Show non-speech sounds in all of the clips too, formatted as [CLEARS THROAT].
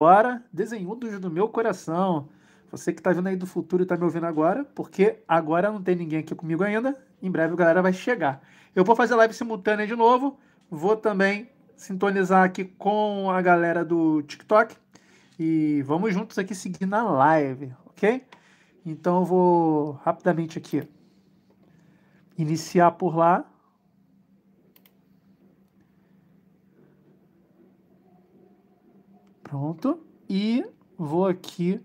agora desenhudos do meu coração. Você que está vindo aí do futuro e está me ouvindo agora, porque agora não tem ninguém aqui comigo ainda. Em breve a galera vai chegar. Eu vou fazer live simultânea de novo. Vou também sintonizar aqui com a galera do TikTok. E vamos juntos aqui seguir na live, ok? Então eu vou rapidamente aqui iniciar por lá. Pronto. E vou aqui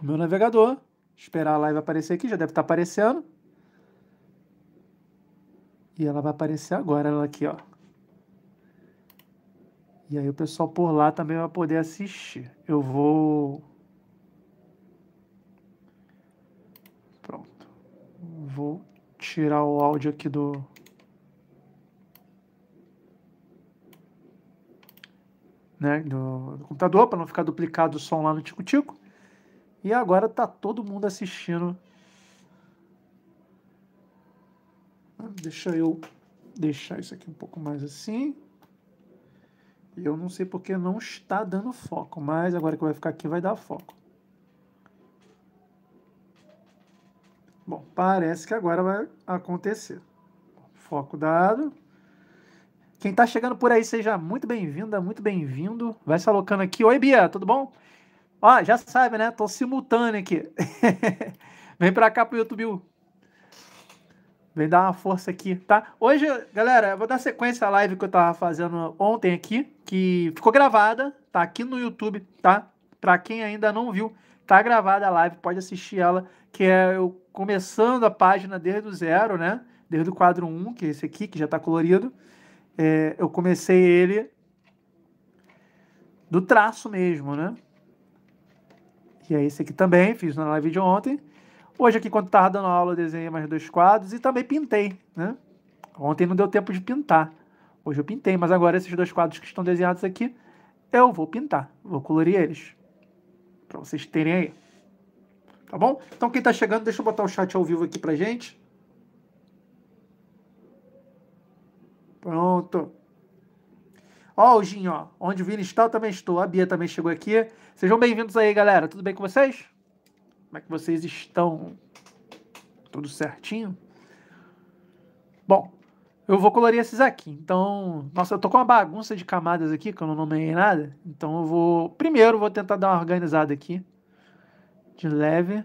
no meu navegador, esperar a live aparecer aqui, já deve estar tá aparecendo. E ela vai aparecer agora, ela aqui, ó. E aí o pessoal por lá também vai poder assistir. Eu vou. Pronto. Vou tirar o áudio aqui do. né, do, computador para não ficar duplicado o som lá no tico-tico. E agora tá todo mundo assistindo. Ah, deixa eu deixar isso aqui um pouco mais assim. Eu não sei porque não está dando foco, mas agora que vai ficar aqui vai dar foco. Bom, parece que agora vai acontecer. Foco dado. Quem está chegando por aí, seja muito bem-vinda, muito bem-vindo. Vai se alocando aqui. Oi, Bia, tudo bom? Ó, já sabe, né? Tô simultâneo aqui. [LAUGHS] Vem para cá pro YouTube. Vem dar uma força aqui, tá? Hoje, galera, eu vou dar sequência à live que eu tava fazendo ontem aqui, que ficou gravada, tá aqui no YouTube, tá? Para quem ainda não viu, tá gravada a live, pode assistir ela, que é eu começando a página desde o zero, né? Desde o quadro 1, que é esse aqui, que já está colorido é, eu comecei ele do traço mesmo, né? E é esse aqui também, fiz na live de ontem. Hoje aqui, quando estava dando aula, desenhei mais dois quadros e também pintei, né? Ontem não deu tempo de pintar. Hoje eu pintei, mas agora esses dois quadros que estão desenhados aqui, eu vou pintar, vou colorir eles. Para vocês terem aí. Tá bom? Então quem está chegando, deixa eu botar o chat ao vivo aqui pra gente. Pronto. Ó, o Gin, ó. Onde o Vini está, eu também estou. A Bia também chegou aqui. Sejam bem-vindos aí, galera. Tudo bem com vocês? Como é que vocês estão? Tudo certinho? Bom, eu vou colorir esses aqui. Então, nossa, eu tô com uma bagunça de camadas aqui, que eu não nomeei nada. Então eu vou. Primeiro, vou tentar dar uma organizada aqui. De leve.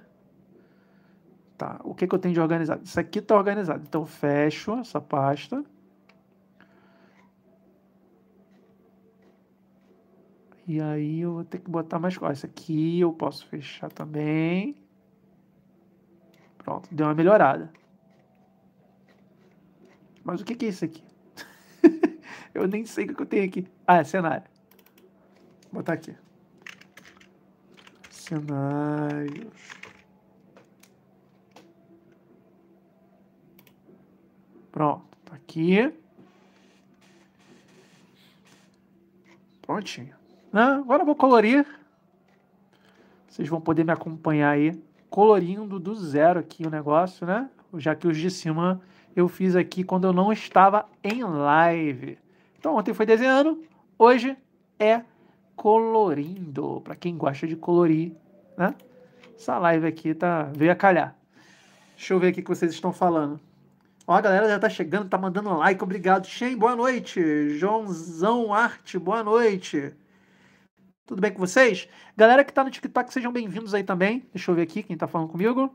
Tá, o que, que eu tenho de organizado? Isso aqui tá organizado. Então fecho essa pasta. E aí eu vou ter que botar mais Esse Aqui eu posso fechar também. Pronto, deu uma melhorada. Mas o que, que é isso aqui? [LAUGHS] eu nem sei o que eu tenho aqui. Ah, é cenário. Vou botar aqui. Cenários. Pronto, tá aqui. Prontinho. Né? Agora eu vou colorir. Vocês vão poder me acompanhar aí, colorindo do zero aqui o negócio, né? Já que os de cima eu fiz aqui quando eu não estava em live. Então ontem foi desenhando, hoje é colorindo. Para quem gosta de colorir, né? Essa live aqui tá veio a calhar. Deixa eu ver aqui o que vocês estão falando. Ó, a galera já tá chegando, tá mandando like, obrigado. Shen, boa noite. Joãozão Arte, boa noite. Tudo bem com vocês? Galera que está no TikTok, sejam bem-vindos aí também. Deixa eu ver aqui quem está falando comigo.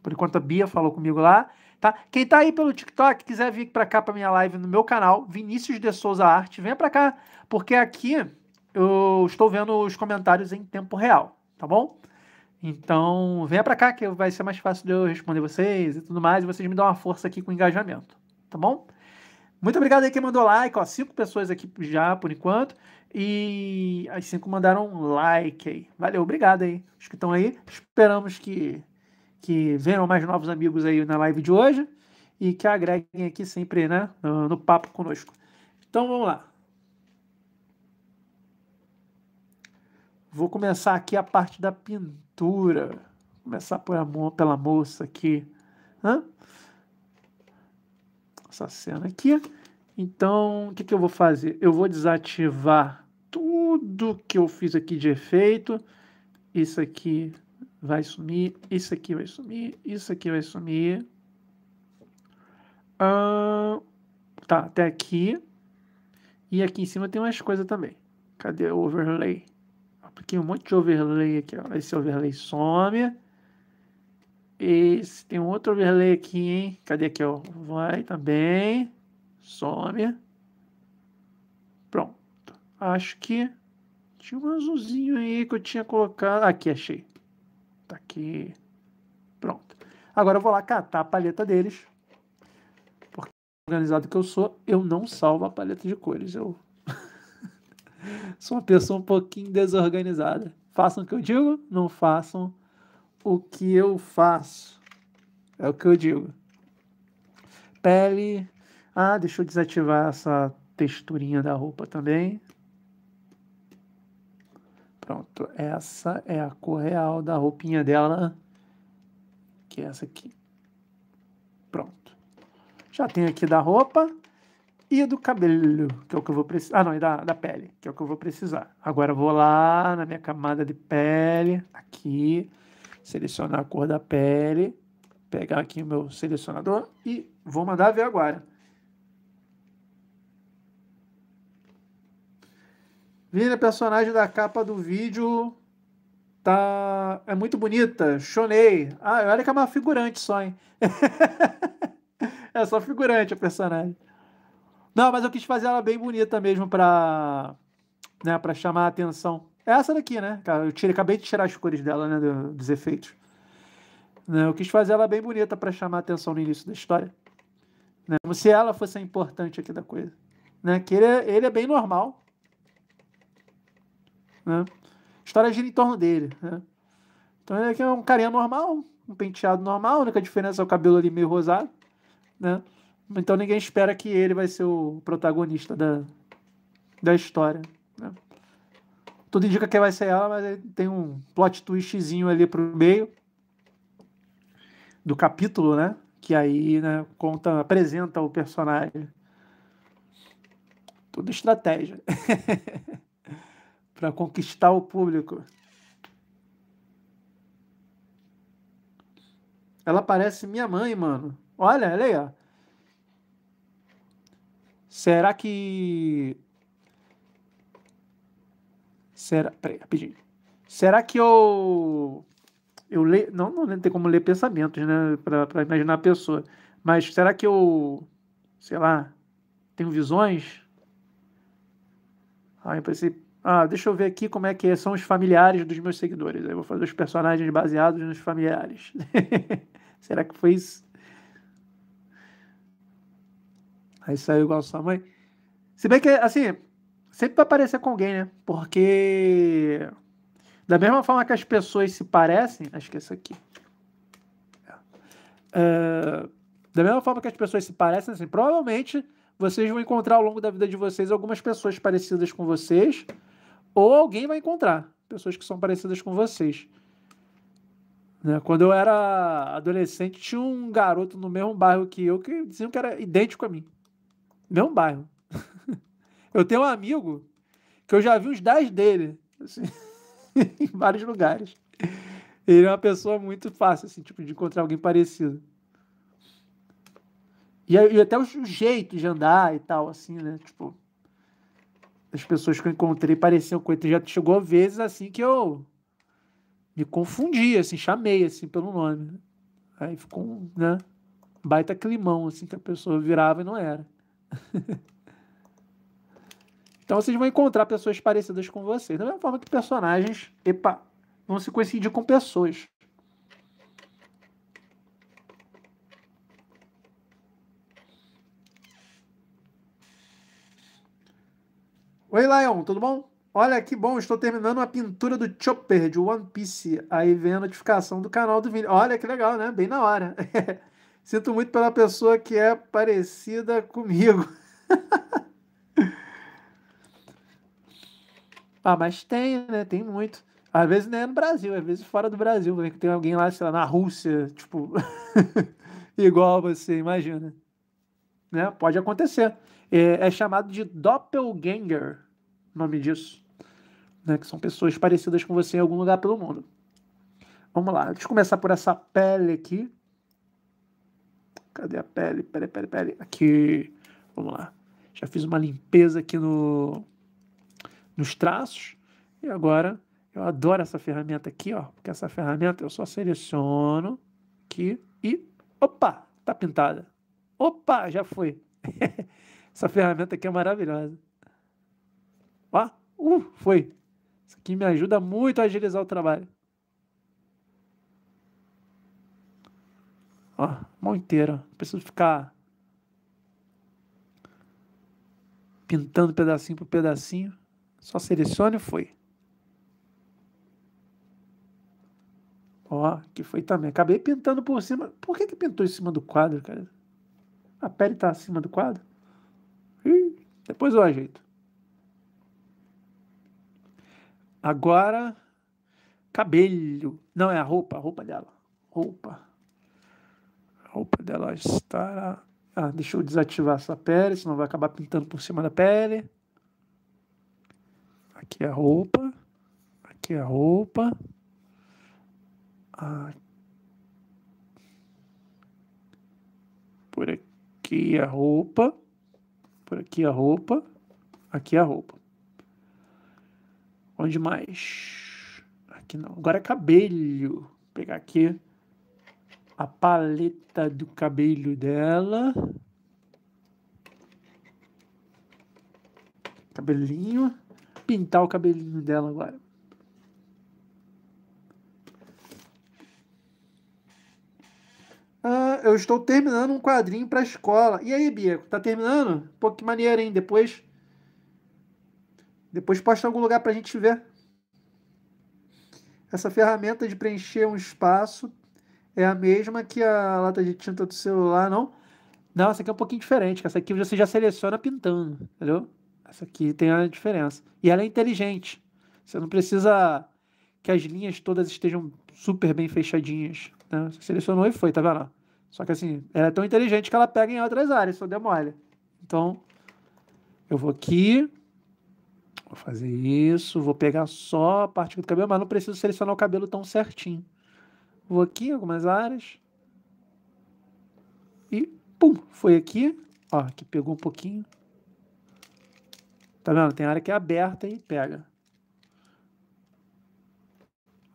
Por enquanto a Bia falou comigo lá, tá? Quem está aí pelo TikTok, quiser vir para cá para minha live no meu canal, Vinícius de Souza Arte, venha para cá, porque aqui eu estou vendo os comentários em tempo real, tá bom? Então, venha para cá que vai ser mais fácil de eu responder vocês e tudo mais, e vocês me dão uma força aqui com engajamento, tá bom? Muito obrigado aí quem mandou like, ó, cinco pessoas aqui já por enquanto. E as cinco mandaram um like aí. Valeu, obrigado aí. Os que estão aí. Esperamos que, que venham mais novos amigos aí na live de hoje e que agreguem aqui sempre né, no, no papo conosco. Então vamos lá. Vou começar aqui a parte da pintura. Vou começar por amor, pela moça aqui. Hã? Essa cena aqui. Então, o que, que eu vou fazer? Eu vou desativar tudo que eu fiz aqui de efeito. Isso aqui vai sumir, isso aqui vai sumir, isso aqui vai sumir. Ah, tá, até aqui. E aqui em cima tem umas coisas também. Cadê o overlay? Apliquei um monte de overlay aqui. Ó. Esse overlay some. Esse tem um outro overlay aqui, hein? Cadê aqui? Ó? Vai também. Some. Pronto. Acho que tinha um azulzinho aí que eu tinha colocado. Aqui, achei. Tá aqui. Pronto. Agora eu vou lá catar a paleta deles. Porque organizado que eu sou, eu não salvo a paleta de cores. Eu [LAUGHS] sou uma pessoa um pouquinho desorganizada. Façam o que eu digo, não façam o que eu faço. É o que eu digo. Pele ah, deixa eu desativar essa texturinha da roupa também. Pronto, essa é a cor real da roupinha dela, que é essa aqui. Pronto. Já tenho aqui da roupa e do cabelo, que é o que eu vou precisar. Ah, não, e da, da pele, que é o que eu vou precisar. Agora vou lá na minha camada de pele, aqui, selecionar a cor da pele, pegar aqui o meu selecionador e vou mandar ver agora. Vira personagem da capa do vídeo. Tá. É muito bonita. Shonei. Ah, olha que é uma figurante só, hein? [LAUGHS] é só figurante a personagem. Não, mas eu quis fazer ela bem bonita mesmo pra. Né, pra chamar a atenção. É essa daqui, né? Eu tirei, acabei de tirar as cores dela, né? Dos efeitos. Né, eu quis fazer ela bem bonita para chamar a atenção no início da história. Né? Como se ela fosse a importante aqui da coisa. Né? Que ele é, ele é bem normal, né? A história gira em torno dele. Né? Então ele é um carinha normal, um penteado normal, a única diferença é o cabelo ali meio rosado. Né? Então ninguém espera que ele vai ser o protagonista da, da história. Né? Tudo indica que vai ser ela, mas tem um plot twistzinho ali pro meio do capítulo, né? Que aí né, conta, apresenta o personagem. Tudo estratégia. [LAUGHS] para conquistar o público. Ela parece minha mãe, mano. Olha, olha aí, ó. Será que. Será. Peraí, rapidinho. Será que eu. Eu leio. Não, não tem como ler pensamentos, né? Para imaginar a pessoa. Mas será que eu. Sei lá. Tenho visões? Ah, eu pensei. Ah, deixa eu ver aqui como é que são os familiares dos meus seguidores. Aí eu vou fazer os personagens baseados nos familiares. [LAUGHS] Será que foi isso? Aí saiu igual sua mãe. Se bem que, assim, sempre vai parecer com alguém, né? Porque. Da mesma forma que as pessoas se parecem. Acho que é isso é, aqui. da mesma forma que as pessoas se parecem, assim, provavelmente vocês vão encontrar ao longo da vida de vocês algumas pessoas parecidas com vocês ou alguém vai encontrar pessoas que são parecidas com vocês. Né? Quando eu era adolescente, tinha um garoto no mesmo bairro que eu que diziam que era idêntico a mim. Mesmo bairro. [LAUGHS] eu tenho um amigo que eu já vi uns 10 dele, assim, [LAUGHS] em vários lugares. Ele é uma pessoa muito fácil, assim, tipo, de encontrar alguém parecido. E, e até o, o jeito de andar e tal, assim, né? Tipo, as pessoas que eu encontrei pareciam com ele. Então, já chegou vezes assim que eu me confundi, assim, chamei assim pelo nome. Aí ficou um, né, baita climão, assim, que a pessoa virava e não era. [LAUGHS] então vocês vão encontrar pessoas parecidas com vocês. Da mesma forma que personagens, epa, vão se coincidir com pessoas. Oi, Lion, tudo bom? Olha que bom, estou terminando a pintura do Chopper de One Piece. Aí vem a notificação do canal do vídeo. Olha que legal, né? Bem na hora. [LAUGHS] Sinto muito pela pessoa que é parecida comigo. [LAUGHS] ah, mas tem, né? Tem muito. Às vezes nem é no Brasil, às vezes fora do Brasil. Tem alguém lá, sei lá, na Rússia, tipo, [LAUGHS] igual você, imagina. Né? Pode acontecer. É, é chamado de doppelganger, nome disso. Né, que são pessoas parecidas com você em algum lugar pelo mundo. Vamos lá, deixa eu começar por essa pele aqui. Cadê a pele? Pele, pele, pele. Aqui. Vamos lá. Já fiz uma limpeza aqui no, nos traços. E agora eu adoro essa ferramenta aqui, ó. Porque essa ferramenta eu só seleciono aqui e. Opa! Tá pintada. Opa! Já foi. [LAUGHS] Essa ferramenta aqui é maravilhosa. Ó, uh, foi. Isso aqui me ajuda muito a agilizar o trabalho. Ó, mão inteira. Preciso ficar pintando pedacinho por pedacinho. Só selecione e foi. Ó, que foi também. Acabei pintando por cima. Por que, que pintou em cima do quadro, cara? A pele está acima do quadro? Depois eu ajeito. Agora, cabelo. Não, é a roupa, a roupa dela. Roupa. A roupa dela estará. Ah, deixa eu desativar essa pele, senão vai acabar pintando por cima da pele. Aqui é a roupa. Aqui é a roupa. Ah. Por aqui é a roupa. Por aqui a roupa. Aqui a roupa. Onde mais? Aqui não. Agora é cabelo. Vou pegar aqui a paleta do cabelo dela. Cabelinho. Pintar o cabelinho dela agora. Ah, eu estou terminando um quadrinho para a escola. E aí, Bia, tá terminando? Pô, que maneiro, hein? Depois. Depois posta em algum lugar para a gente ver. Essa ferramenta de preencher um espaço é a mesma que a lata de tinta do celular, não? Não, essa aqui é um pouquinho diferente. Essa aqui você já seleciona pintando, entendeu? Essa aqui tem a diferença. E ela é inteligente. Você não precisa que as linhas todas estejam super bem fechadinhas né? Selecionou e foi, tá vendo? Só que assim, ela é tão inteligente que ela pega em outras áreas, só deu mole. Então, eu vou aqui, vou fazer isso, vou pegar só a parte do cabelo, mas não preciso selecionar o cabelo tão certinho. Vou aqui, algumas áreas. E, pum, foi aqui. Ó, aqui pegou um pouquinho. Tá vendo? Tem área que é aberta e pega.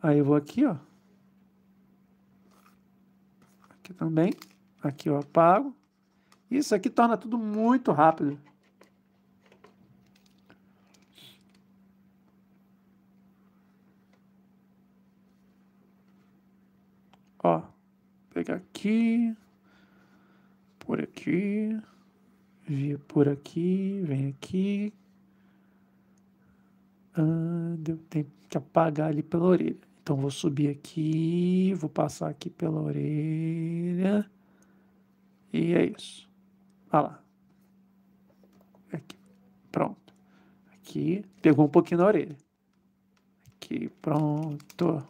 Aí eu vou aqui, ó aqui também. Aqui eu apago. Isso aqui torna tudo muito rápido. Ó, pegar aqui, por aqui, vir por aqui, vem aqui. Ah, deu tempo que apagar ali pela orelha. Então vou subir aqui, vou passar aqui pela orelha. E é isso. Olha lá. Aqui. Pronto. Aqui. Pegou um pouquinho na orelha. Aqui. Pronto.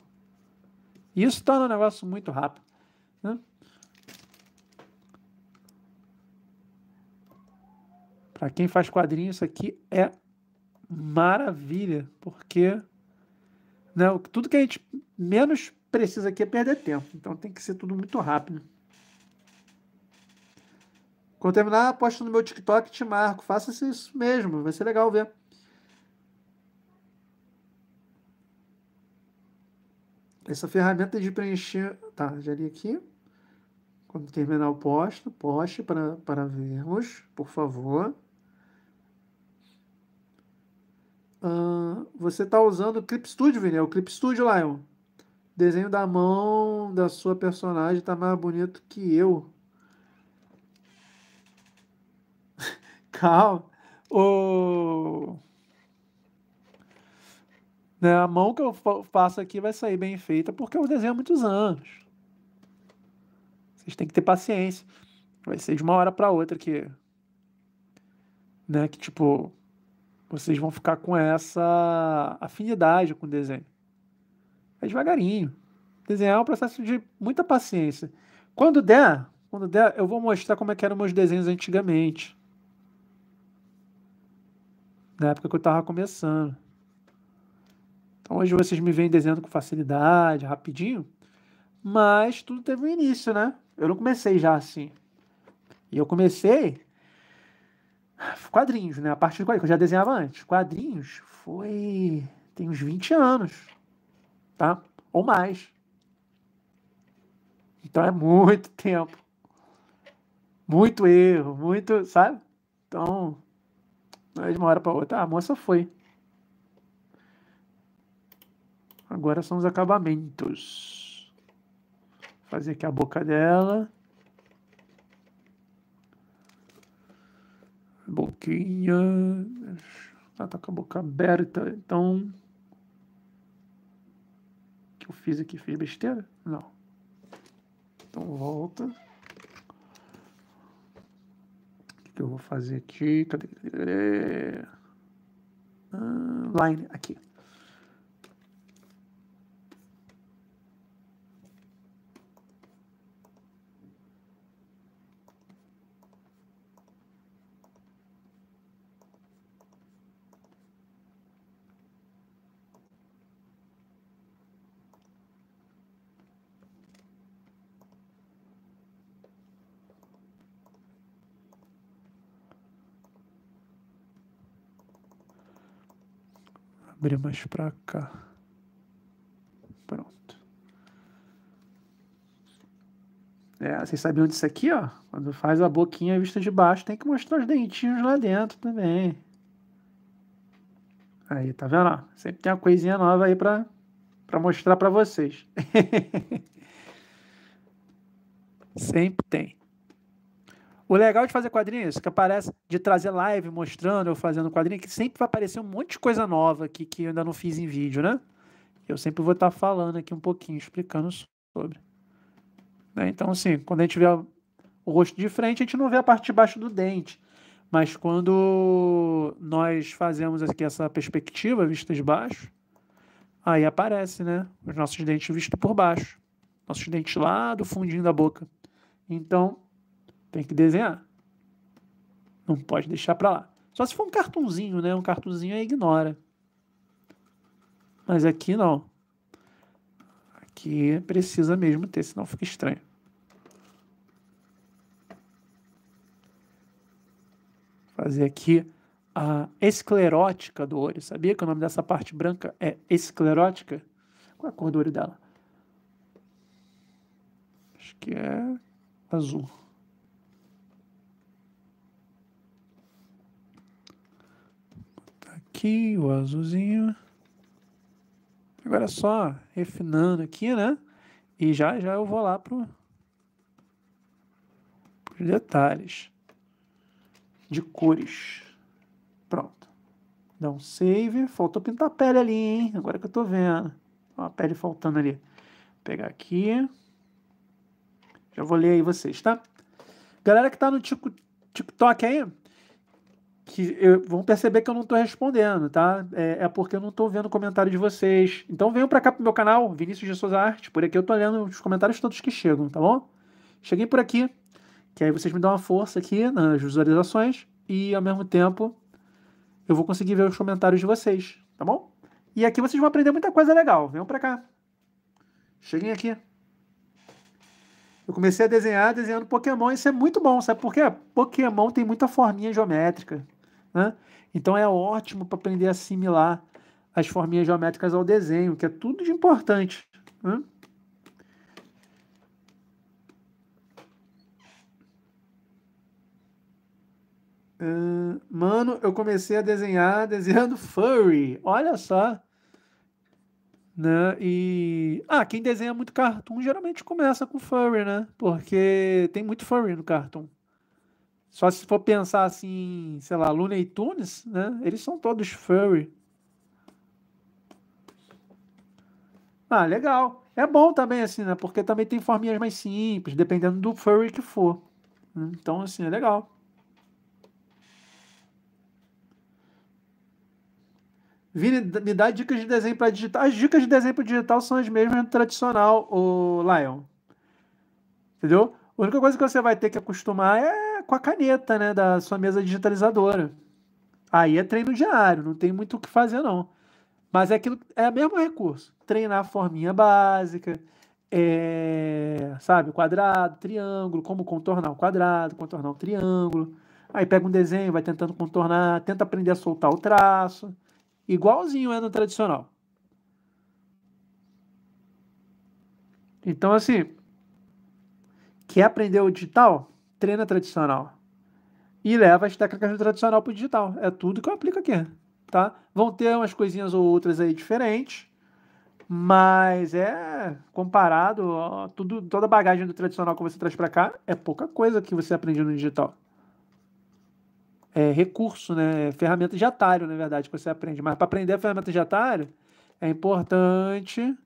Isso está um negócio muito rápido. Né? Para quem faz quadrinho, isso aqui é maravilha, porque né? Tudo que a gente menos precisa aqui é perder tempo. Então tem que ser tudo muito rápido. Quando terminar, aposta no meu TikTok te marco. Faça isso mesmo, vai ser legal ver. Essa ferramenta de preencher. Tá, já li aqui. Quando terminar o posto, poste para, para vermos, por favor. Uh, você está usando o Clip Studio, Vini. É o Clip Studio, Lion. Desenho da mão da sua personagem está mais bonito que eu. [LAUGHS] Calma. O... Né, a mão que eu faço aqui vai sair bem feita porque eu desenho há muitos anos. Vocês têm que ter paciência. Vai ser de uma hora para outra que. Né, que tipo vocês vão ficar com essa afinidade com o desenho. É devagarinho. Desenhar é um processo de muita paciência. Quando der, quando der, eu vou mostrar como é que eram meus desenhos antigamente. Na época que eu estava começando. Então hoje vocês me veem desenhando com facilidade, rapidinho. Mas tudo teve um início, né? Eu não comecei já assim. E eu comecei Quadrinhos, né? A partir de quadrinhos que eu já desenhava antes. Quadrinhos foi. tem uns 20 anos, tá? Ou mais. Então é muito [LAUGHS] tempo. Muito erro, muito, sabe? Então, é de uma hora para outra, a ah, moça foi. Agora são os acabamentos. Fazer aqui a boca dela. Boquinha. Ela tá, tá com a boca aberta, então. O que eu fiz aqui? Fiz besteira? Não. Então volta. O que eu vou fazer aqui? Cadê? Ah, line, aqui. abrir mais para cá. Pronto. É, vocês sabiam disso aqui, ó? Quando faz a boquinha vista de baixo, tem que mostrar os dentinhos lá dentro também. Aí, tá vendo? Ó? Sempre tem uma coisinha nova aí pra, pra mostrar pra vocês. [LAUGHS] Sempre tem. O legal de fazer quadrinhos, é isso, que aparece, de trazer live mostrando ou fazendo quadrinho, que sempre vai aparecer um monte de coisa nova aqui que eu ainda não fiz em vídeo, né? Eu sempre vou estar tá falando aqui um pouquinho, explicando sobre. Né? Então, assim, quando a gente vê o rosto de frente, a gente não vê a parte de baixo do dente. Mas quando nós fazemos aqui essa perspectiva, vista de baixo, aí aparece, né? Os nossos dentes vistos por baixo. Nossos dentes lá do fundinho da boca. Então, tem que desenhar. Não pode deixar para lá. Só se for um cartunzinho, né? Um cartunzinho aí ignora. Mas aqui não. Aqui precisa mesmo ter, senão fica estranho. Fazer aqui a esclerótica do olho. Sabia que o nome dessa parte branca é esclerótica? Qual é a cor do olho dela? Acho que é azul. aqui, o azulzinho. Agora só refinando aqui, né? E já já eu vou lá pro os detalhes de cores. Pronto. Dá um save. Faltou pintar a pele ali, hein? Agora que eu tô vendo. Ó, a pele faltando ali. Vou pegar aqui. Já vou ler aí vocês, tá? Galera que tá no tico, TikTok aí, que eu, vão perceber que eu não estou respondendo, tá? É, é, porque eu não estou vendo o comentário de vocês. Então venham para cá pro meu canal, Vinícius de Souza Arte. Por aqui eu estou lendo os comentários todos que chegam, tá bom? Cheguei por aqui, que aí vocês me dão uma força aqui nas visualizações e ao mesmo tempo eu vou conseguir ver os comentários de vocês, tá bom? E aqui vocês vão aprender muita coisa legal. Venham para cá. Cheguem aqui. Eu comecei a desenhar desenhando Pokémon. Isso é muito bom, sabe por quê? Pokémon tem muita forminha geométrica. Né? Então é ótimo para aprender a assimilar as forminhas geométricas ao desenho, que é tudo de importante. Né? mano, eu comecei a desenhar [LAUGHS] desenhando furry. Olha só. Né? E ah, quem desenha muito cartoon geralmente começa com furry, né? Porque tem muito furry no cartoon. Só se for pensar assim, sei lá, Luna e Tunes, né? Eles são todos furry. Ah, legal. É bom também, assim, né? Porque também tem forminhas mais simples, dependendo do furry que for. Né. Então, assim, é legal. Vini, me dá dicas de desenho para digital. As dicas de desenho para digital são as mesmas do tradicional, o Lion. Entendeu? A única coisa que você vai ter que acostumar é com a caneta, né, da sua mesa digitalizadora. Aí é treino diário, não tem muito o que fazer não. Mas é aquilo, é o mesmo recurso. Treinar a forminha básica, é, sabe, quadrado, triângulo, como contornar um quadrado, contornar um triângulo. Aí pega um desenho, vai tentando contornar, tenta aprender a soltar o traço. Igualzinho é no tradicional. Então, assim, quer aprender o digital? treina tradicional e leva as técnicas do tradicional para o digital. É tudo que eu aplico aqui, tá? Vão ter umas coisinhas ou outras aí diferentes, mas é comparado ó, tudo, toda a bagagem do tradicional que você traz para cá é pouca coisa que você aprende no digital. É recurso, né? É ferramenta de atalho, na verdade, que você aprende. Mas para aprender a ferramenta de atalho é importante.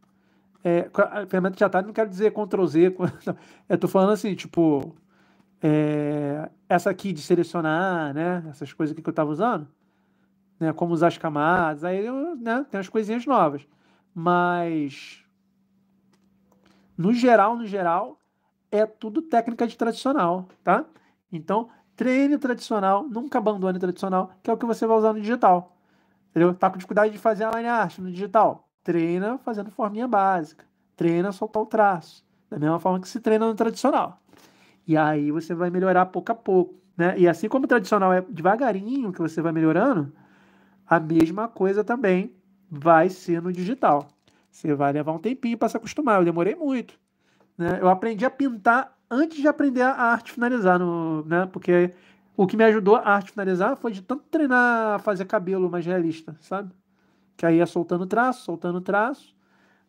É, ferramenta de atalho não quero dizer Ctrl Z. [LAUGHS] Eu tô falando assim, tipo, é, essa aqui de selecionar, né? Essas coisas aqui que eu estava usando, né? Como usar as camadas, aí eu, né? Tem as coisinhas novas, mas no geral, no geral, é tudo técnica de tradicional, tá? Então treine tradicional, nunca abandone tradicional, que é o que você vai usar no digital. Entendeu? Tá com dificuldade de fazer a line art no digital? Treina fazendo forminha básica. Treina soltar o traço. Da mesma forma que se treina no tradicional. E aí você vai melhorar pouco a pouco. Né? E assim como o tradicional é devagarinho que você vai melhorando, a mesma coisa também vai ser no digital. Você vai levar um tempinho para se acostumar. Eu demorei muito. Né? Eu aprendi a pintar antes de aprender a arte finalizar, no, né? Porque o que me ajudou a arte finalizar foi de tanto treinar a fazer cabelo mais realista, sabe? Que aí ia soltando traço, soltando traço.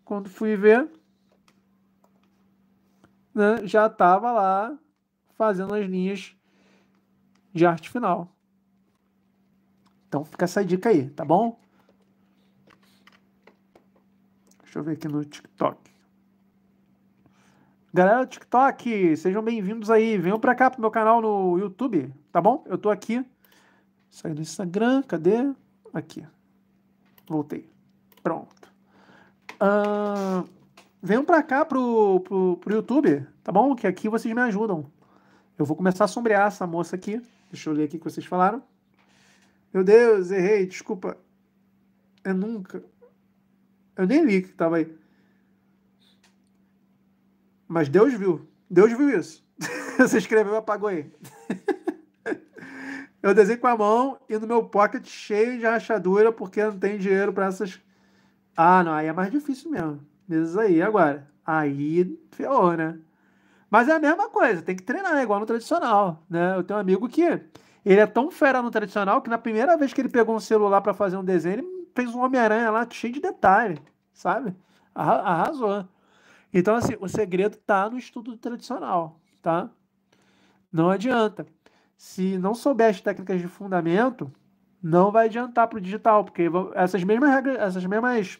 Quando fui ver, né, já tava lá fazendo as linhas de arte final. Então fica essa dica aí, tá bom? Deixa eu ver aqui no TikTok. Galera do TikTok, sejam bem-vindos aí. Venham para cá pro meu canal no YouTube, tá bom? Eu tô aqui. Saí do Instagram, cadê? Aqui. Voltei. Pronto. Uh, venham para cá pro, pro, pro YouTube, tá bom? Que aqui vocês me ajudam. Eu vou começar a sombrear essa moça aqui. Deixa eu ler aqui o que vocês falaram. Meu Deus, errei, desculpa. É nunca. Eu nem li que estava aí. Mas Deus viu. Deus viu isso. [LAUGHS] Você escreveu e apagou aí. [LAUGHS] Eu desenho com a mão e no meu pocket cheio de rachadura porque não tem dinheiro para essas. Ah, não, aí é mais difícil mesmo. Mesmo aí, agora. Aí ferrou, né? Mas é a mesma coisa, tem que treinar, é igual no tradicional, né? Eu tenho um amigo que ele é tão fera no tradicional que na primeira vez que ele pegou um celular para fazer um desenho, ele fez um Homem-Aranha lá cheio de detalhe, sabe? Arrasou. Então, assim, o segredo tá no estudo tradicional, tá? Não adianta. Se não souber as técnicas de fundamento, não vai adiantar para o digital, porque essas mesmas regras, essas mesmas.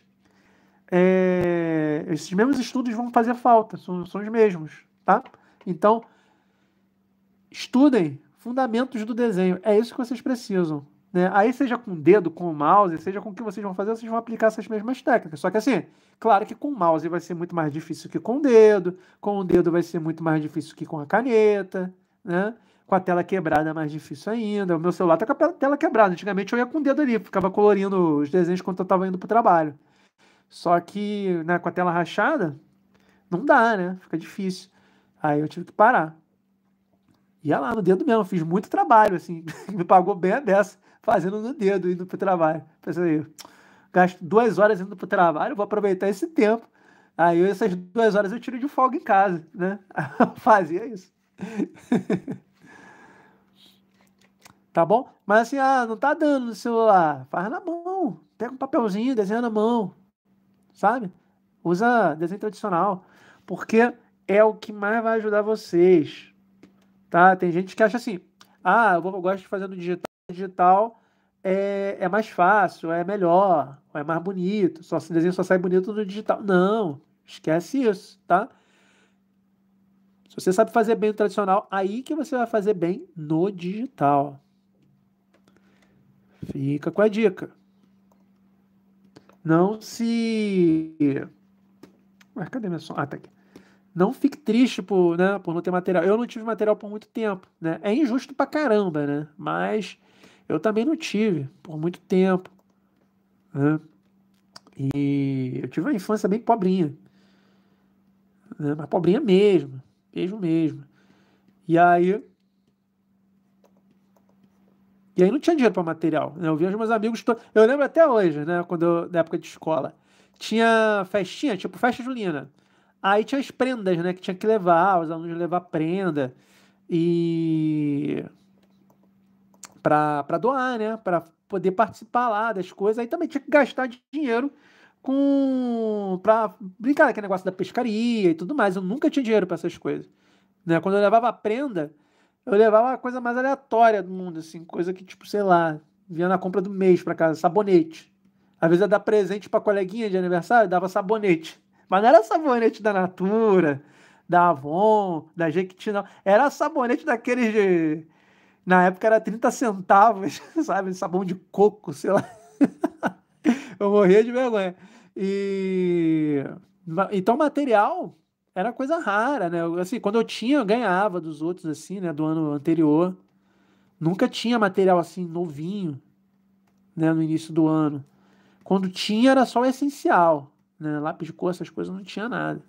É, esses mesmos estudos vão fazer falta, são, são os mesmos, tá? Então, estudem fundamentos do desenho. É isso que vocês precisam. Né? Aí, seja com o dedo, com o mouse, seja com o que vocês vão fazer, vocês vão aplicar essas mesmas técnicas. Só que, assim, claro que com o mouse vai ser muito mais difícil que com o dedo, com o dedo vai ser muito mais difícil que com a caneta, né? Com a tela quebrada é mais difícil ainda. O meu celular tá com a tela quebrada. Antigamente eu ia com o dedo ali, ficava colorindo os desenhos quando eu estava indo para o trabalho. Só que né, com a tela rachada, não dá, né? Fica difícil. Aí eu tive que parar. Ia é lá no dedo mesmo, fiz muito trabalho, assim, [LAUGHS] me pagou bem a dessa, fazendo no dedo, indo pro trabalho. Pensei, gasto duas horas indo pro trabalho, vou aproveitar esse tempo. Aí essas duas horas eu tiro de folga em casa, né? [LAUGHS] Fazia isso. [LAUGHS] tá bom? Mas assim, ah, não tá dando no celular. Faz na mão. Pega um papelzinho, desenha na mão. Sabe? Usa desenho tradicional. Porque é o que mais vai ajudar vocês. Tá? Tem gente que acha assim: ah, eu gosto de fazer no digital, digital é, é mais fácil, é melhor, é mais bonito, só se desenho só sai bonito no digital. Não, esquece isso, tá? Se você sabe fazer bem o tradicional, aí que você vai fazer bem no digital. Fica com a dica. Não se. Ué, cadê minha som? Ah, tá aqui não fique triste por, né, por não ter material. Eu não tive material por muito tempo, né? É injusto pra caramba, né? Mas eu também não tive por muito tempo. Né? E eu tive uma infância bem pobrinha. Né? Mas pobrinha mesmo. Mesmo mesmo. E aí. E aí não tinha dinheiro para material. Né? Eu via os meus amigos. Eu lembro até hoje, né? Quando eu, na época de escola. Tinha festinha, tipo festa julina. Aí tinha as prendas, né? Que tinha que levar, os alunos levar prenda e para doar, né? Para poder participar lá das coisas. Aí também tinha que gastar dinheiro com para brincar aquele negócio da pescaria e tudo mais. Eu nunca tinha dinheiro para essas coisas, né? Quando eu levava prenda, eu levava a coisa mais aleatória do mundo, assim, coisa que tipo, sei lá, vinha na compra do mês para casa, sabonete. Às vezes eu dava presente para coleguinha de aniversário, dava sabonete. Mas não era sabonete da Natura, da Avon, da Jequiti, não. Era sabonete daqueles de. Na época era 30 centavos, [LAUGHS] sabe? Sabão de coco, sei lá. [LAUGHS] Eu morria de vergonha. E. Então, material era coisa rara, né? Assim, quando eu tinha, eu ganhava dos outros, assim, né? Do ano anterior. Nunca tinha material assim, novinho, né? No início do ano. Quando tinha, era só o essencial né? Lápis de cor, essas coisas não tinha nada.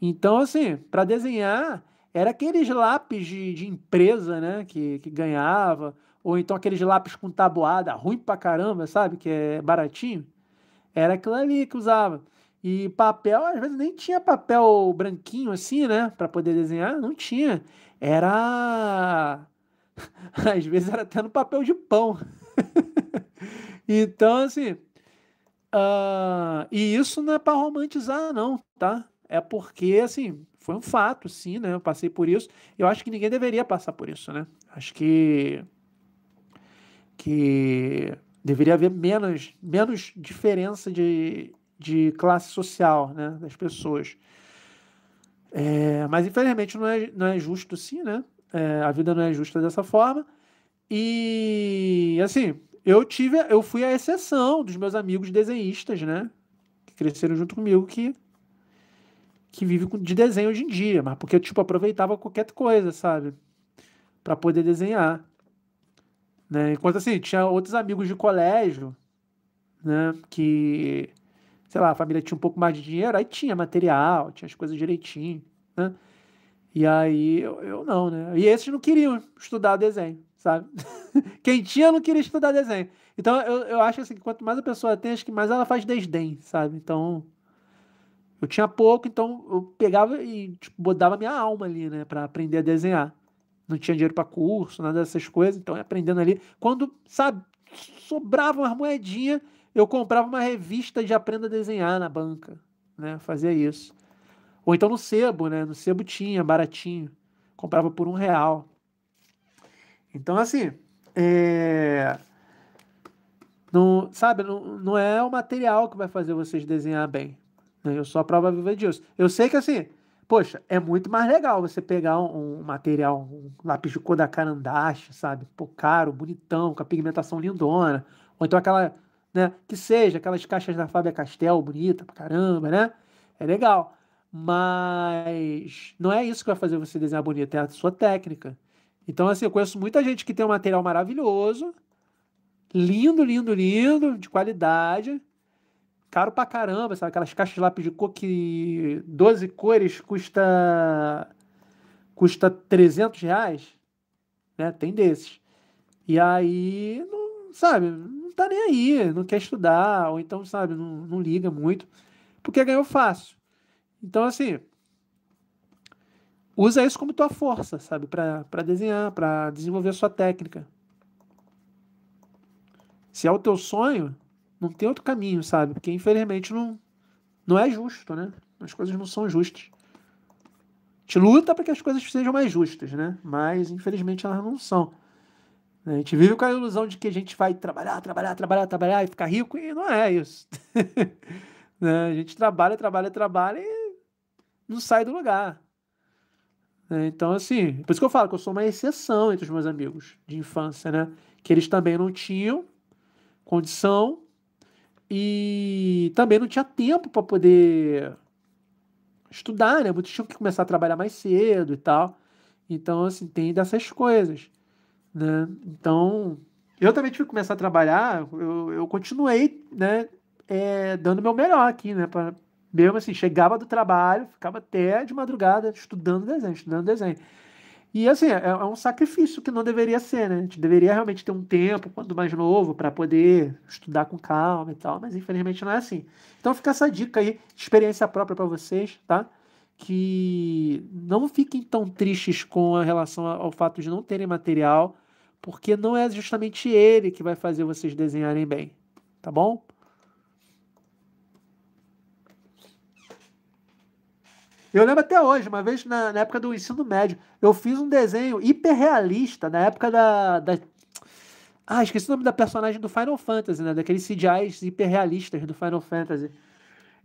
Então, assim, para desenhar, era aqueles lápis de, de empresa, né? Que, que ganhava, ou então aqueles lápis com tabuada, ruim pra caramba, sabe? Que é baratinho. Era aquilo ali que usava. E papel, às vezes nem tinha papel branquinho assim, né? Para poder desenhar, não tinha. Era. [LAUGHS] Às vezes era até no papel de pão. [LAUGHS] então, assim, Uh, e isso não é para romantizar, não, tá? É porque, assim, foi um fato, sim, né? Eu passei por isso. Eu acho que ninguém deveria passar por isso, né? Acho que. que deveria haver menos, menos diferença de, de classe social, né? Das pessoas. É, mas, infelizmente, não é, não é justo, sim, né? É, a vida não é justa dessa forma. E, assim, eu tive, eu fui a exceção dos meus amigos desenhistas, né? Que cresceram junto comigo, que que vive de desenho hoje em dia, mas porque tipo aproveitava qualquer coisa, sabe? Para poder desenhar. Né? Enquanto assim, tinha outros amigos de colégio, né, que sei lá, a família tinha um pouco mais de dinheiro, aí tinha material, tinha as coisas direitinho, né? E aí eu, eu não, né? E esses não queriam estudar desenho sabe? [LAUGHS] Quem tinha não queria estudar desenho. Então eu, eu acho assim, que quanto mais a pessoa tem, acho que mais ela faz desdém, sabe? Então eu tinha pouco, então eu pegava e tipo, botava minha alma ali, né, para aprender a desenhar. Não tinha dinheiro para curso, nada dessas coisas, então aprendendo ali. Quando, sabe, sobrava uma moedinha, eu comprava uma revista de aprenda a desenhar na banca, né? Fazia isso. Ou então no sebo, né? No sebo tinha, baratinho. Comprava por um real. Então, assim, é... não, sabe, não, não é o material que vai fazer vocês desenhar bem. Né? Eu sou a prova viva disso. Eu sei que, assim, poxa, é muito mais legal você pegar um, um material, um lápis de cor da Carandache, sabe? Pô, caro, bonitão, com a pigmentação lindona. Ou então aquela, né? Que seja, aquelas caixas da Fábia Castel, bonita pra caramba, né? É legal. Mas não é isso que vai fazer você desenhar bonito, é a sua técnica. Então, assim, eu conheço muita gente que tem um material maravilhoso, lindo, lindo, lindo, de qualidade, caro pra caramba, sabe? Aquelas caixas de lápis de cor que 12 cores custa, custa 300 reais, né? Tem desses. E aí, não, sabe, não tá nem aí, não quer estudar, ou então, sabe, não, não liga muito, porque ganhou fácil. Então, assim, usa isso como tua força, sabe? Para desenhar, para desenvolver a sua técnica. Se é o teu sonho, não tem outro caminho, sabe? Porque infelizmente não, não é justo, né? As coisas não são justas. A gente luta para que as coisas sejam mais justas, né? Mas infelizmente elas não são. A gente vive com a ilusão de que a gente vai trabalhar, trabalhar, trabalhar, trabalhar e ficar rico, e não é isso. [LAUGHS] Né? A gente trabalha, trabalha, trabalha e não sai do lugar. Né? Então, assim, por isso que eu falo que eu sou uma exceção entre os meus amigos de infância, né? Que eles também não tinham condição e também não tinha tempo para poder estudar, né? Muitos tinham que começar a trabalhar mais cedo e tal. Então, assim, tem dessas coisas, né? Então, eu também tive que começar a trabalhar, eu, eu continuei, né, é, dando meu melhor aqui, né, mesmo assim, chegava do trabalho, ficava até de madrugada estudando desenho, estudando desenho. E assim, é, é um sacrifício que não deveria ser, né? A gente deveria realmente ter um tempo, quando mais novo, para poder estudar com calma e tal, mas infelizmente não é assim. Então fica essa dica aí, experiência própria para vocês, tá? Que não fiquem tão tristes com a relação ao fato de não terem material, porque não é justamente ele que vai fazer vocês desenharem bem, tá bom? Eu lembro até hoje, uma vez na, na época do ensino médio, eu fiz um desenho hiperrealista na época da, da... Ah, esqueci o nome da personagem do Final Fantasy, né? Daqueles CGIs hiperrealistas do Final Fantasy.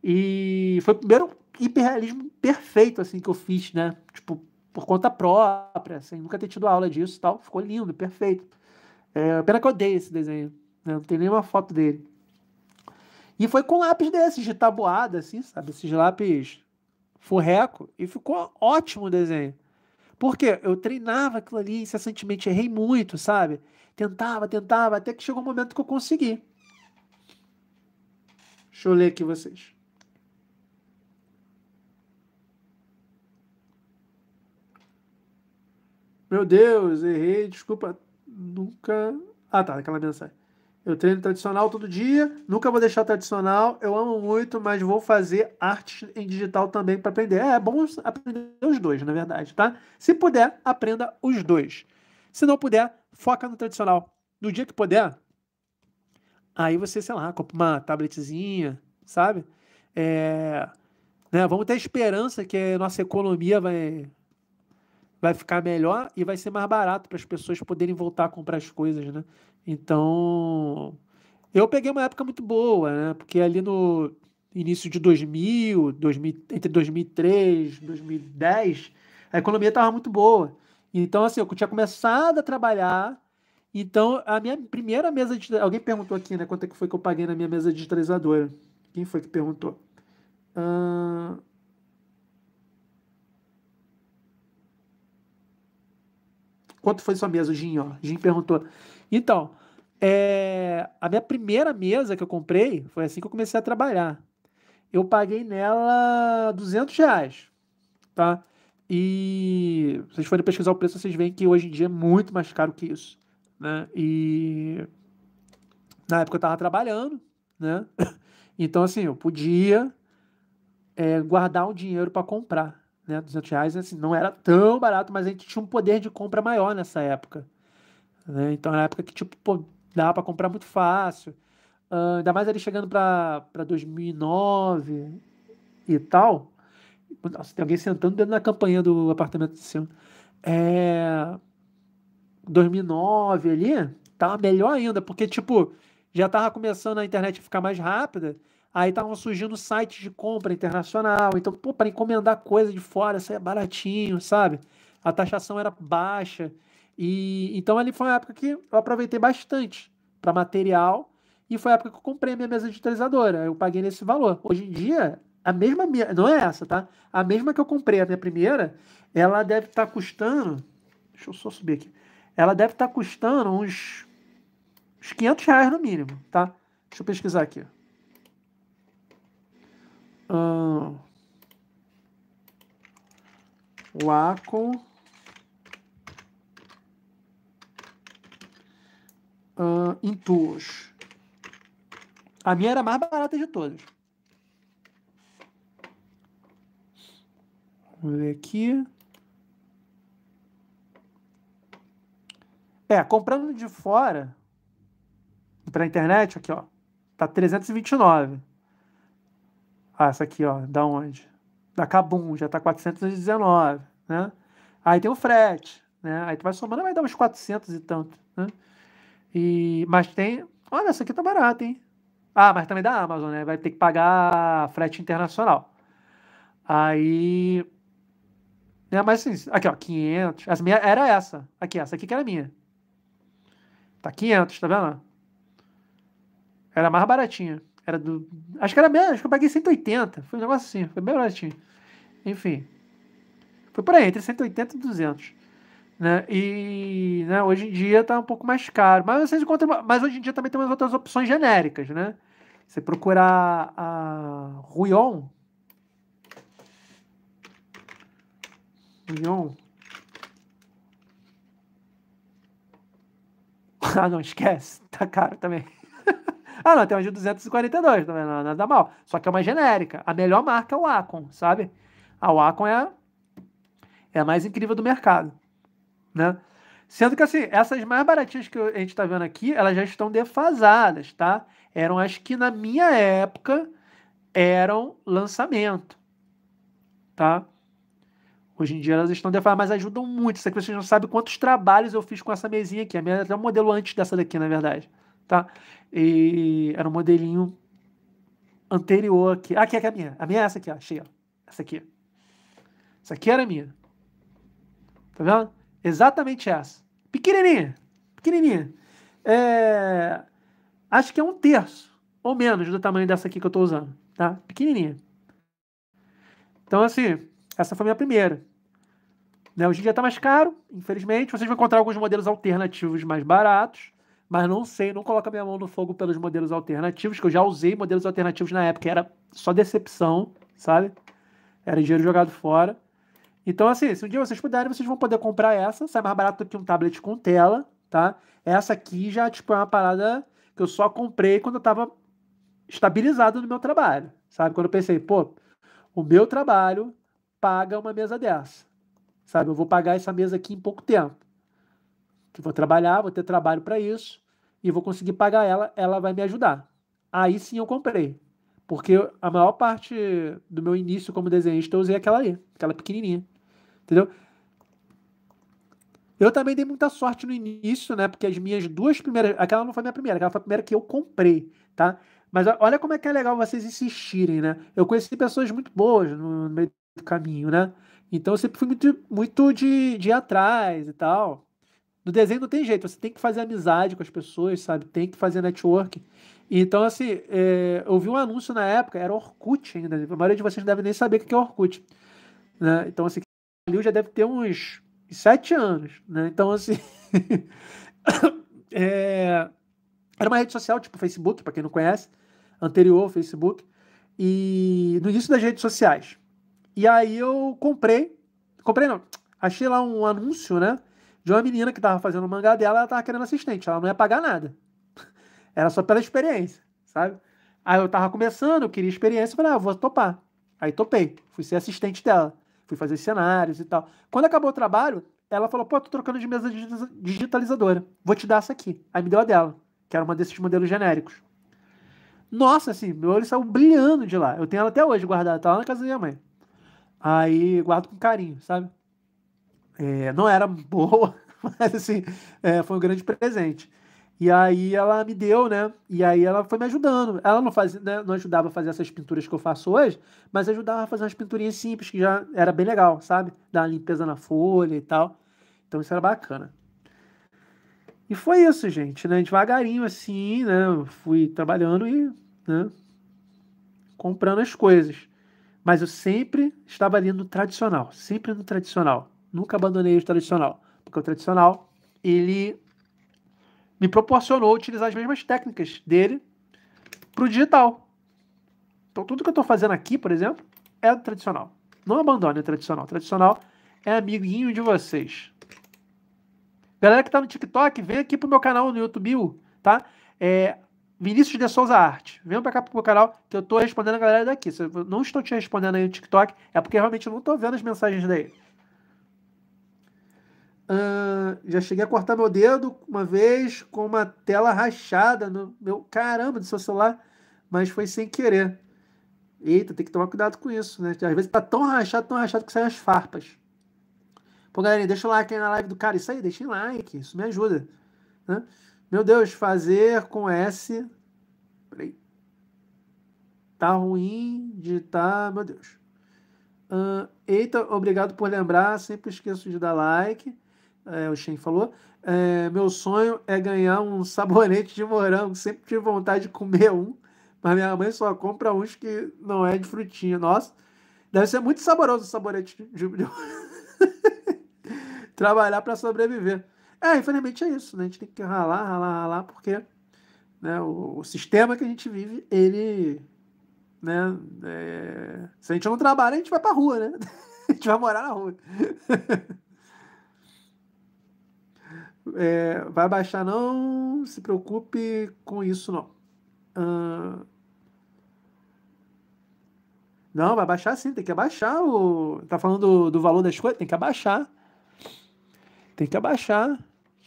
E foi o primeiro hiperrealismo perfeito, assim, que eu fiz, né? Tipo, por conta própria, assim, nunca ter tido aula disso e tal. Ficou lindo, perfeito. É, pena que eu odeio esse desenho, né? Não tem nenhuma foto dele. E foi com lápis desses, de tabuada, assim, sabe? Esses lápis furreco e ficou ótimo o desenho. Porque eu treinava aquilo ali incessantemente, errei muito, sabe? Tentava, tentava, até que chegou o um momento que eu consegui. Deixa eu ler aqui vocês. Meu Deus, errei, desculpa, nunca. Ah, tá, aquela mensagem. Eu treino tradicional todo dia, nunca vou deixar tradicional, eu amo muito, mas vou fazer arte em digital também para aprender. É, é bom aprender os dois, na verdade, tá? Se puder, aprenda os dois. Se não puder, foca no tradicional. No dia que puder, aí você, sei lá, compra uma tabletzinha, sabe? É, né, vamos ter esperança que a nossa economia vai, vai ficar melhor e vai ser mais barato para as pessoas poderem voltar a comprar as coisas, né? Então, eu peguei uma época muito boa, né? Porque ali no início de 2000, 2000 entre 2003, 2010, a economia estava muito boa. Então, assim, eu tinha começado a trabalhar. Então, a minha primeira mesa de. Alguém perguntou aqui, né? Quanto é que foi que eu paguei na minha mesa digitalizadora? Quem foi que perguntou? Ah. Quanto foi sua mesa, Jim? Ó, Jim perguntou. Então, é, a minha primeira mesa que eu comprei foi assim que eu comecei a trabalhar. Eu paguei nela 200 reais, tá? E vocês forem pesquisar o preço, vocês veem que hoje em dia é muito mais caro que isso, né? E na época eu estava trabalhando, né? [COUGHS] Então, assim, eu podia é, guardar um dinheiro para comprar, né? 200 reais, assim, não era tão barato, mas a gente tinha um poder de compra maior nessa época, né? Então, na é época que, tipo, pô, dava para comprar muito fácil. Uh, ainda mais ele chegando para 2009 e tal. Nossa, tem alguém sentando dentro da campanha do apartamento de cima. É... 2009 ali, tava melhor ainda, porque, tipo, já tava começando a internet a ficar mais rápida, aí estavam surgindo sites de compra internacional, então, pô, para encomendar coisa de fora, isso é baratinho, sabe? A taxação era baixa, e então ali foi uma época que eu aproveitei bastante para material e foi a época que eu comprei minha mesa digitalizadora. Eu paguei nesse valor. Hoje em dia, a mesma minha, não é essa, tá? A mesma que eu comprei, a minha primeira, ela deve estar tá custando. Deixa eu só subir aqui. Ela deve estar tá custando uns, uns 500 reais no mínimo, tá? Deixa eu pesquisar aqui. Hum, Wacom uh, em tuos. A minha era a mais barata de todas. Vamos ver aqui. É, comprando de fora, para internet, aqui, ó, tá 329. Ah, essa aqui, ó, da onde? Da Cabum, já tá 419, né? Aí tem o frete, né? Aí tu vai somando, vai dar uns 400 e tanto, né? E, mas tem. Olha, essa aqui tá barata, hein? Ah, mas também da Amazon, né? Vai ter que pagar frete internacional. Aí. Né, mas assim, aqui ó, 500. Essa minha era essa. Aqui, essa aqui que era minha. Tá 500, tá vendo? Era mais baratinha. Era do. Acho que era menos, acho que eu paguei 180. Foi um negócio assim, foi bem baratinho. Enfim. Foi por aí, entre 180 e 200. Né? E né, hoje em dia está um pouco mais caro. Mas vocês encontram. Mas hoje em dia também tem umas outras opções genéricas, né? Você procurar a Ruion. Ruion. [LAUGHS] Ah, não, esquece. [LAUGHS] Tá caro também. [LAUGHS] ah, não, tem uma de 242 não, nada mal. Só que é uma genérica. A melhor marca é o Acon, sabe? A Acon é é a mais incrível do mercado né? Sendo que assim, essas mais baratinhas que a gente está vendo aqui, elas já estão defasadas, tá? Eram as que na minha época eram lançamento, tá? Hoje em dia elas estão defasadas, mas ajudam muito. Isso aqui vocês não sabem quantos trabalhos eu fiz com essa mesinha aqui. A minha era um modelo antes dessa daqui, na verdade, tá? E era um modelinho anterior aqui. Ah, aqui, é a minha. A minha é essa aqui, ó. Achei, ó. Essa aqui. Essa aqui era minha. Tá vendo? Exatamente essa. Pequenininha. Pequenininha. É... Acho que é um terço ou menos do tamanho dessa aqui que eu estou usando. Tá? Pequenininha. Então, assim, essa foi a minha primeira. Né? Hoje em dia está mais caro, infelizmente. Vocês vão encontrar alguns modelos alternativos mais baratos. Mas não sei, não a minha mão no fogo pelos modelos alternativos, que eu já usei modelos alternativos na época. Era só decepção, sabe? Era dinheiro jogado fora. Então, assim, se um dia vocês puderem, vocês vão poder comprar essa. Sai mais barato do que um tablet com tela, tá? Essa aqui já, tipo, é uma parada que eu só comprei quando eu tava estabilizado no meu trabalho, sabe? Quando eu pensei, pô, o meu trabalho paga uma mesa dessa, sabe? Eu vou pagar essa mesa aqui em pouco tempo. Que vou trabalhar, vou ter trabalho para isso e vou conseguir pagar ela, ela vai me ajudar. Aí sim eu comprei. Porque a maior parte do meu início como desenhista eu usei aquela ali, aquela pequenininha. Entendeu? Eu também dei muita sorte no início, né? Porque as minhas duas primeiras. Aquela não foi minha primeira, aquela foi a primeira que eu comprei, tá? Mas olha como é que é legal vocês insistirem, né? Eu conheci pessoas muito boas no meio do caminho, né? Então eu sempre fui muito, muito de, de ir atrás e tal. No desenho não tem jeito, você tem que fazer amizade com as pessoas, sabe? Tem que fazer network. Então, assim, é... eu vi um anúncio na época, era Orkut ainda. A maioria de vocês não deve nem saber o que é Orkut. Né? Então, assim, Calil já deve ter uns sete anos, né? Então, assim. [LAUGHS] é... Era uma rede social, tipo Facebook, para quem não conhece, anterior ao Facebook, e no início das redes sociais. E aí eu comprei, comprei não, achei lá um anúncio, né? De uma menina que tava fazendo o mangá dela, ela tava querendo assistente, ela não ia pagar nada. [LAUGHS] Era só pela experiência, sabe? Aí eu tava começando, eu queria experiência, falei, ah, vou topar. Aí topei, fui ser assistente dela fui fazer cenários e tal. Quando acabou o trabalho, ela falou: pô, tô trocando de mesa digitalizadora, vou te dar essa aqui. Aí me deu a dela, que era uma desses modelos genéricos. Nossa, assim, meu olho saiu brilhando de lá. Eu tenho ela até hoje guardada, tá lá na casa da minha mãe. Aí guardo com carinho, sabe? É, não era boa, [LAUGHS] mas assim, é, foi um grande presente. E aí ela me deu, né? E aí ela foi me ajudando. Ela não fazia, né? não ajudava a fazer essas pinturas que eu faço hoje, mas ajudava a fazer umas pinturinhas simples que já era bem legal, sabe? Dar uma limpeza na folha e tal. Então isso era bacana. E foi isso, gente, né? Devagarinho assim, né? fui trabalhando e, né? Comprando as coisas. Mas eu sempre estava ali no tradicional, sempre no tradicional. Nunca abandonei o tradicional, porque o tradicional ele me proporcionou utilizar as mesmas técnicas dele para o digital. Então, tudo que eu estou fazendo aqui, por exemplo, é tradicional. Não abandone o tradicional. O tradicional é amiguinho de vocês. Galera que está no TikTok, vem aqui para o meu canal no YouTube, tá? É Vinícius de Souza Arte. Vem para cá para o meu canal que eu estou respondendo a galera daqui. Se eu não estou te respondendo aí no TikTok, é porque realmente eu não estou vendo as mensagens daí. Uh, já cheguei a cortar meu dedo uma vez com uma tela rachada no meu caramba do seu celular, mas foi sem querer. Eita, tem que tomar cuidado com isso, né? Às vezes tá tão rachado, tão rachado que sai as farpas. Pô, galerinha, deixa o like aí na live do cara. Isso aí, deixa like, isso me ajuda. Né? Meu Deus, fazer com S. Peraí. Tá ruim de tá. Meu Deus. Uh, eita, obrigado por lembrar. Sempre esqueço de dar like é, o Shen falou, é, meu sonho é ganhar um [LAUGHS] sabonete de morango. Sempre tive vontade de comer um, mas minha mãe só compra uns que não é de frutinha. Nossa, deve ser muito saboroso o sabonete de, morango. [LAUGHS] Trabalhar para sobreviver. É, infelizmente é isso, né? A gente tem que ralar, ralar, ralar, porque né, o, o sistema que a gente vive, ele. Né, é... Se a gente não trabalha, a gente vai para rua, né? [LAUGHS] A gente vai morar na rua. É, vai baixar, não se preocupe com isso, não. Ah, não, vai baixar sim, tem que abaixar o. Tá falando do, do valor das coisas? Tem que abaixar. Tem que abaixar.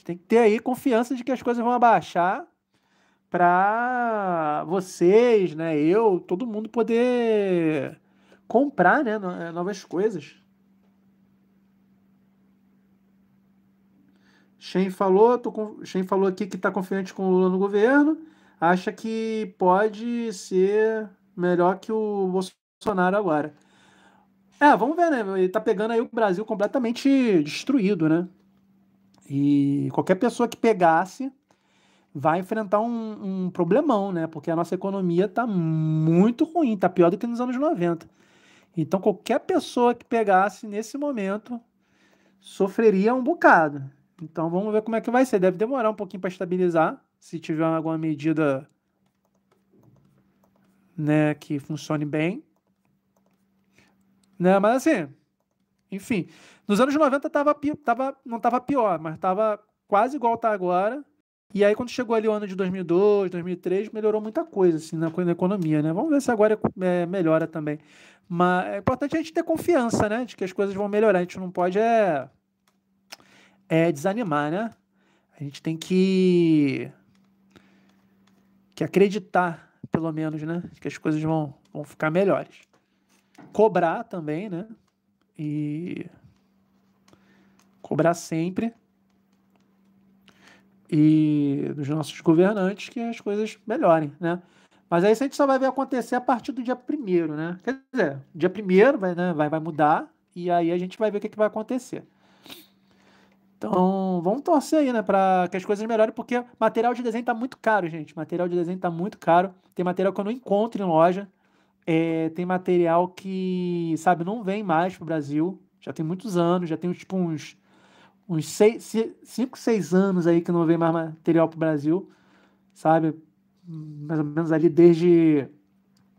Tem que ter aí confiança de que as coisas vão abaixar para vocês, né? Eu, todo mundo poder comprar né, é, novas coisas. Shen falou, tô, Shen falou aqui que está confiante com o Lula no governo, acha que pode ser melhor que o Bolsonaro agora. É, vamos ver, né? Ele está pegando aí o Brasil completamente destruído, né? E qualquer pessoa que pegasse vai enfrentar um, um problemão, né? Porque a nossa economia está muito ruim, está pior do que nos anos 90. Então qualquer pessoa que pegasse nesse momento sofreria um bocado. Então vamos ver como é que vai ser. Deve demorar um pouquinho para estabilizar. Se tiver alguma medida né, que funcione bem. Né, mas assim, enfim, nos anos 90 tava, tava, não estava pior, mas estava quase igual tá agora. E aí quando chegou ali o ano de 2002, 2003, melhorou muita coisa assim na, na economia, né? Vamos ver se agora é, é, melhora também. Mas é importante a gente ter confiança, né, de que as coisas vão melhorar. A gente não pode é é desanimar, né? A gente tem que que acreditar, pelo menos, né, que as coisas vão, vão ficar melhores. Cobrar também, né? E cobrar sempre e dos nossos governantes que as coisas melhorem, né? Mas aí isso a gente só vai ver acontecer a partir do dia primeiro, né? Quer dizer, dia primeiro vai, né, vai, vai mudar e aí a gente vai ver o que, é que vai acontecer. Então, vamos torcer aí, né, para que as coisas melhorem, porque material de desenho tá muito caro, gente. Material de desenho tá muito caro. Tem material que eu não encontro em loja. É, tem material que, sabe, não vem mais pro Brasil. Já tem muitos anos, já tem tipo uns uns 5, 6 anos aí que não vem mais material pro Brasil, sabe? Mais ou menos ali desde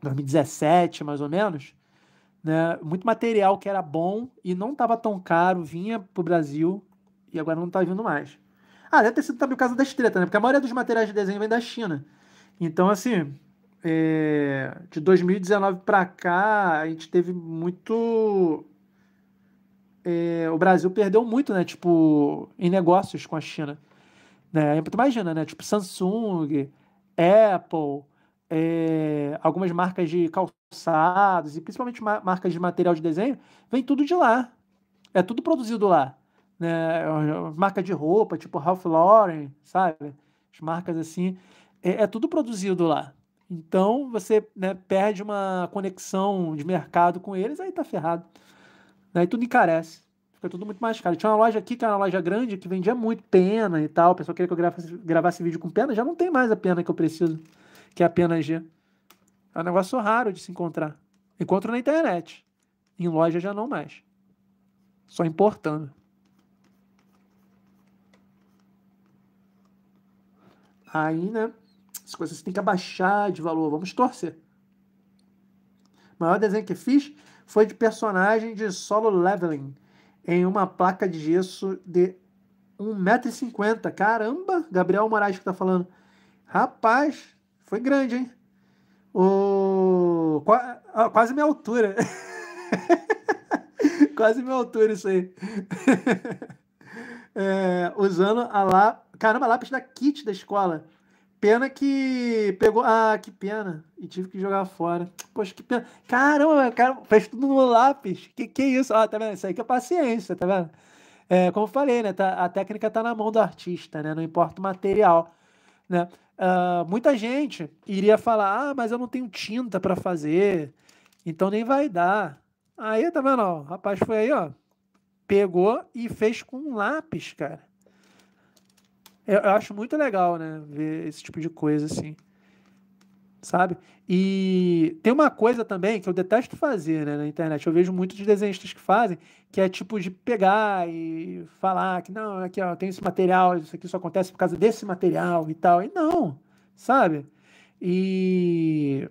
2017, mais ou menos. Né? Muito material que era bom e não estava tão caro, vinha pro Brasil, e agora não está vindo mais. Ah, deve ter sido também o caso da tretas, né? Porque a maioria dos materiais de desenho vem da China. Então, assim, é, de 2019 para cá, a gente teve muito. É, o Brasil perdeu muito, né? Tipo, em negócios com a China. Né? imagina, né? Tipo, Samsung, Apple, é, algumas marcas de calçados e principalmente marcas de material de desenho, vem tudo de lá. É tudo produzido lá né, eh, marca de roupa, tipo Ralph Lauren, sabe? As marcas assim, é, é tudo produzido lá. Então você né, perde uma conexão de mercado com eles, aí tá ferrado. Aí tudo encarece. Fica tudo muito mais caro. Tinha uma loja aqui, que era é uma loja grande, que vendia muito pena e tal. O pessoal queria que eu gravasse, gravasse vídeo com pena, já não tem mais a pena que eu preciso, que é a pena G. É um negócio raro de se encontrar. Encontro na internet. Em loja já não mais. Só importando. Aí, né? As coisas têm que abaixar de valor. Vamos torcer. O maior desenho que fiz foi de personagem de solo leveling em uma placa de gesso de 1,50m. Caramba! Gabriel Moraes que tá falando. Rapaz, foi grande, hein? O... Quase minha altura. [LAUGHS] Quase minha altura isso aí. [LAUGHS] É, usando a lá Caramba, lápis da kit da escola. Pena que pegou. Ah, que pena. E tive que jogar fora. Poxa, que pena. Caramba, cara, fez tudo no lápis. Que que é isso? Ah, tá vendo? Isso aí que é paciência, tá vendo? É, como eu falei, né? Tá, a técnica tá na mão do artista, né? Não importa o material, né? Uh, muita gente iria falar: ah, mas eu não tenho tinta para fazer, então nem vai dar. Aí, tá vendo? Ó, o rapaz foi aí, ó. Pegou e fez com um lápis, cara. Eu, eu acho muito legal, né? Ver esse tipo de coisa assim. Sabe? E tem uma coisa também que eu detesto fazer né, na internet. Eu vejo muitos de desenhistas que fazem, que é tipo de pegar e falar que não, aqui ó, tem esse material, isso aqui só acontece por causa desse material e tal. E não, sabe? E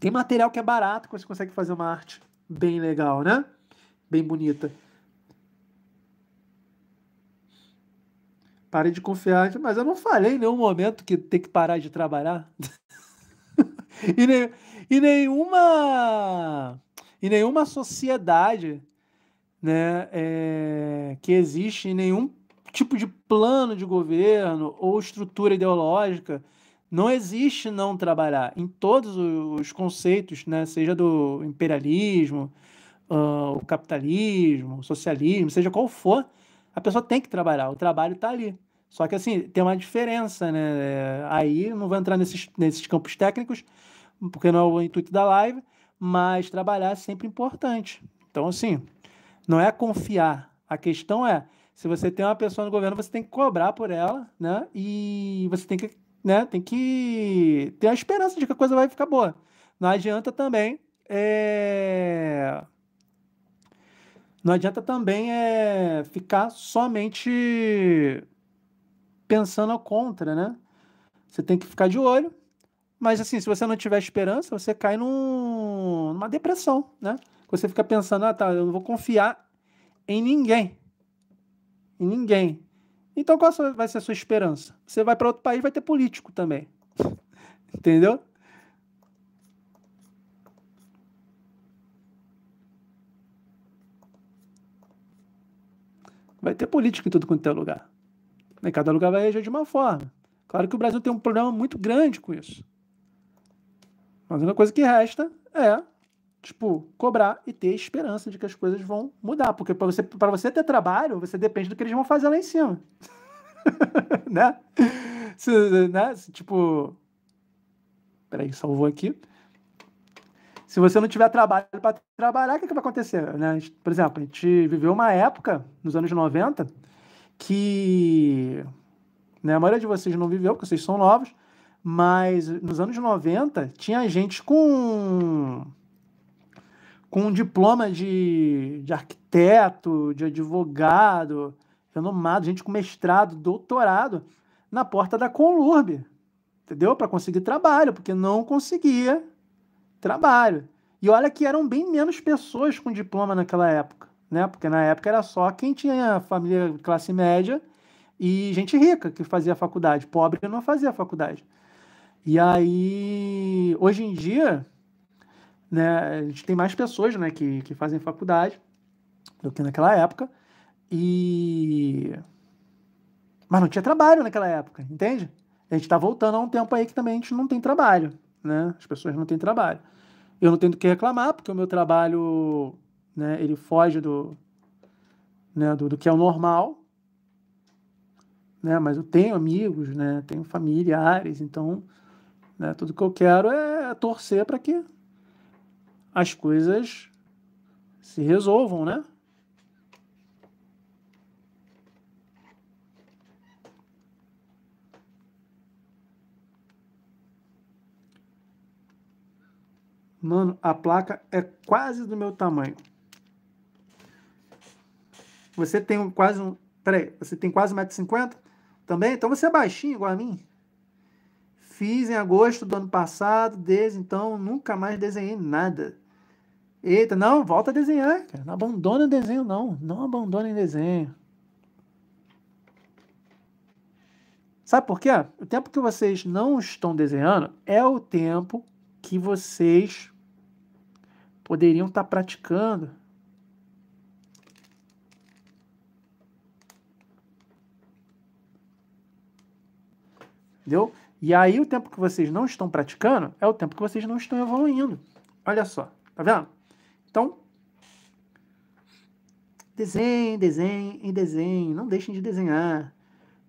tem material que é barato que você consegue fazer uma arte bem legal, né? Bem bonita. parei de confiar, mas eu não falei em nenhum momento que tem que parar de trabalhar. [LAUGHS] e, nem, e nenhuma e nenhuma sociedade né, é, que existe, nenhum tipo de plano de governo ou estrutura ideológica não existe não trabalhar em todos os conceitos, né, seja do imperialismo, uh, o capitalismo, o socialismo, seja qual for, a pessoa tem que trabalhar, o trabalho está ali. Só que assim, tem uma diferença, né? Aí não vou entrar nesses, nesses campos técnicos, porque não é o intuito da live, mas trabalhar é sempre importante. Então, assim, não é confiar. A questão é, se você tem uma pessoa no governo, você tem que cobrar por ela, né? E você tem que, né, tem que ter a esperança de que a coisa vai ficar boa. Não adianta também é... Não adianta também é, ficar somente pensando ao contra, né? Você tem que ficar de olho, mas assim, se você não tiver esperança, você cai num, numa depressão, né? Você fica pensando, ah, tá, eu não vou confiar em ninguém. Em ninguém. Então qual vai ser a sua esperança? Você vai para outro país, vai ter político também. [LAUGHS] Entendeu? Vai ter político em tudo quanto é lugar. Em né, cada lugar vai agir de uma forma. Claro que o Brasil tem um problema muito grande com isso. Mas uma coisa que resta é, tipo, cobrar e ter esperança de que as coisas vão mudar. Porque para você, você ter trabalho, você depende do que eles vão fazer lá em cima. [LAUGHS] né? Se, né? Se, tipo. Peraí, salvou aqui se você não tiver trabalho para trabalhar, o que, que vai acontecer? Né? Por exemplo, a gente viveu uma época, nos anos 90, que né, a maioria de vocês não viveu, porque vocês são novos, mas nos anos 90 tinha gente com com um diploma de, de arquiteto, de advogado, renomado, gente com mestrado, doutorado, na porta da Conlurb, entendeu? Para conseguir trabalho, porque não conseguia trabalho. E olha que eram bem menos pessoas com diploma naquela época, né? Porque na época era só quem tinha família classe média e gente rica que fazia faculdade, pobre não fazia faculdade. E aí, hoje em dia, né, a gente tem mais pessoas né, que, que fazem faculdade do que naquela época, e... mas não tinha trabalho naquela época, entende? A gente está voltando a um tempo aí que também a gente não tem trabalho né? As pessoas não têm trabalho. Eu não tenho do que reclamar, porque o meu trabalho, né, ele foge do, né, do, do que é o normal, né? Mas eu tenho amigos, né? Tenho familiares, então, né, tudo que eu quero é torcer para que as coisas se resolvam, né? Mano, a placa é quase do meu tamanho. Você tem quase um... Peraí, você tem quase 1,50m também? Então você é baixinho igual a mim? Fiz em agosto do ano passado, desde então nunca mais desenhei nada. Eita, não, volta a desenhar, cara. Não abandona o desenho, não. Não abandona o desenho. Sabe por quê? O tempo que vocês não estão desenhando é o tempo que vocês poderiam estar tá praticando entendeu? E aí o tempo que vocês não estão praticando é o tempo que vocês não estão evoluindo. Olha só, tá vendo? Então, desenhe, desenhe e desenhe. Não deixem de desenhar.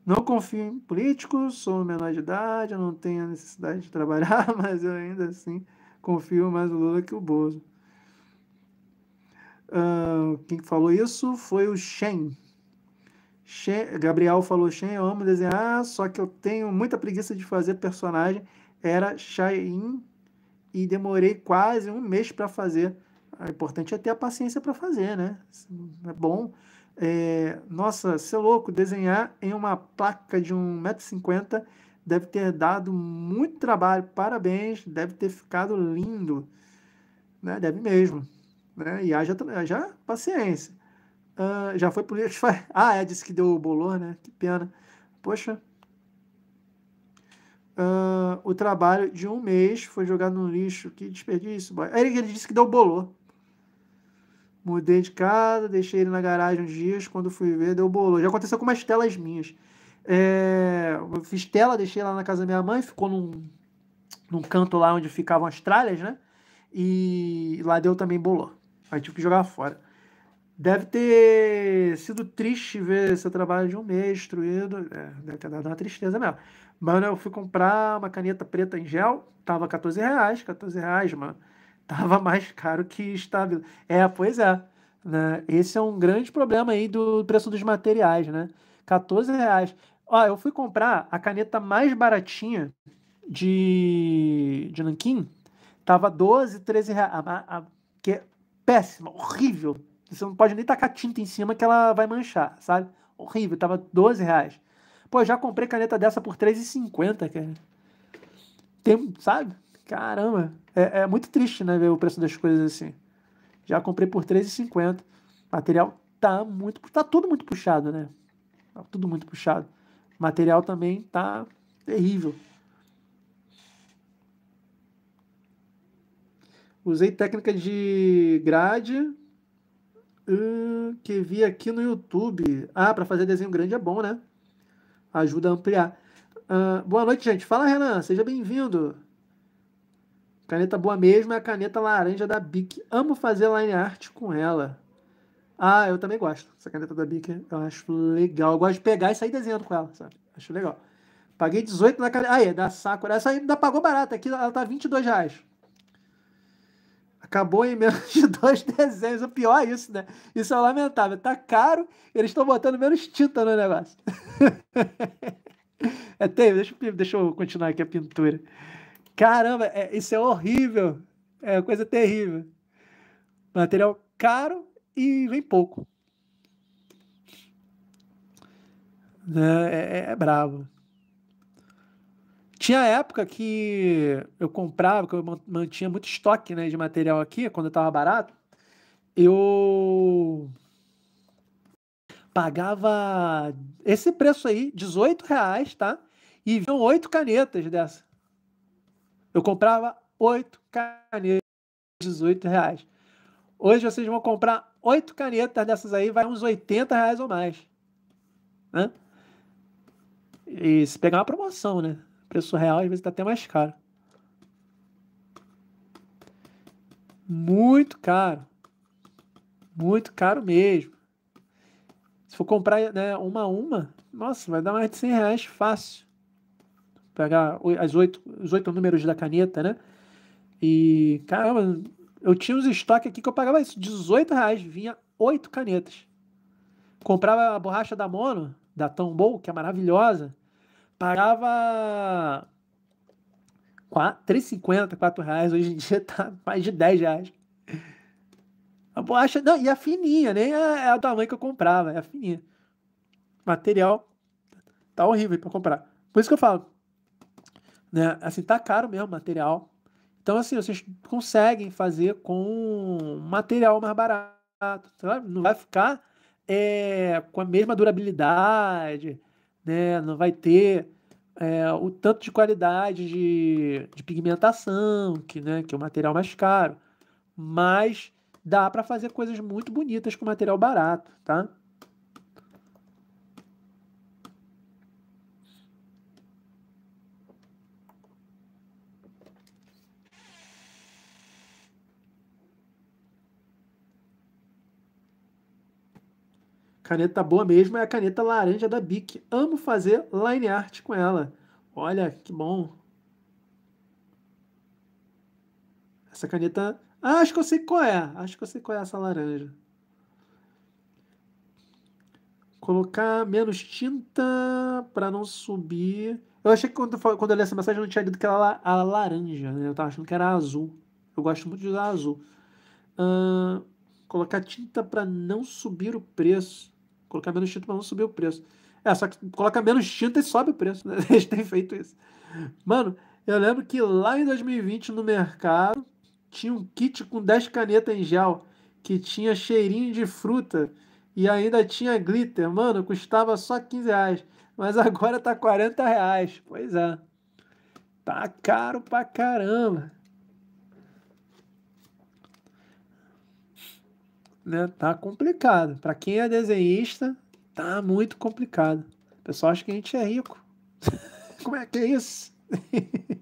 Não confio em políticos, sou menor de idade, não tenho a necessidade de trabalhar, [LAUGHS] mas eu ainda assim confio mais no Lula que o Bozo. Uh, quem falou isso foi o Shen. Shen. Gabriel falou: Shen, eu amo desenhar, só que eu tenho muita preguiça de fazer personagem. Era Shain e demorei quase um mês para fazer. O ah, importante é ter a paciência para fazer, né? É bom. É, nossa, ser é louco, desenhar em uma placa de 1,50m deve ter dado muito trabalho. Parabéns, deve ter ficado lindo. Né? Deve mesmo. Né? E haja, haja paciência. Uh, já foi isso. [LAUGHS] Ah, é, disse que deu o bolor, né? Que pena. Poxa. Uh, o trabalho de um mês foi jogado no lixo. Que desperdício, boy. Ele, ele disse que deu bolor. Mudei de casa, deixei ele na garagem uns dias. Quando fui ver, deu bolo. Já aconteceu com umas telas minhas. É, eu fiz tela, deixei lá na casa da minha mãe, ficou num, num canto lá onde ficavam as tralhas, né? E lá deu também bolo. Aí tive que jogar fora. Deve ter sido triste ver seu trabalho de um mês destruído. É, deve ter dado uma tristeza mesmo. Mano, né, eu fui comprar uma caneta preta em gel, tava 14 reais, 14 reais, mano estava [LAUGHS] mais caro que estava. É, pois é. Né? Esse é um grande problema aí do preço dos materiais, né? 14 reais. Ó, eu fui comprar a caneta mais baratinha de, de Nanquim, tava 12, 13 reais. A, a, que é péssima, horrível. Você não pode nem tacar tinta em cima que ela vai manchar, sabe? Horrível, tava 12 reais. Pô, já comprei caneta dessa por 3,50, cara. Tem, sabe? Caramba, é, é muito triste, né, ver o preço das coisas assim. Já comprei por R$3,50. Material tá muito. Tá tudo muito puxado, né? Tá tudo muito puxado. Material também tá terrível. Usei técnica de grade hum, que vi aqui no YouTube. Ah, para fazer desenho grande é bom, né? Ajuda a ampliar. Uh, boa noite, gente. Fala, Renan. Seja bem-vindo. Caneta boa mesmo é a caneta laranja da Bic. Amo fazer line art com ela. Ah, eu também gosto. Essa caneta da Bic eu acho legal. Eu gosto de pegar e sair desenhando com ela, sabe? Acho legal. Paguei 18 na caneta. Ah, é da Sakura. Essa ainda pagou barata. Aqui ela tá 22 reais. Acabou em menos de [LAUGHS] dois desenhos. O pior é isso, né? Isso é lamentável. Tá caro, eles estão botando menos tinta no negócio. [LAUGHS] é, teve. deixa, deixa eu continuar aqui a pintura. Caramba, é, isso é horrível. É uma coisa terrível. Material caro e vem pouco. Né, é, é, é brabo. Tinha época que eu comprava, que eu mantinha muito estoque né, de material aqui, quando estava barato. Eu pagava esse preço aí, 18 reais, tá? E vinham oito canetas dessa. Eu comprava oito canetas por 18 reais. Hoje vocês vão comprar oito canetas dessas aí, vai uns 80 reais ou mais. Né? E se pegar uma promoção, né? Preço real às vezes está até mais caro. Muito caro. Muito caro mesmo. Se for comprar né, uma a uma, nossa, vai dar mais de 100 reais fácil pegar as oito, os oito números da caneta, né? E, caramba, eu tinha uns estoques aqui que eu pagava isso, 18 reais, vinha oito canetas. Comprava a borracha da Mono, da Tombow, que é maravilhosa, pagava 3,50, 4 reais, hoje em dia [LAUGHS] tá mais de 10 reais. A borracha, não, e a fininha, nem a é o tamanho que eu comprava, é a fininha. Material tá horrível para comprar. Por isso que eu falo, né? Assim, tá caro mesmo o material. Então, assim, vocês conseguem fazer com material mais barato. Não vai ficar é, com a mesma durabilidade, né? não vai ter é, o tanto de qualidade de, de pigmentação, que, né, que é o material mais caro. Mas dá para fazer coisas muito bonitas com material barato, tá? Caneta boa mesmo é a caneta laranja da Bic. Amo fazer line art com ela. Olha, que bom. Essa caneta... Ah, acho que eu sei qual é. Acho que eu sei qual é essa laranja. Colocar menos tinta para não subir. Eu achei que quando, quando eu li essa mensagem eu não tinha lido que era a laranja, né? Eu tava achando que era azul. Eu gosto muito de usar azul. Uh, colocar tinta para não subir o preço. Colocar menos tinta para não subir o preço. É, só que coloca menos tinta e sobe o preço, né? Eles [LAUGHS] têm feito isso. Mano, eu lembro que lá em 2020 no mercado tinha um kit com 10 canetas em gel que tinha cheirinho de fruta e ainda tinha glitter. Mano, custava só 15 reais. Mas agora tá 40 reais. Pois é. Tá caro pra caramba. né, tá complicado. Para quem é desenhista, tá muito complicado. O pessoal acha que a gente é rico. [LAUGHS] Como é que é isso? [LAUGHS]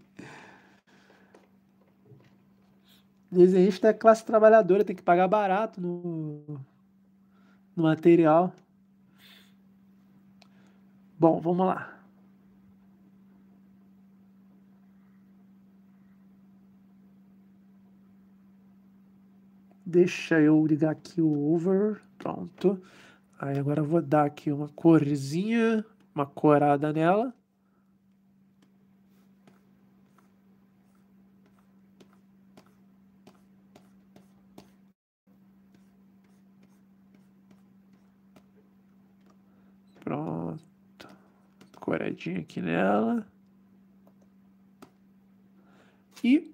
desenhista é classe trabalhadora, tem que pagar barato no, no material. Bom, vamos lá. Deixa eu ligar aqui o over. Pronto. Aí agora eu vou dar aqui uma corzinha, uma corada nela. Pronto. Coradinha aqui nela. E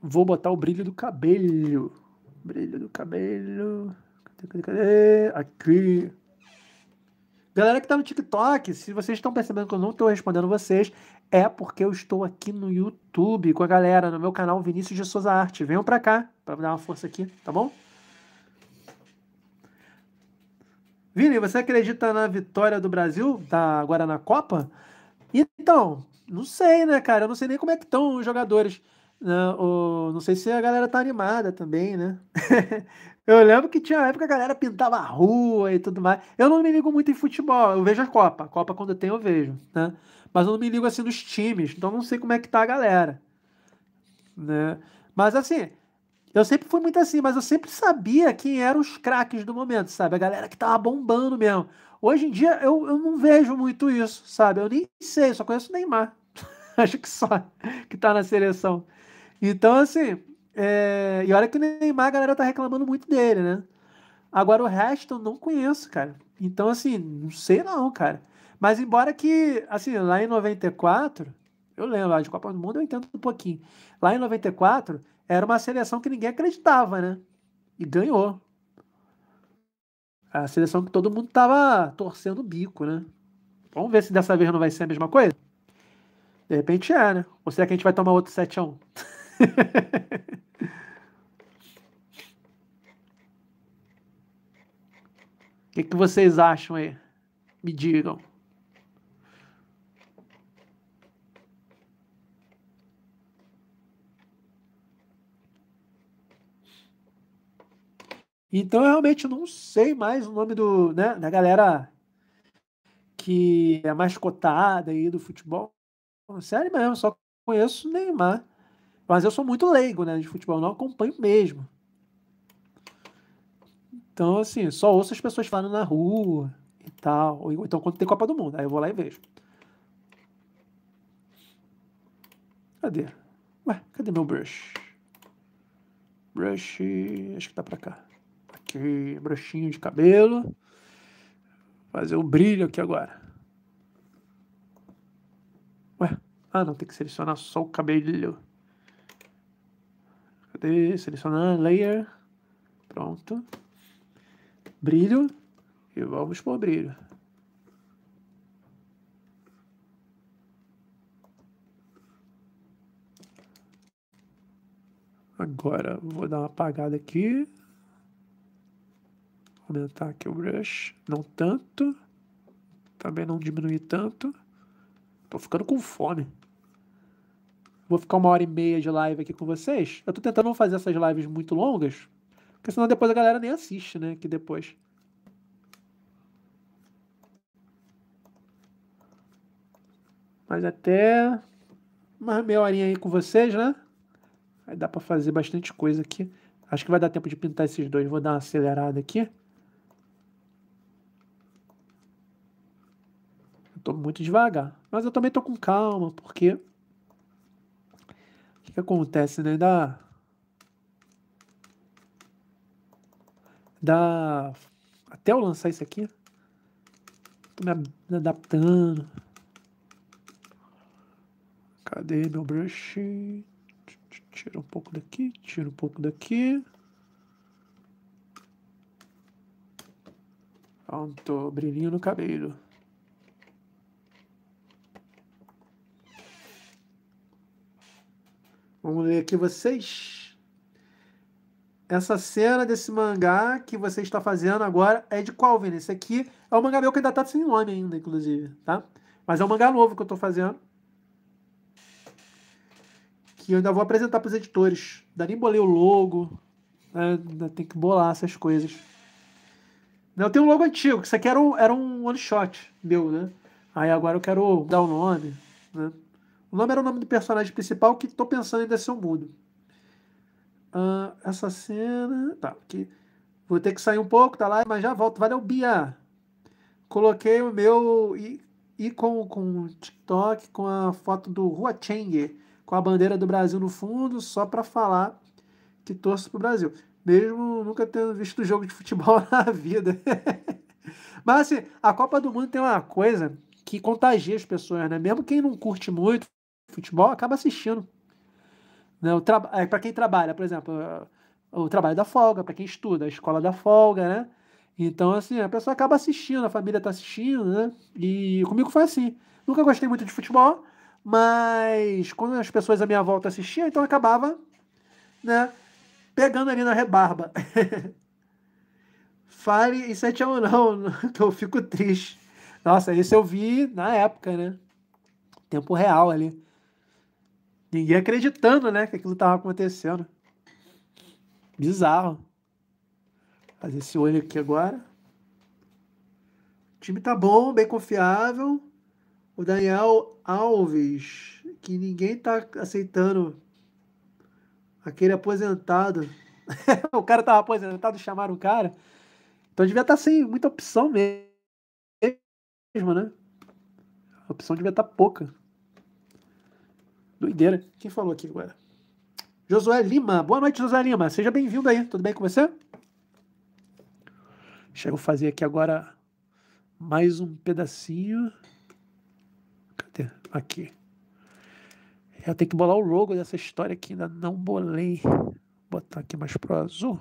vou botar o brilho do cabelo brilho do cabelo. Cadê, cadê, cadê? Aqui. Galera que tá no TikTok, se vocês estão percebendo que eu não estou respondendo vocês, é porque eu estou aqui no YouTube com a galera, no meu canal Vinícius de Souza Arte. Venham para cá para dar uma força aqui, tá bom? Vini, você acredita na vitória do Brasil da agora na Copa? Então, não sei, né, cara? Eu não sei nem como é que estão os jogadores. Não, o, não sei se a galera tá animada também, né? [LAUGHS] eu lembro que tinha uma época que a galera pintava a rua e tudo mais. Eu não me ligo muito em futebol, eu vejo a Copa. A Copa quando tem eu vejo, né? Mas eu não me ligo assim nos times, então não sei como é que tá a galera. Né? Mas assim, eu sempre fui muito assim, mas eu sempre sabia quem eram os craques do momento, sabe? A galera que tava bombando mesmo. Hoje em dia eu, eu não vejo muito isso, sabe? Eu nem sei, só conheço o Neymar. [LAUGHS] Acho que só que tá na seleção. Então, assim, é... e olha que o Neymar, a galera tá reclamando muito dele, né? Agora o resto eu não conheço, cara. Então, assim, não sei não, cara. Mas embora que, assim, lá em 94, eu lembro, lá de Copa do Mundo eu entendo um pouquinho. Lá em 94, era uma seleção que ninguém acreditava, né? E ganhou. A seleção que todo mundo tava torcendo o bico, né? Vamos ver se dessa vez não vai ser a mesma coisa? De repente é, né? Ou será que a gente vai tomar outro 7x1? [LAUGHS] O [LAUGHS] que, que vocês acham aí? Me digam. Então eu realmente não sei mais o nome do, né, da galera que é mais cotada aí do futebol. Sério mesmo, só conheço Neymar. Mas eu sou muito leigo, né? De futebol, não acompanho mesmo. Então, assim, só ouço as pessoas falando na rua e tal. Ou então quando tem Copa do Mundo, aí eu vou lá e vejo. Cadê? Ué, cadê meu brush? Brush. Acho que tá pra cá. Aqui, broxinho de cabelo. Fazer o um brilho aqui agora. Ué, ah não, tem que selecionar só o cabelo de selecionar layer. Pronto. Brilho. E vamos por brilho. Agora vou dar uma apagada aqui. Aumentar aqui o brush. Não tanto. Também não diminuir tanto. Tô ficando com fome. Vou ficar uma hora e meia de live aqui com vocês. Eu tô tentando não fazer essas lives muito longas, porque senão depois a galera nem assiste, né? Que depois. Mas até mais meia horinha aí com vocês, né? Aí dá para fazer bastante coisa aqui. Acho que vai dar tempo de pintar esses dois. Vou dar uma acelerada aqui. Eu tô muito devagar. Mas eu também tô com calma, porque que acontece, né? Da, da até eu lançar isso aqui, tô me adaptando. Cadê meu brush? Tira um pouco daqui, tira um pouco daqui. Pronto, brilhinho no cabelo. Vamos ler aqui vocês. Essa cena desse mangá que você está fazendo agora é de qual, Vini? Esse aqui é um mangá meu que ainda está sem nome ainda, inclusive, tá? Mas é um mangá novo que eu estou fazendo. Que eu ainda vou apresentar para os editores. Ainda nem bolei o logo. Né? Ainda tem que bolar essas coisas. Eu tenho um logo antigo, que isso aqui era um, era um one shot meu, né? Aí agora eu quero dar o um nome, né? O nome era o nome do personagem principal que estou pensando em descer o mundo. Ah, essa cena. Tá, aqui. Vou ter que sair um pouco, tá lá, mas já volto. Valeu, Bia! Coloquei o meu ícone com o TikTok com a foto do Rua Cheng, com a bandeira do Brasil no fundo, só para falar que torço pro Brasil. Mesmo nunca tendo visto jogo de futebol [LAUGHS] na vida. mas assim, a Copa do Mundo tem uma coisa que contagia as pessoas, né? Mesmo quem não curte muito futebol acaba assistindo. Né? É, para quem trabalha, por exemplo, o trabalho da folga, para quem estuda, a escola da folga, né? Então, assim, a pessoa acaba assistindo, a família tá assistindo, né? E comigo foi assim. Nunca gostei muito de futebol, mas quando as pessoas à minha volta assistiam, então acabava, né? Pegando ali na rebarba. [LAUGHS] Fale em sete tchau não, que eu fico triste. Nossa, isso eu vi na época, né? Tempo real ali. Ninguém acreditando, né, que aquilo tava acontecendo. Bizarro. Fazer esse olho aqui agora. O time tá bom, bem confiável. O Daniel Alves, que ninguém tá aceitando. Aquele aposentado. [LAUGHS] o cara tava aposentado, chamaram o cara. Então devia estar tá sem muita opção mesmo, né? A opção devia estar tá pouca. Doideira. Quem falou aqui agora? Josué Lima. Boa noite, Josué Lima. Seja bem-vindo aí. Tudo bem com você? Deixa eu fazer aqui agora mais um pedacinho. Cadê? Aqui. Eu tenho que bolar o logo dessa história que ainda não bolei. Vou botar aqui mais pro azul.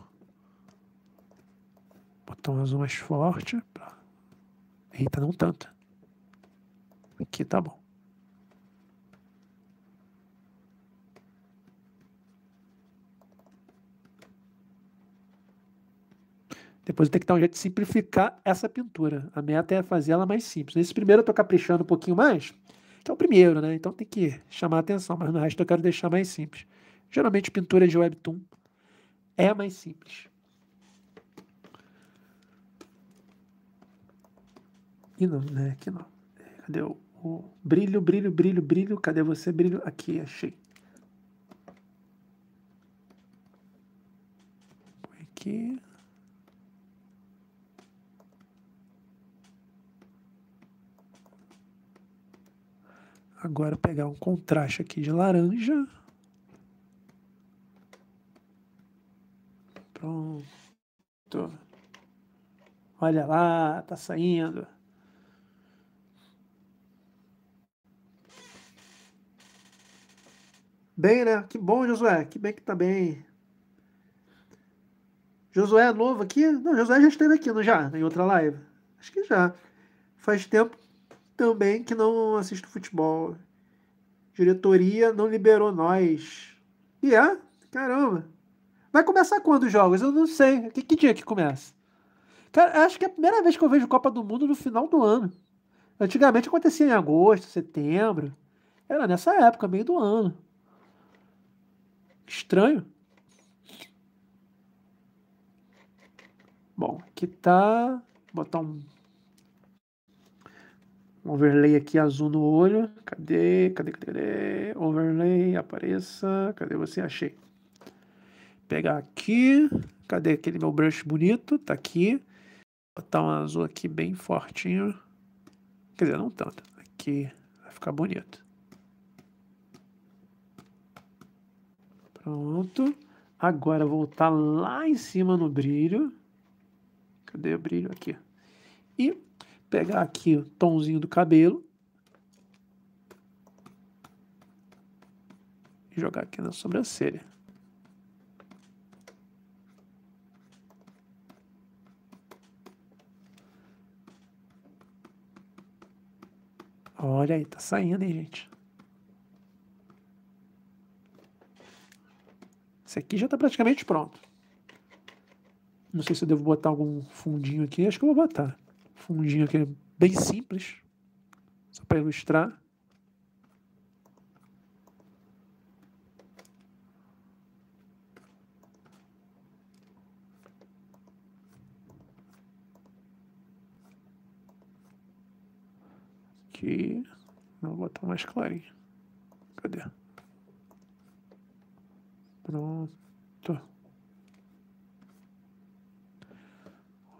Botar um azul mais forte. Eita, não tanto. Aqui tá bom. Depois eu tenho que dar um jeito de simplificar essa pintura. A meta é fazer ela mais simples. Nesse primeiro eu estou caprichando um pouquinho mais, que é o primeiro, né? Então tem que chamar a atenção, mas no resto eu quero deixar mais simples. Geralmente pintura de webtoon é mais simples. E não, né? Aqui não. Cadê o, o brilho, brilho, brilho, brilho? Cadê você, brilho? Aqui, achei. Agora pegar um contraste aqui de laranja. Pronto. Olha lá, tá saindo. Bem, né? Que bom, Josué. Que bem que tá bem. Josué é novo aqui? Não, Josué já esteve aqui, não já? Em outra live? Acho que já. Faz tempo também que não assisto futebol. Diretoria não liberou nós. E é? Caramba. Vai começar quando os jogos? Eu não sei. Que, que dia que começa? Cara, acho que é a primeira vez que eu vejo Copa do Mundo no final do ano. Antigamente acontecia em agosto, setembro. Era nessa época, meio do ano. Estranho. Bom, aqui tá. Vou botar um overlay aqui azul no olho. Cadê? Cadê? Cadê? Overlay, apareça. Cadê você? Achei. Pegar aqui. Cadê aquele meu brush bonito? Tá aqui. Botar um azul aqui bem fortinho. Quer dizer, não tanto. Aqui vai ficar bonito. Pronto. Agora voltar lá em cima no brilho. Cadê o brilho aqui? E pegar aqui o tomzinho do cabelo. E jogar aqui na sobrancelha. Olha aí, tá saindo, hein, gente? Esse aqui já tá praticamente pronto. Não sei se eu devo botar algum fundinho aqui, acho que eu vou botar fundinho aqui bem simples, só para ilustrar. Aqui, vou botar mais clarinho. Cadê? Pronto.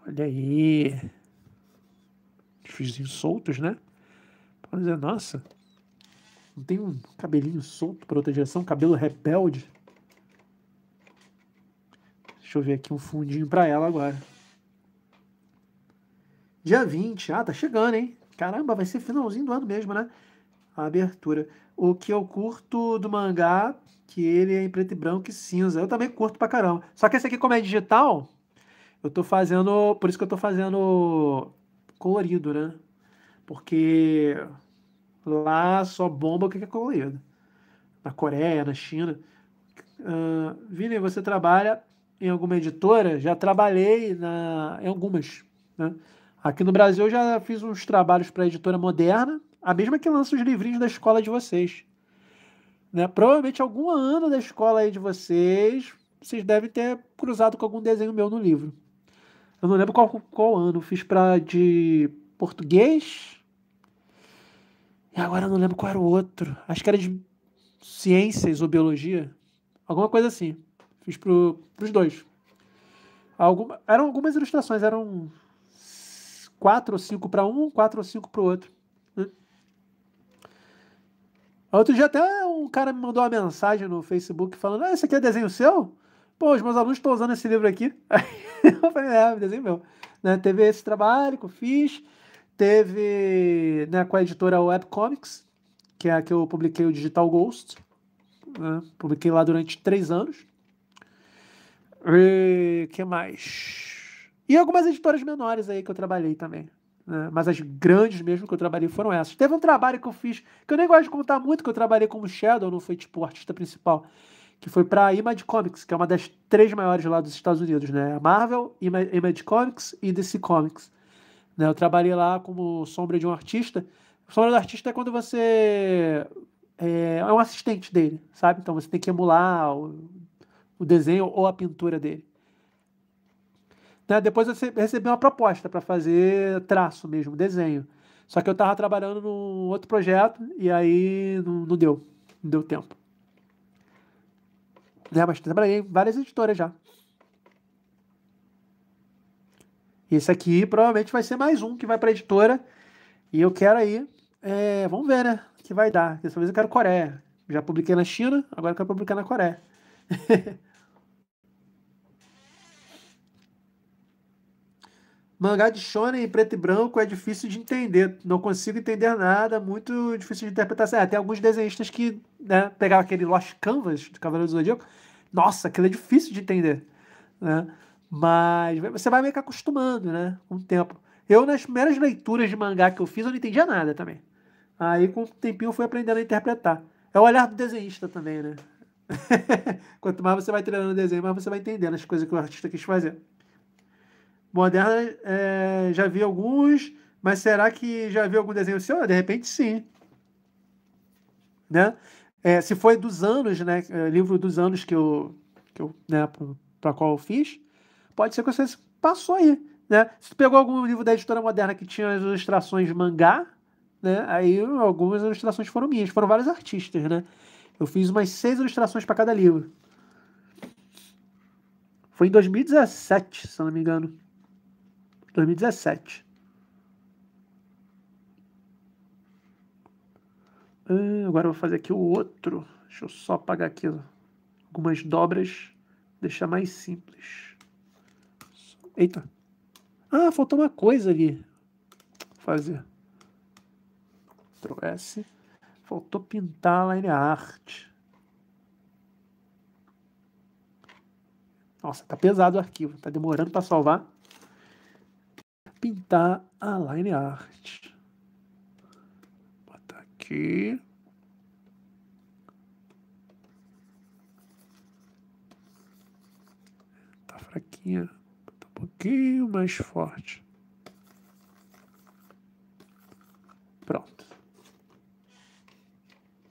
Olha aí fiozinhos soltos, né? Pode dizer, nossa, não tem um cabelinho solto para outra direção, cabelo rebelde. Deixa eu ver aqui um fundinho para ela agora. Dia 20. Ah, tá chegando, hein? Caramba, vai ser finalzinho do ano mesmo, né? A abertura. O que eu curto do mangá, que ele é em preto e branco e cinza. Eu também curto pra caramba. Só que esse aqui, como é digital, eu tô fazendo. Por isso que eu tô fazendo colorido, né? Porque lá só bomba o que é colorido. Na Coreia, na China. Uh, Vini, você trabalha em alguma editora? Já trabalhei na, em algumas. Né? Aqui no Brasil eu já fiz uns trabalhos para a editora moderna, a mesma que lança os livrinhos da escola de vocês. Né? Provavelmente algum ano da escola aí de vocês, vocês devem ter cruzado com algum desenho meu no livro. Eu não lembro qual, qual ano. fiz pra de português. E agora eu não lembro qual era o outro. Acho que era de ciências ou biologia. Alguma coisa assim. Fiz pro, pros dois. Alguma, eram algumas ilustrações, eram quatro ou cinco para um, quatro ou cinco para o outro. Outro dia até um cara me mandou uma mensagem no Facebook falando: ah, esse aqui é desenho seu? pô, os meus alunos estão usando esse livro aqui. Aí [LAUGHS] eu falei, é, desenho meu. Né? Teve esse trabalho que eu fiz, teve né, com a editora Webcomics, que é a que eu publiquei o Digital Ghost. Né? Publiquei lá durante três anos. E que mais? E algumas editoras menores aí que eu trabalhei também. Né? Mas as grandes mesmo que eu trabalhei foram essas. Teve um trabalho que eu fiz, que eu nem gosto de contar muito, que eu trabalhei como shadow, não foi tipo artista principal que foi para a Image Comics, que é uma das três maiores lá dos Estados Unidos, né? Marvel, Image Comics e DC Comics. Né? Eu trabalhei lá como sombra de um artista. Sombra do artista é quando você é, é um assistente dele, sabe? Então você tem que emular o, o desenho ou a pintura dele. Né? Depois eu recebi uma proposta para fazer traço mesmo, desenho. Só que eu estava trabalhando num outro projeto e aí não, não deu, não deu tempo né? Mas trabalhei em várias editoras já. Esse aqui provavelmente vai ser mais um que vai para editora. E eu quero aí, é, vamos ver, né? O que vai dar. Dessa vez eu quero Coreia. Já publiquei na China, agora eu quero publicar na Coreia. [LAUGHS] Mangá de shonen em preto e branco é difícil de entender. Não consigo entender nada, muito difícil de interpretação. É, tem alguns desenhistas que né, pegaram aquele Lost Canvas do Cavaleiro do Zodíaco. Nossa, aquilo é difícil de entender. Né? Mas você vai meio que acostumando, né? Com o tempo. Eu, nas primeiras leituras de mangá que eu fiz, eu não entendia nada também. Aí, com o tempinho, eu fui aprendendo a interpretar. É o olhar do desenhista também, né? [LAUGHS] Quanto mais você vai treinando o desenho, mais você vai entendendo as coisas que o artista quis fazer. Moderna, é, já vi alguns, mas será que já vi algum desenho seu? Ah, de repente, sim. Né? É, se foi dos anos, né? É, livro dos anos que eu, que eu né, para qual eu fiz, pode ser que você passou aí, né? Se tu pegou algum livro da editora moderna que tinha as ilustrações mangá, né? Aí algumas ilustrações foram minhas, foram vários artistas, né? Eu fiz umas seis ilustrações para cada livro. Foi em 2017, se não me engano. 2017. Ah, agora eu vou fazer aqui o outro. Deixa eu só apagar aqui algumas dobras, deixar mais simples. Eita. Ah, faltou uma coisa ali. Vou fazer. Ctrl S. Faltou pintar lá em arte. Nossa, tá pesado o arquivo, tá demorando para salvar pintar a line art. Vou botar aqui. Tá fraquinha. Botar um pouquinho mais forte. Pronto.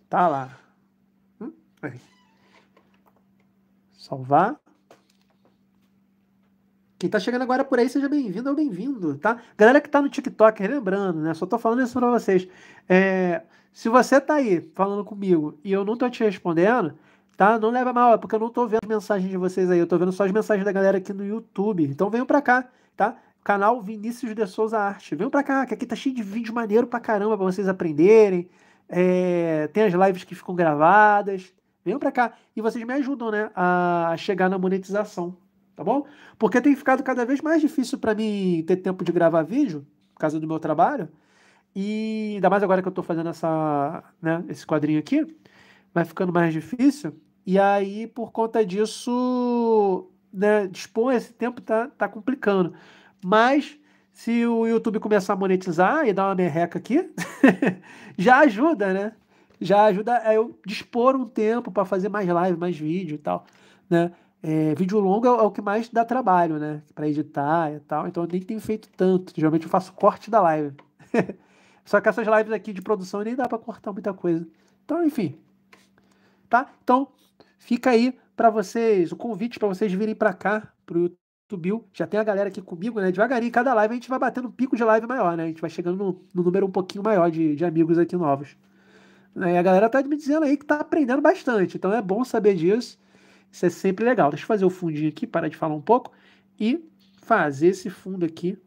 Tá lá. Hum? Salvar. Quem tá chegando agora por aí, seja bem-vindo ou bem-vindo, tá? Galera que tá no TikTok, relembrando né? Só tô falando isso pra vocês. É, se você tá aí falando comigo e eu não tô te respondendo, tá? Não leva mal, é porque eu não tô vendo mensagens de vocês aí. Eu tô vendo só as mensagens da galera aqui no YouTube. Então venham pra cá, tá? Canal Vinícius de Souza Arte. Venham pra cá, que aqui tá cheio de vídeo maneiro pra caramba pra vocês aprenderem. É, tem as lives que ficam gravadas. Venham para cá. E vocês me ajudam, né? A chegar na monetização tá bom? Porque tem ficado cada vez mais difícil para mim ter tempo de gravar vídeo, por causa do meu trabalho. E ainda mais agora que eu estou fazendo essa, né, esse quadrinho aqui, vai ficando mais difícil. E aí, por conta disso, né, dispor esse tempo tá, tá complicando. Mas se o YouTube começar a monetizar e dar uma merreca aqui, [LAUGHS] já ajuda, né? Já ajuda a eu dispor um tempo para fazer mais live, mais vídeo e tal, né? É, vídeo longo é, é, o que mais dá trabalho, né? Para editar e tal. Então eu nem tenho feito tanto. Geralmente eu faço corte da live. [LAUGHS] Só que essas lives aqui de produção nem dá para cortar muita coisa. Então, enfim. Tá? Então, fica aí para vocês o convite para vocês virem para cá pro YouTube. Já tem a galera aqui comigo, né? Devagarinho, cada live a gente vai batendo um pico de live maior, né? A gente vai chegando no, no número um pouquinho maior de, de amigos aqui novos. Né? E a galera tá me dizendo aí que tá aprendendo bastante. Então é bom saber disso. Isso é sempre legal. Deixa eu fazer o fundinho aqui, parar de falar um pouco e fazer esse fundo aqui.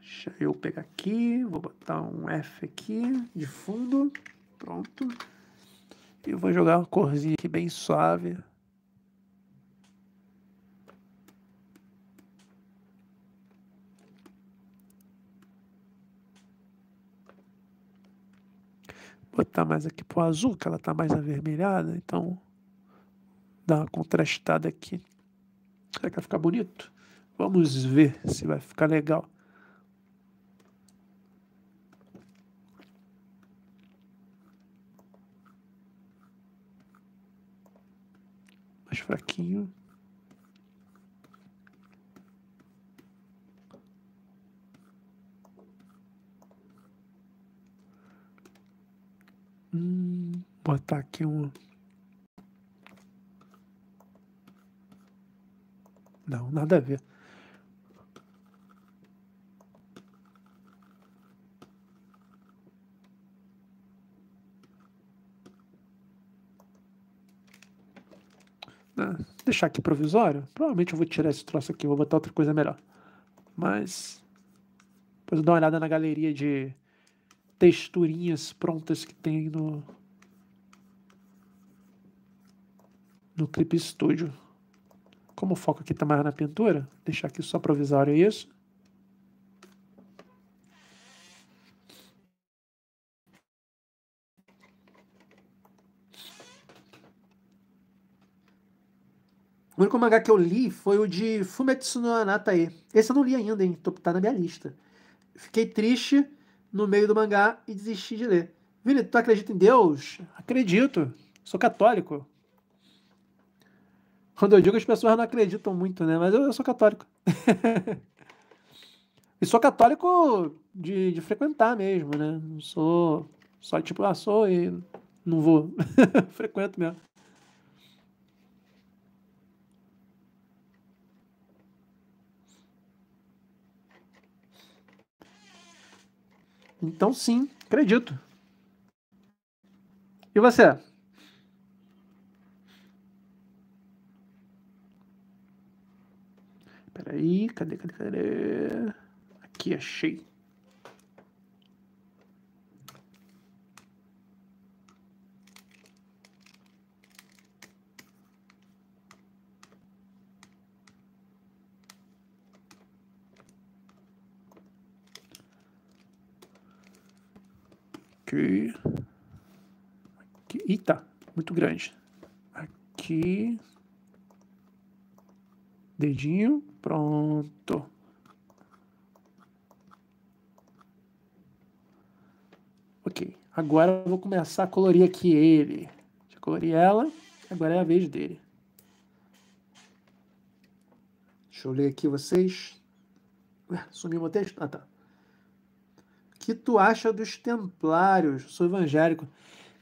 Deixa eu pegar aqui, vou botar um F aqui de fundo, pronto. E vou jogar uma corzinha aqui bem suave vou botar tá mais aqui pro azul, que ela está mais avermelhada, então dá uma contrastada aqui. Será que vai ficar bonito? Vamos ver se vai ficar legal. Mais fraquinho. Hum, botar aqui um. Não, nada a ver. Ah, deixar aqui provisório. Provavelmente eu vou tirar esse troço aqui, vou botar outra coisa melhor. Mas depois eu dou uma olhada na galeria de texturinhas prontas que tem no no Clip Studio. Como o foco aqui está mais na pintura, deixar aqui só provisório é isso. O único mangá que eu li foi o de Fumetsu no Anatae. Esse eu não li ainda, hein? Tá na minha lista. Fiquei triste no meio do mangá e desisti de ler. Vini, tu acredita em Deus? Acredito. Sou católico. Quando eu digo, as pessoas não acreditam muito, né? Mas eu, eu sou católico. [LAUGHS] e sou católico de, de frequentar mesmo, né? Não sou só tipo, ah, sou e não vou. [LAUGHS] Frequento mesmo. Então, sim, acredito. E você? Peraí, cadê, cadê, cadê? Aqui, achei. aqui, aqui. Eita, tá. muito grande. Aqui. Dedinho, pronto. Ok, agora eu vou começar a colorir aqui ele. Já colori ela, agora é a vez dele. Deixa eu ler aqui vocês. Ué, sumiu o texto? Ah, tá que tu acha dos templários? Sou evangélico.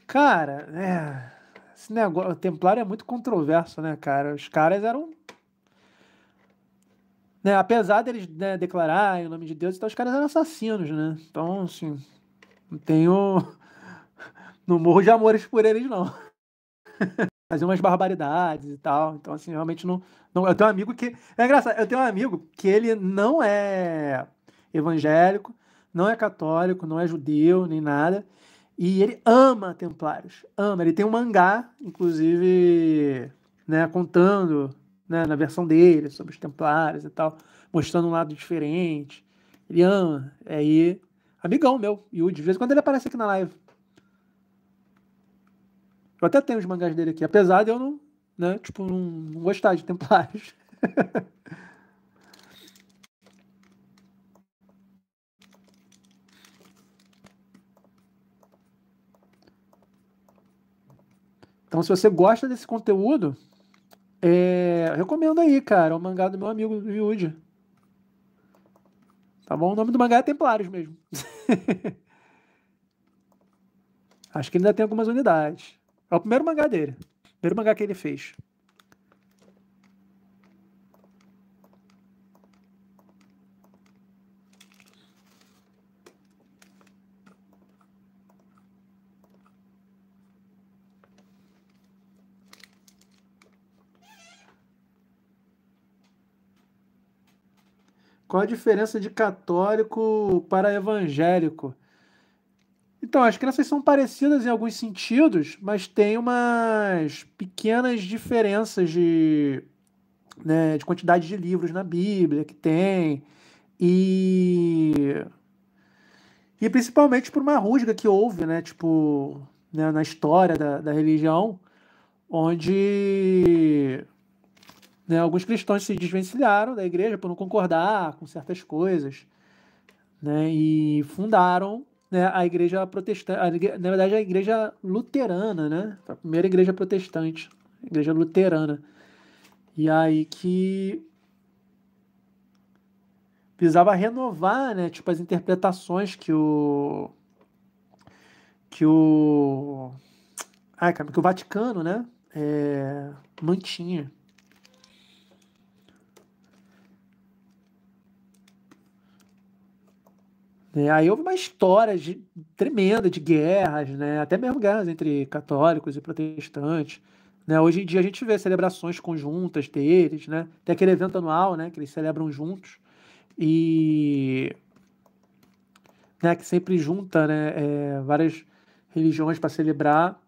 Cara, é, esse negócio, o templário é muito controverso, né, cara? Os caras eram né, apesar deles né, declararem o nome de Deus, então os caras eram assassinos, né? Então, assim, não tenho [LAUGHS] não morro de amores por eles não. [LAUGHS] fazer umas barbaridades e tal. Então, assim, realmente não, não. Eu tenho um amigo que. É engraçado, eu tenho um amigo que ele não é evangélico, não é católico, não é judeu, nem nada. E ele ama Templários, ama. Ele tem um mangá, inclusive, né, contando né, na versão dele sobre os Templários e tal, mostrando um lado diferente. Ele ama. Aí, amigão meu, e de vez em quando ele aparece aqui na live. Eu até tenho os mangás dele aqui, apesar de eu não, né, tipo, não, não gostar de Templários. [LAUGHS] Então, se você gosta desse conteúdo, é... recomendo aí, cara, o mangá do meu amigo do Yuji. Tá bom? O nome do mangá é Templários mesmo. [LAUGHS] Acho que ainda tem algumas unidades. É o primeiro mangá dele. Primeiro mangá que ele fez. Qual a diferença de católico para evangélico? Então, as crenças são parecidas em alguns sentidos, mas tem umas pequenas diferenças de, né, de quantidade de livros na Bíblia que tem. E, e principalmente por uma rusga que houve, né? Tipo, né, na história da, da religião, onde né? Alguns cristãos se desvencilharam da igreja por não concordar com certas coisas né? e fundaram né, a igreja protestante, na verdade a igreja luterana, né? a primeira igreja protestante, a igreja luterana. E aí que precisava renovar, né, tipo as interpretações que o que o ai, cara, que o Vaticano, né, é, mantinha. Né? Aí houve uma história de, tremenda de guerras, né? até mesmo guerras entre católicos e protestantes. Né? Hoje em dia a gente vê celebrações conjuntas deles, né? tem aquele evento anual né? que eles celebram juntos. E né, que sempre junta né, é, várias religiões para celebrar.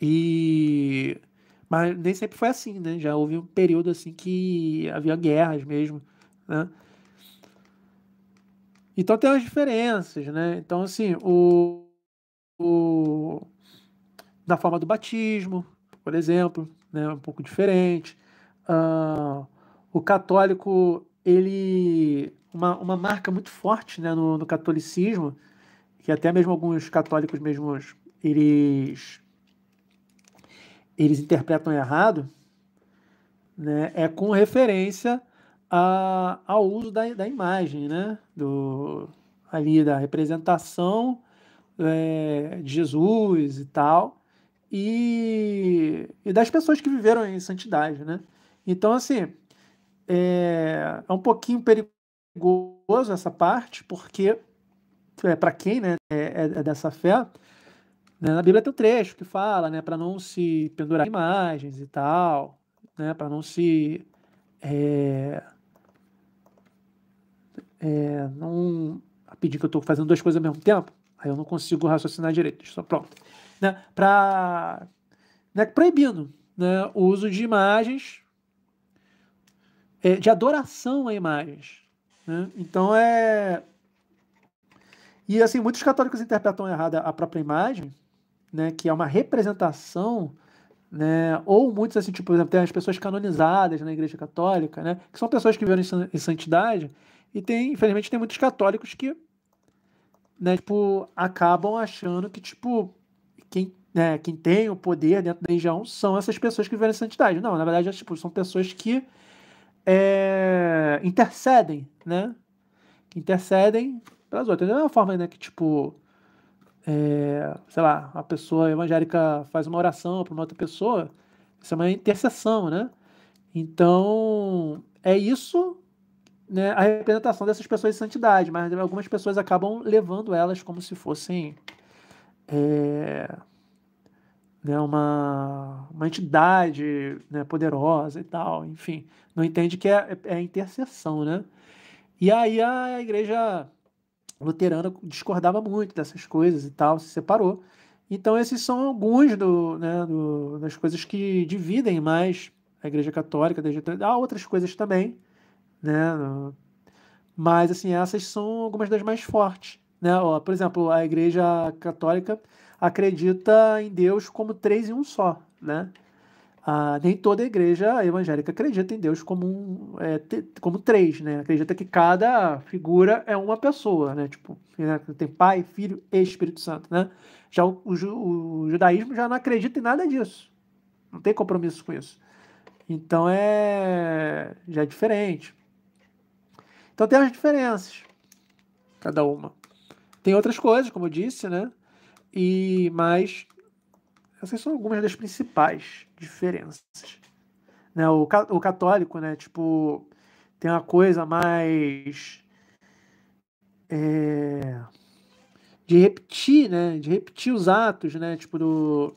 E mas nem sempre foi assim, né? Já houve um período assim que havia guerras mesmo, né? Então tem as diferenças, né? Então, assim, o, o, na forma do batismo, por exemplo, né? um pouco diferente. Uh, o católico, ele. Uma, uma marca muito forte né? no, no catolicismo, que até mesmo alguns católicos mesmos, eles, eles interpretam errado, né? é com referência a, ao uso da, da imagem, né? Do, ali da representação é, de Jesus e tal, e, e das pessoas que viveram em santidade, né? Então, assim, é, é um pouquinho perigoso essa parte, porque é, para quem né, é, é, é dessa fé, né, na Bíblia tem um trecho que fala, né, para não se pendurar imagens e tal, né, para não se é, é, não a pedir que eu estou fazendo duas coisas ao mesmo tempo, aí eu não consigo raciocinar direito. Estou pronto. Né? para né, proibindo né, o uso de imagens, é, de adoração a imagens. Né? Então é. E assim, muitos católicos interpretam errada a própria imagem, né, que é uma representação. Né? Ou muitos assim, tipo, por exemplo, tem as pessoas canonizadas na Igreja Católica, né? Que são pessoas que viveram em santidade e tem, infelizmente, tem muitos católicos que, né, tipo, acabam achando que, tipo, quem, né, quem tem o poder dentro da religião são essas pessoas que vivem a santidade. Não, na verdade, é, tipo, são pessoas que é, intercedem, né? intercedem pelas outras. Da mesma forma, né, que, tipo, é, sei lá, a pessoa evangélica faz uma oração para uma outra pessoa, isso é uma intercessão, né? Então, é isso né, a representação dessas pessoas de santidade, mas algumas pessoas acabam levando elas como se fossem é, né, uma, uma entidade né, poderosa e tal, enfim, não entende que é, é, é, intercessão, né? E aí a igreja luterana discordava muito dessas coisas e tal, se separou. Então esses são alguns do, né, do, das coisas que dividem mais a igreja católica. Desde... Há outras coisas também, né? Mas assim, essas são algumas das mais fortes, né? Ó, por exemplo, a Igreja Católica acredita em Deus como três em um só, né? Ah, nem toda a igreja evangélica acredita em Deus como, um, é, como três, né? Acredita que cada figura é uma pessoa, né? Tipo, né? tem pai, filho e Espírito Santo, né? Já o, o, o judaísmo já não acredita em nada disso. Não tem compromisso com isso. Então é já é diferente. Então tem as diferenças, cada uma. Tem outras coisas, como eu disse, né? E mas essas são algumas das principais diferenças. Né? O, ca o católico, né? Tipo, tem uma coisa mais é, de repetir, né? De repetir os atos, né? Tipo do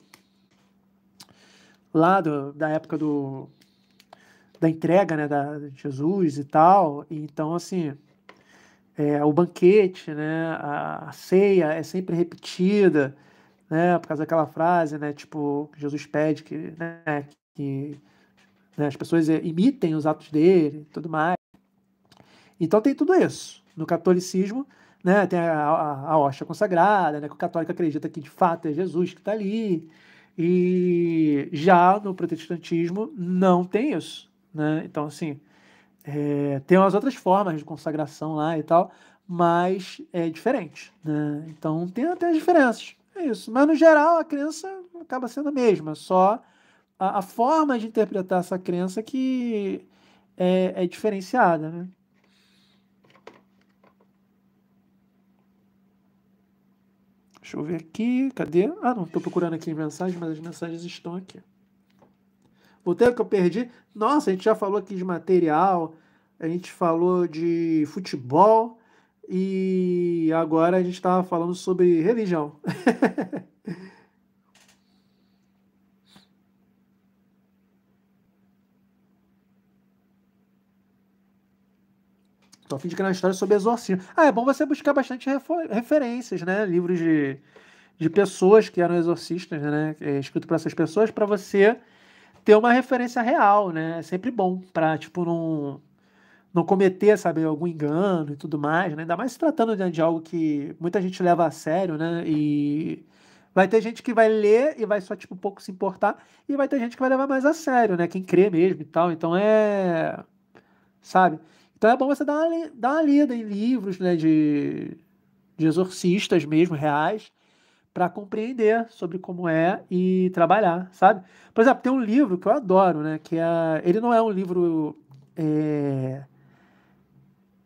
lá do, da época do da entrega né, da, de Jesus e tal. E então, assim, é, o banquete, né, a, a, ceia é sempre repetida, né, por causa daquela frase, né, tipo, Jesus pede que, né, que né, as pessoas imitem os atos dele e tudo mais. Então tem tudo isso. No catolicismo, né, tem a, a, a consagrada, né, que o católico acredita que de fato é Jesus que está ali. E já no protestantismo não tem isso né? Então, assim, é, tem umas outras formas de consagração lá e tal, mas é diferente, né? Então, tem até as diferenças, é isso. Mas, no geral, a crença acaba sendo a mesma, só a, a forma de interpretar essa crença que é, é diferenciada, né? Deixa eu ver aqui, cadê? Ah, não, estou procurando aqui mensagens, mas as mensagens estão aqui. O tempo que eu perdi, nossa, a gente já falou aqui de material, a gente falou de futebol e agora a gente estava falando sobre religião. [LAUGHS] Tô a fim de criar uma história sobre exorcismo. Ah, é bom você buscar bastante referências, né? Livros de, de pessoas que eram exorcistas, né? É, escrito para essas pessoas, para você ter uma referência real, né? É sempre bom para tipo, não, não cometer, sabe, algum engano e tudo mais, né? Ainda mais se tratando de, de algo que muita gente leva a sério, né? E vai ter gente que vai ler e vai só, tipo, pouco se importar, e vai ter gente que vai levar mais a sério, né? Quem crê mesmo e tal. Então é. Sabe? Então é bom você dar uma, dar uma lida em livros, né? De, de exorcistas mesmo, reais para compreender sobre como é e trabalhar, sabe? Por exemplo, tem um livro que eu adoro, né? Que é, ele não é um livro é,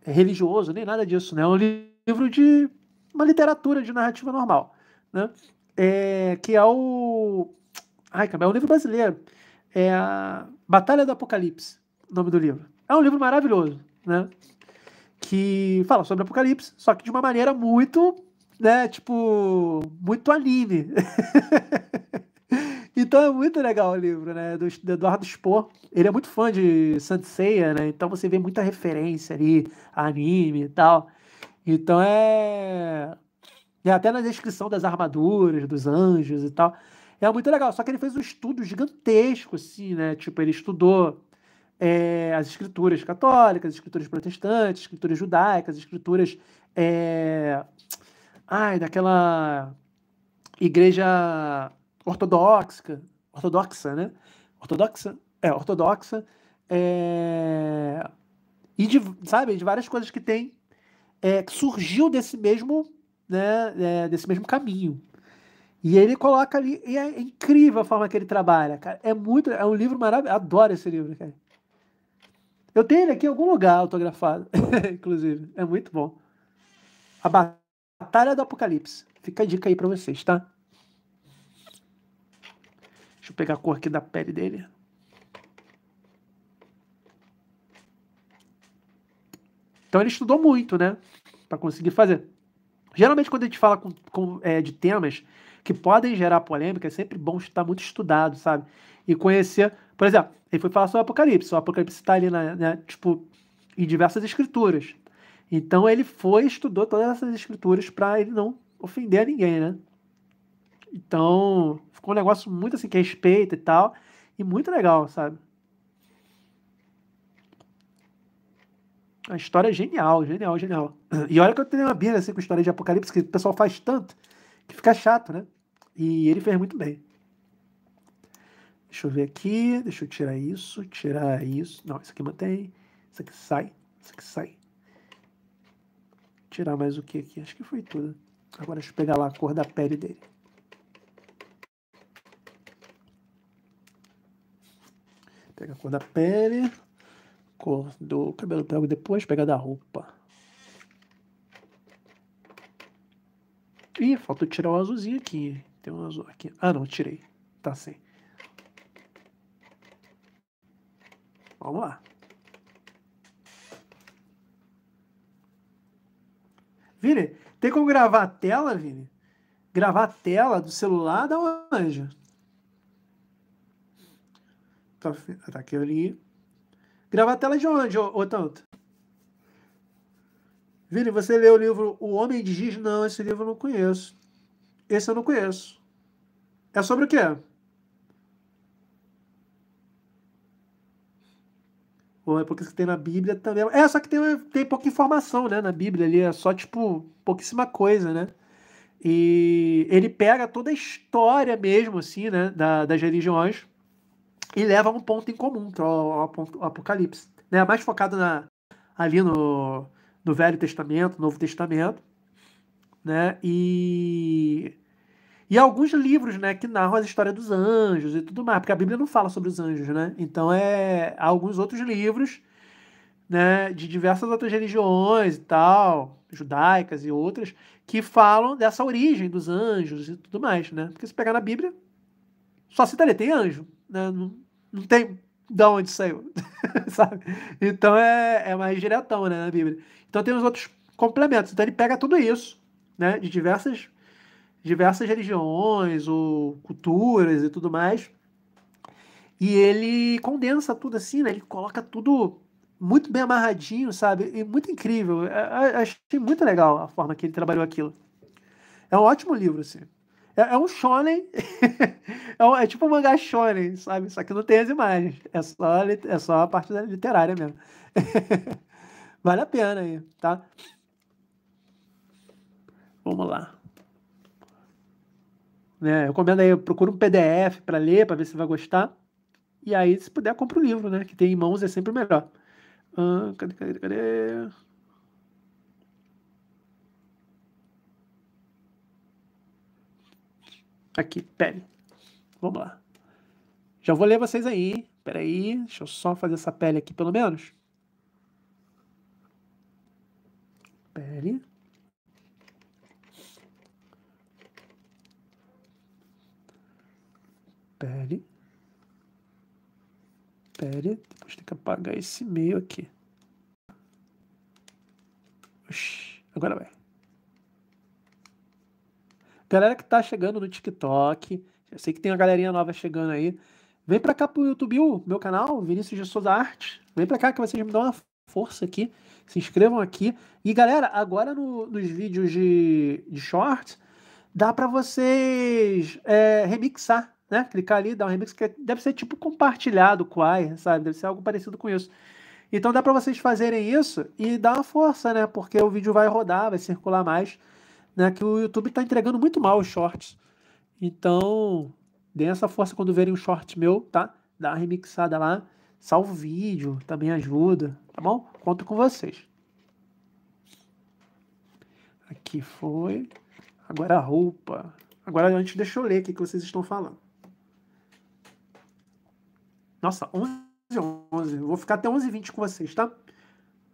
religioso nem nada disso, né? É um livro de uma literatura de narrativa normal, né? É, que é o ai, é um livro brasileiro, é a Batalha do Apocalipse, o nome do livro. É um livro maravilhoso, né? Que fala sobre o Apocalipse, só que de uma maneira muito né? Tipo, muito anime. [LAUGHS] então é muito legal o livro, né? Do, do Eduardo Spohr. Ele é muito fã de Sanseia, né? Então você vê muita referência ali, anime e tal. Então é. é até na descrição das armaduras, dos anjos e tal. É muito legal. Só que ele fez um estudo gigantesco, assim, né? Tipo, ele estudou é, as escrituras católicas, as escrituras protestantes, escrituras judaicas, escrituras é, ai, daquela igreja ortodoxa, ortodoxa, né? Ortodoxa? É, ortodoxa. É... E de, sabe, de várias coisas que tem, é, que surgiu desse mesmo, né, é, desse mesmo caminho. E ele coloca ali, e é incrível a forma que ele trabalha, cara. É muito, é um livro maravilhoso. Adoro esse livro, cara. Eu tenho ele aqui em algum lugar autografado, [LAUGHS] inclusive. É muito bom. A Batalha do Apocalipse. Fica a dica aí pra vocês, tá? Deixa eu pegar a cor aqui da pele dele. Então ele estudou muito, né? Para conseguir fazer. Geralmente, quando a gente fala com, com, é, de temas que podem gerar polêmica, é sempre bom estar muito estudado, sabe? E conhecer. Por exemplo, ele foi falar sobre o Apocalipse. O Apocalipse está ali, na, né, tipo, em diversas escrituras. Então ele foi estudou todas essas escrituras para ele não ofender a ninguém, né? Então ficou um negócio muito assim que é respeita e tal, e muito legal, sabe? A história é genial, genial, genial. [CLEARS THROAT] E olha que eu tenho uma birra assim, com história de Apocalipse, que o pessoal faz tanto que fica chato, né? E ele fez muito bem. Deixa eu ver aqui, deixa eu tirar isso, tirar isso. Não, isso aqui mantém, isso aqui sai, isso aqui sai tirar mais o que aqui? Acho que foi tudo. Agora deixa eu pegar lá a cor da pele dele. Pega a cor da pele, cor do cabelo pego depois, pega da roupa. Ih, falta tirar o azulzinho aqui. Tem um azul aqui. Ah, não, tirei. Tá sem. Vamos lá. Vini, tem como gravar a tela, Vini? Gravar a tela do celular da Anja. Ah, tá, aqui ali. Gravar a tela de onde, ô, tanto? Vini, você leu o livro O Homem de Giz? Não, esse livro eu não conheço. Esse eu não conheço. É sobre o quê? ou é porque que tem na Bíblia também. É, só que tem, tem pouca informação, né? Na Bíblia ali é só, tipo, pouquíssima coisa, né? E ele pega toda a história mesmo, assim, né? Da, das religiões e leva um ponto em comum, que é o, o Apocalipse. Né? Mais focado na, ali no, no Velho Testamento, Novo Testamento, né? E e alguns livros, né, que narram a história dos anjos e tudo mais, porque a Bíblia não fala sobre os anjos, né? Então é há alguns outros livros, né, de diversas outras religiões e tal, judaicas e outras, que falam dessa origem dos anjos e tudo mais, né? Porque se pegar na Bíblia, só cita ali, tem anjo, né? Não, não tem da onde saiu, [LAUGHS] sabe? Então é, é mais diretão, né, na Bíblia. Então tem os outros complementos. Então ele pega tudo isso, né, de diversas diversas religiões ou culturas e tudo mais. E ele condensa tudo assim, né? Ele coloca tudo muito bem amarradinho, sabe? E muito incrível. Eu é, achei muito legal a forma que ele trabalhou aquilo. É um ótimo livro, assim. É, é um shonen. [LAUGHS] é, um, é, tipo um mangá shonen, sabe? Só que não tem as imagens. É só, é só a parte literária mesmo. [LAUGHS] vale a pena aí, tá? Vamos lá. Né? Eu recomendo aí, procura um PDF para ler, para ver se vai gostar. E aí, se puder, compra o um livro, né? Que tem em mãos é sempre o melhor. Ah, cadê, cadê, cadê? Aqui, pele. Vamos lá. Já vou ler vocês aí. Peraí, deixa eu só fazer essa pele aqui, pelo menos. Pele. séria. Depois tem que apagar esse e-mail aqui. Oxi, agora vai. Galera que tá chegando no TikTok, já sei que tem uma galerinha nova chegando aí. Vem pra cá pro YouTube, meu canal, Vinícius de Souza Arte. Vem pra cá que vocês me dão uma força aqui. Se inscrevam aqui. E galera, agora no, nos vídeos de, de short, dá para vocês é, remixar né? Clicar ali, dar um remix, que deve ser tipo compartilhado, quai, sabe? Deve ser algo parecido com isso. Então dá para vocês fazerem isso e dar uma força, né? Porque o vídeo vai rodar, vai circular mais, né? Que o YouTube está entregando muito mal os shorts. Então, dê essa força quando verem um short meu, tá? Dá uma remixada lá, salva o vídeo, também ajuda, tá bom? Conto com vocês. Aqui foi. Agora a roupa. Agora antes, deixa eu ler o que vocês estão falando. Nossa, 11 11 Vou ficar até 11h20 com vocês, tá?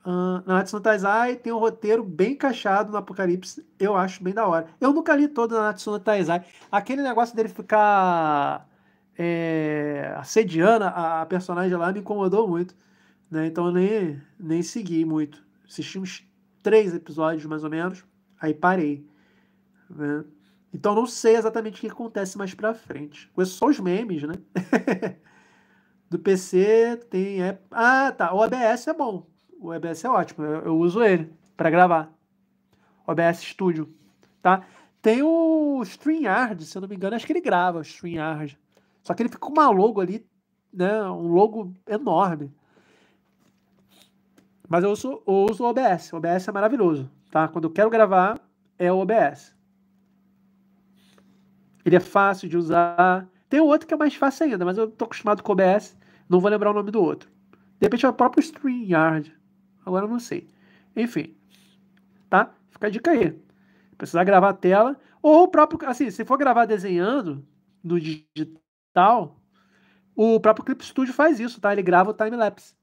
Uh, na Natsuno no Taizai tem um roteiro bem encaixado no Apocalipse, eu acho bem da hora. Eu nunca li todo na Natsuno no Taizai. Aquele negócio dele ficar é, assediando a, a personagem lá me incomodou muito. Né? Então eu nem, nem segui muito. Assisti uns três episódios, mais ou menos, aí parei. Né? Então não sei exatamente o que acontece mais pra frente. Conheço só os memes, né? [LAUGHS] Do PC tem. É... Ah, tá. O OBS é bom. O OBS é ótimo. Eu, eu uso ele para gravar. OBS Studio. Tá? Tem o StreamYard, se eu não me engano, acho que ele grava o StreamYard. Só que ele fica com uma logo ali, né? Um logo enorme. Mas eu uso, eu uso o OBS. O OBS é maravilhoso. Tá? Quando eu quero gravar, é o OBS. Ele é fácil de usar. Tem outro que é mais fácil ainda, mas eu tô acostumado com o OBS. Não vou lembrar o nome do outro. De repente é o próprio StreamYard. Agora eu não sei. Enfim. Tá? Fica a dica aí. Precisar gravar a tela. Ou o próprio. Assim, se for gravar desenhando no digital, o próprio Clip Studio faz isso, tá? Ele grava o time-lapse.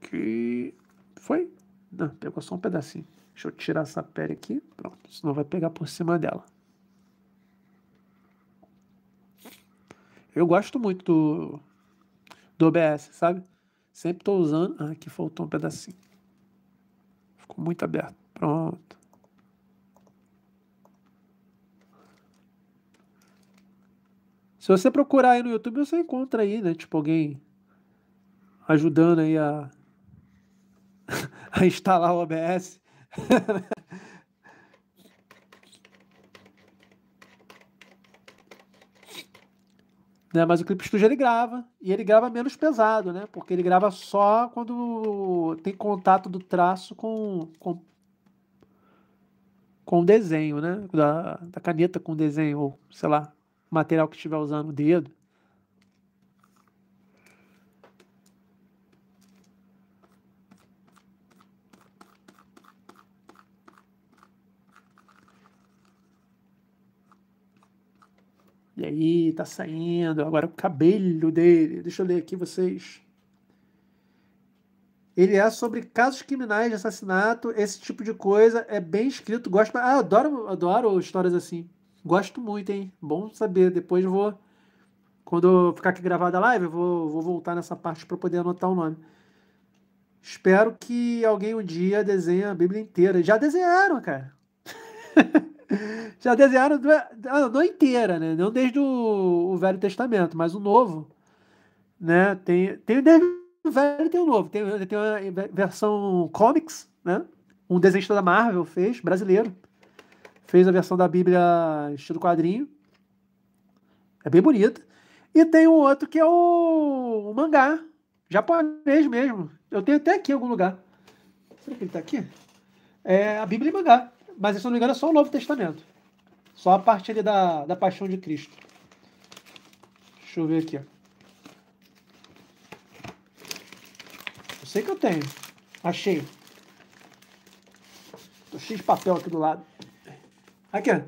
Aqui. Foi? Não, pegou só um pedacinho. Deixa eu tirar essa pele aqui. Pronto, senão vai pegar por cima dela. Eu gosto muito do, do OBS, sabe? Sempre estou usando. Ah, aqui faltou um pedacinho. Ficou muito aberto. Pronto. Se você procurar aí no YouTube, você encontra aí, né? Tipo, alguém ajudando aí a, [LAUGHS] a instalar o OBS. [LAUGHS] né? Mas o clipe estúdio ele grava, e ele grava menos pesado, né? Porque ele grava só quando tem contato do traço com, com com o desenho, né? Da, da caneta com o desenho, ou sei lá, material que estiver usando, o dedo. E aí, tá saindo agora o cabelo dele. Deixa eu ler aqui vocês. Ele é sobre casos criminais de assassinato, esse tipo de coisa. É bem escrito, gosto. Ah, adoro, adoro histórias assim. Gosto muito, hein? Bom saber. Depois eu vou. Quando eu ficar aqui gravada a live, eu vou, vou voltar nessa parte para poder anotar o nome. Espero que alguém um dia desenhe a Bíblia inteira. Já desenharam, cara. [LAUGHS] [LAUGHS] já desenharam a ah, noite inteira, né? Não desde o, o, Velho Testamento, mas o Novo. Né? Tem, tem o Velho tem o Novo. Tem, tem uma versão comics, né? Um desenhista da Marvel fez, brasileiro. Fez a versão da Bíblia estilo quadrinho. É bem bonito E tem um outro que é o, o mangá, japonês mesmo. Eu tenho até aqui em algum lugar. Será que ele está aqui? É a Bíblia e mangá. Mas, se eu não me engano, é só o Novo Testamento. Só a parte ali da, da paixão de Cristo. Deixa eu ver aqui. Eu sei que eu tenho. Achei. Tô cheio de papel aqui do lado. Aqui, ó.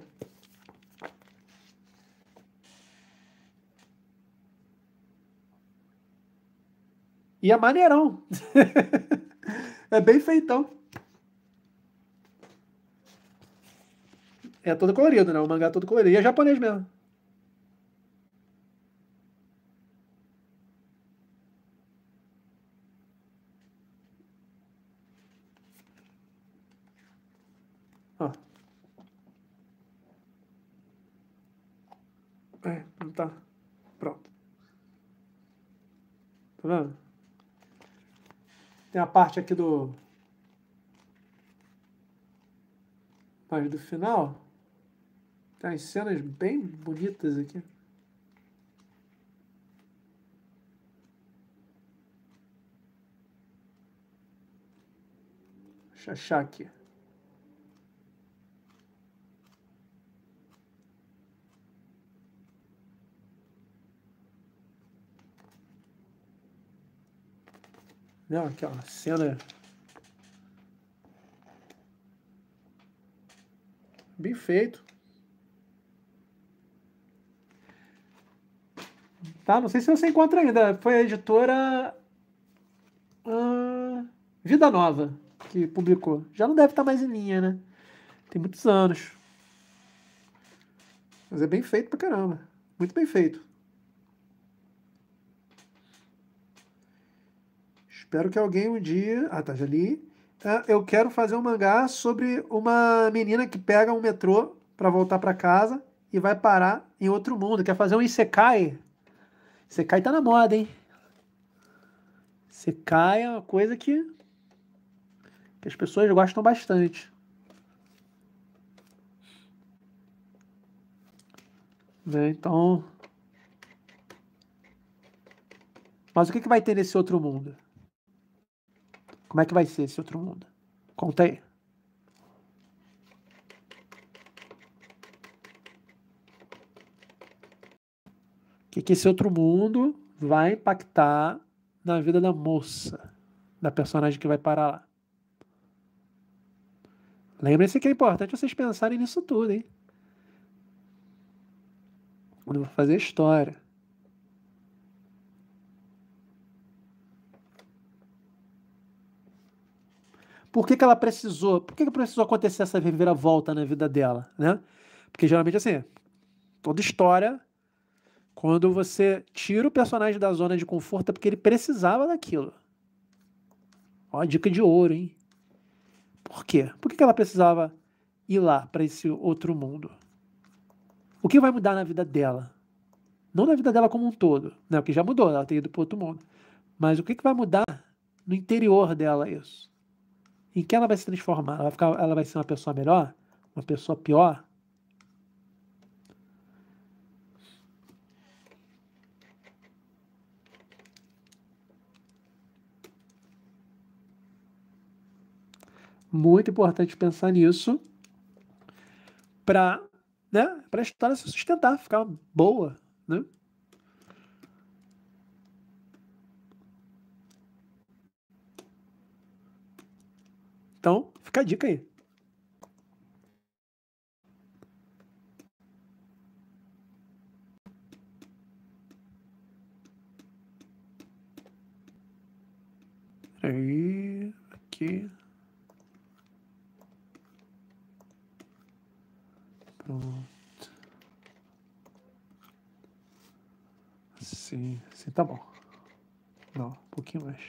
E é maneirão. [LAUGHS] é bem feitão. É todo colorido, né? O mangá é todo colorido. E é japonês mesmo. Ó. É, não tá. Pronto. Tá vendo? Tem a parte aqui do. Parte do final. Tem tá, umas cenas bem bonitas aqui. Deixa achar aqui. Não, aquela cena. Bem feito. Tá? Não sei se você encontra ainda. Foi a editora ah, Vida Nova que publicou. Já não deve estar tá mais em linha, né? Tem muitos anos. Mas é bem feito pra caramba. Muito bem feito. Espero que alguém um dia. Ah, tá, já li. Ah, eu quero fazer um mangá sobre uma menina que pega um metrô para voltar para casa e vai parar em outro mundo. Quer fazer um Isekai você cai tá na moda, hein? Você cai é uma coisa que, que as pessoas gostam bastante. Né? Então. Mas o que, que vai ter nesse outro mundo? Como é que vai ser esse outro mundo? Conta aí. que, que esse outro mundo vai impactar na vida da moça, da personagem que vai parar lá. Lembre-se que é importante vocês pensarem nisso tudo, hein? Quando eu vou fazer história. Por que, que ela precisou? Por que, que precisou acontecer essa reviravolta na vida dela, né? Porque geralmente assim, toda história quando você tira o personagem da zona de conforto é porque ele precisava daquilo. Ó, dica de ouro, hein? Por quê? Por que ela precisava ir lá para esse outro mundo? O que vai mudar na vida dela? Não na vida dela como um todo, né? Porque já mudou, ela tem ido para outro mundo. Mas o que, que vai mudar no interior dela isso? Em que ela vai se transformar? Ela vai, ficar, ela vai ser uma pessoa melhor? Uma pessoa pior? Muito importante pensar nisso para né, a história se sustentar, ficar boa. Né? Então, fica a dica aí. Aí, aqui. Pronto. Assim, assim tá bom. Não, um pouquinho mais.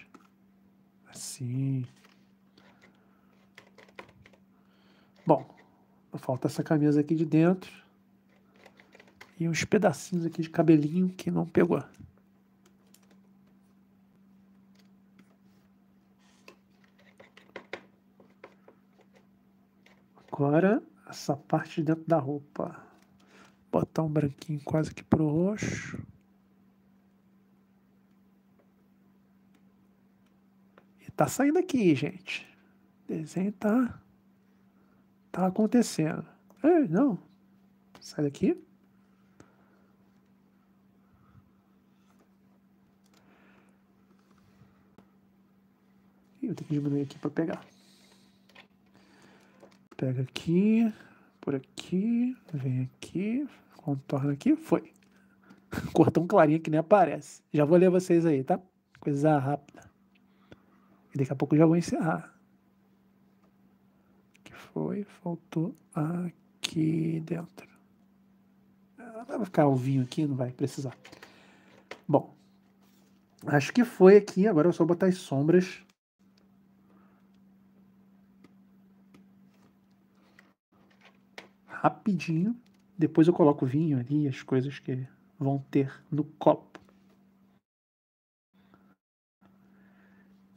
Assim. Bom, falta essa camisa aqui de dentro. E uns pedacinhos aqui de cabelinho que não pegou. Agora essa parte de dentro da roupa. Botar um branquinho quase que pro roxo. E tá saindo aqui, gente. O desenho tá. tá acontecendo. Ei, é, não. Sai daqui. Eu tenho que diminuir aqui para pegar. Pega aqui, por aqui, vem aqui, contorna aqui, foi. [LAUGHS] Cortou um clarinho que nem aparece. Já vou ler vocês aí, tá? Coisa rápida. E daqui a pouco já vou encerrar. Que foi, faltou aqui dentro. Vai ah, ficar vinho aqui, não vai precisar. Bom, acho que foi aqui. Agora é só botar as sombras rapidinho. Depois eu coloco o vinho ali, as coisas que vão ter no copo.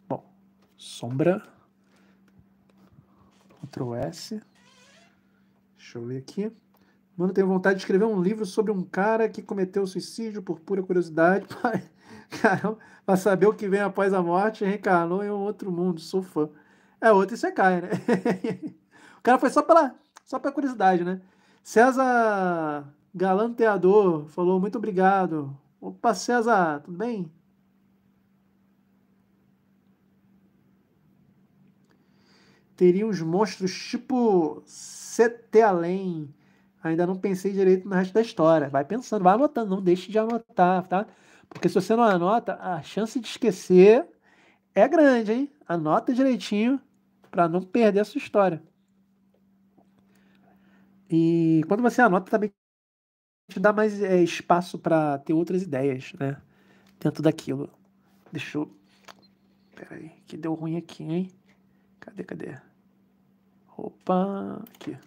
Bom, sombra. Ctrl S. Deixa eu ver aqui. Mano, tenho vontade de escrever um livro sobre um cara que cometeu suicídio por pura curiosidade. [LAUGHS] Caramba, pra saber o que vem após a morte, reencarnou em um outro mundo. Sou fã. É outro e cai né? [LAUGHS] o cara foi só pela só para curiosidade, né? César Galanteador falou muito obrigado. Opa, César, tudo bem? Teria uns monstros tipo CT além. Ainda não pensei direito no resto da história. Vai pensando, vai anotando, não deixe de anotar, tá? Porque se você não anota, a chance de esquecer é grande, hein? Anota direitinho para não perder a sua história. E quando você anota, também te dá mais é, espaço para ter outras ideias, né? Dentro daquilo. Deixa eu. Peraí, que deu ruim aqui, hein? Cadê, cadê? Opa, aqui. Vou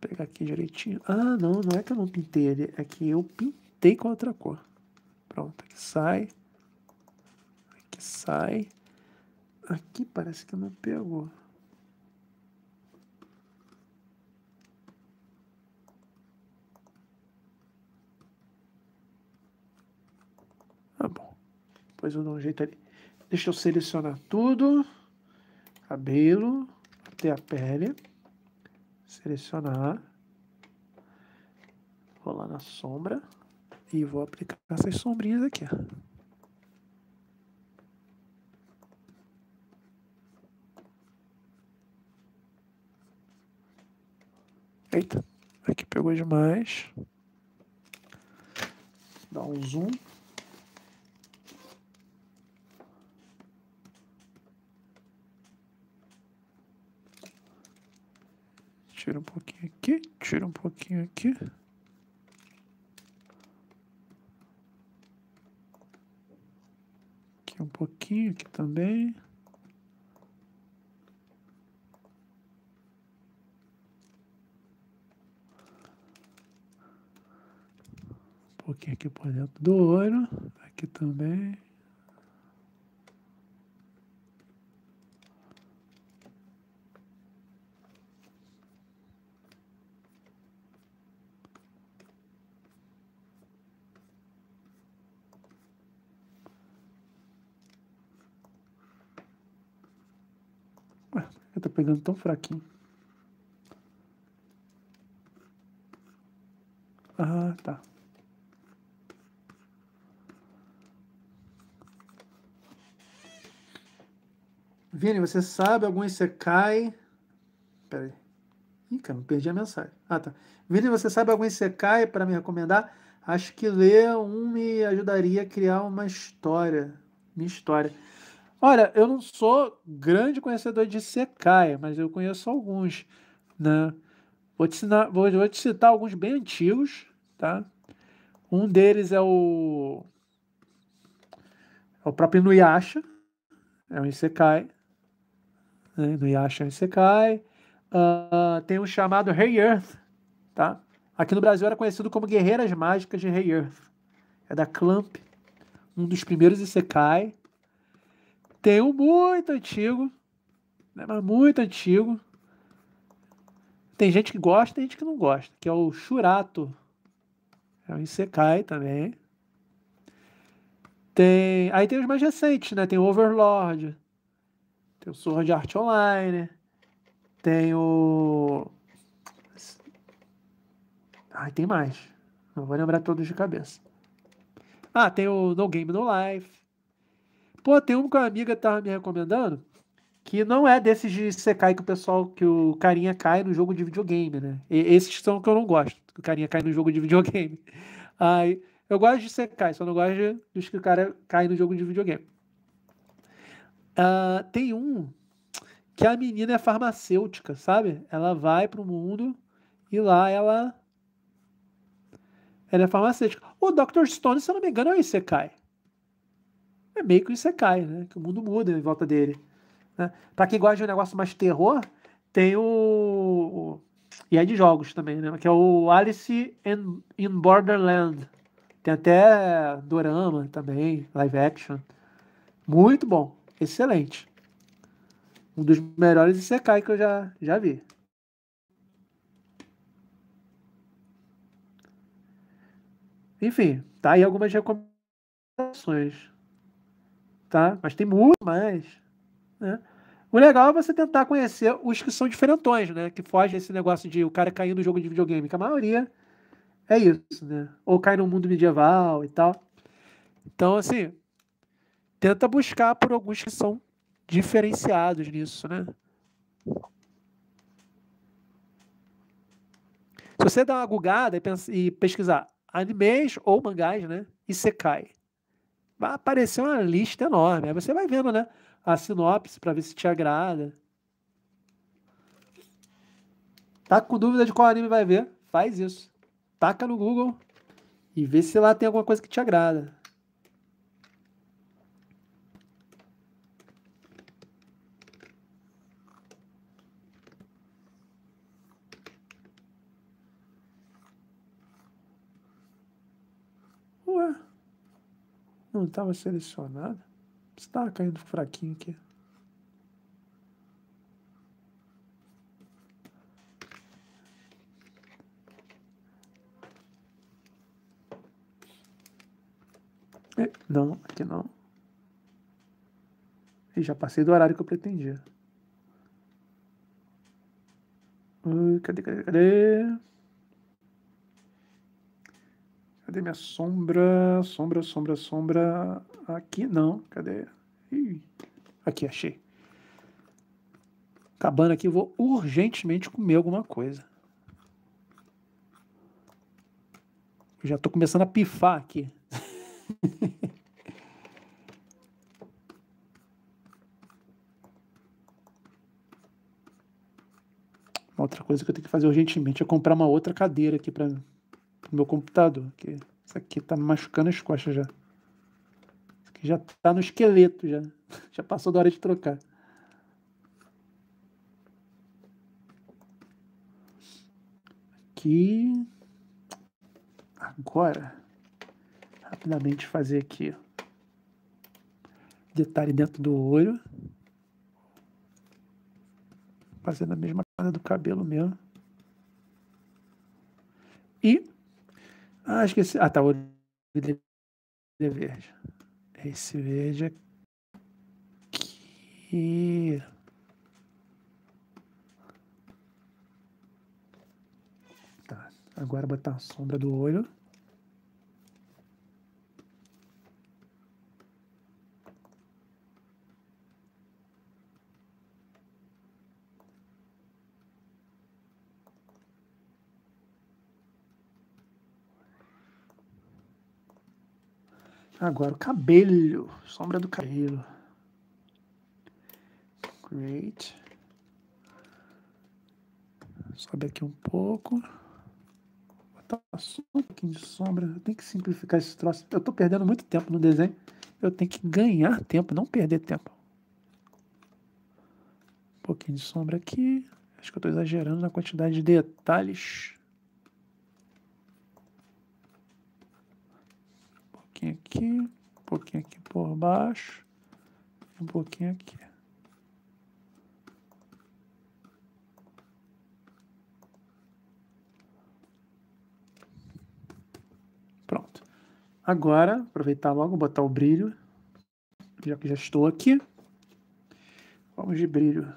pegar aqui direitinho. Ah, não, não é que eu não pintei ele, é que eu pintei com outra cor. Pronto, aqui sai. Aqui sai. Aqui parece que não pegou. Depois eu dou um jeito ali. Deixa eu selecionar tudo. Cabelo. Até a pele. Selecionar. Vou lá na sombra. E vou aplicar essas sombrinhas aqui. Eita, aqui pegou demais. Dá um zoom. Tira um pouquinho aqui, tira um pouquinho aqui. Aqui um pouquinho, aqui também. Um pouquinho aqui por dentro do ouro, aqui também. tá pegando tão fraquinho. Ah, tá. Vini, você sabe algum Isekai? aí. Ih, cara, perdi a mensagem. Ah, tá. Vini, você sabe algum Isekai para me recomendar? Acho que ler um me ajudaria a criar uma história. Minha história. Olha, eu não sou grande conhecedor de Sekai, mas eu conheço alguns, né? Vou te, ensinar, vou, vou te citar alguns bem antigos, tá? Um deles é o é o próprio Inuyasha, é um Isekai. Né? Inuyasha é um Isekai. Uh, tem um chamado Hey Earth, tá? Aqui no Brasil era conhecido como Guerreiras Mágicas de Hey Earth. É da Clamp, um dos primeiros Isekai. Tem um muito antigo, né, mas muito antigo. Tem gente que gosta, tem gente que não gosta, que é o Shurato. É o Insekai também. Tem, aí tem os mais recentes, né? Tem o Overlord, tem o Sword Art Online, tem o Ai, tem mais. Não vou lembrar todos de cabeça. Ah, tem o No Game No Life. Pô, tem um que uma amiga tava me recomendando que não é desses de você cai que o pessoal, que o carinha cai no jogo de videogame, né? E, esses são que eu não gosto, que o carinha cai no jogo de videogame. [LAUGHS] Aí, eu gosto de você só não gosto dos que o cara cai no jogo de videogame. Uh, tem um que a menina é farmacêutica, sabe? Ela vai pro mundo e lá ela. Ela é farmacêutica. O Dr. Stone, se eu não me engano, é o Isekai é meio que o Isekai, é né? Que o mundo muda em volta dele. Né? Para quem gosta de um negócio mais terror, tem o. E é de jogos também, né? Que é o Alice in, in Borderland. Tem até Dorama também, live action. Muito bom, excelente. Um dos melhores Isekai que eu já, já vi. Enfim, tá aí algumas recomendações tá? Mas tem muito mais, né? O legal é você tentar conhecer os que são diferentões, né? Que fogem esse negócio de o cara cair no jogo de videogame, que a maioria é isso, né? Ou cai no mundo medieval e tal. Então, assim, tenta buscar por alguns que são diferenciados nisso, né? Se você dar uma gugada e, e pesquisar animes ou mangás, né? E você cai vai aparecer uma lista enorme. Aí você vai vendo, né? A sinopse para ver se te agrada. Tá com dúvida de qual anime vai ver? Faz isso. Taca no Google e vê se lá tem alguma coisa que te agrada. Não estava selecionado. Você estava caindo fraquinho aqui. É, não, aqui não. E já passei do horário que eu pretendia. cadê, cadê, cadê? Cadê minha sombra? Sombra, sombra, sombra. Aqui não. Cadê? Ih, aqui, achei. Acabando aqui, eu vou urgentemente comer alguma coisa. Eu já estou começando a pifar aqui. [LAUGHS] uma outra coisa que eu tenho que fazer urgentemente é comprar uma outra cadeira aqui para meu computador. Que isso aqui tá me machucando as costas já. Isso aqui já tá no esqueleto já. [LAUGHS] Já passou da hora de trocar. Aqui. Agora, rapidamente fazer aqui detalhe dentro do olho. Fazendo a mesma coisa do cabelo mesmo. E ah, esqueci. Ah, tá. O de verde. Esse verde aqui. Tá. Agora botar a sombra do olho. Agora o cabelo, sombra do cabelo. Great. Sobe aqui um pouco. só um pouquinho de sombra. Tem que simplificar esse troço. Eu estou perdendo muito tempo no desenho. Eu tenho que ganhar tempo, não perder tempo. Um pouquinho de sombra aqui. Acho que eu estou exagerando na quantidade de detalhes. pouquinho aqui, um pouquinho aqui por baixo, um pouquinho aqui. Pronto. Agora, aproveitar logo, botar o brilho, já que já estou aqui. Vamos de brilho.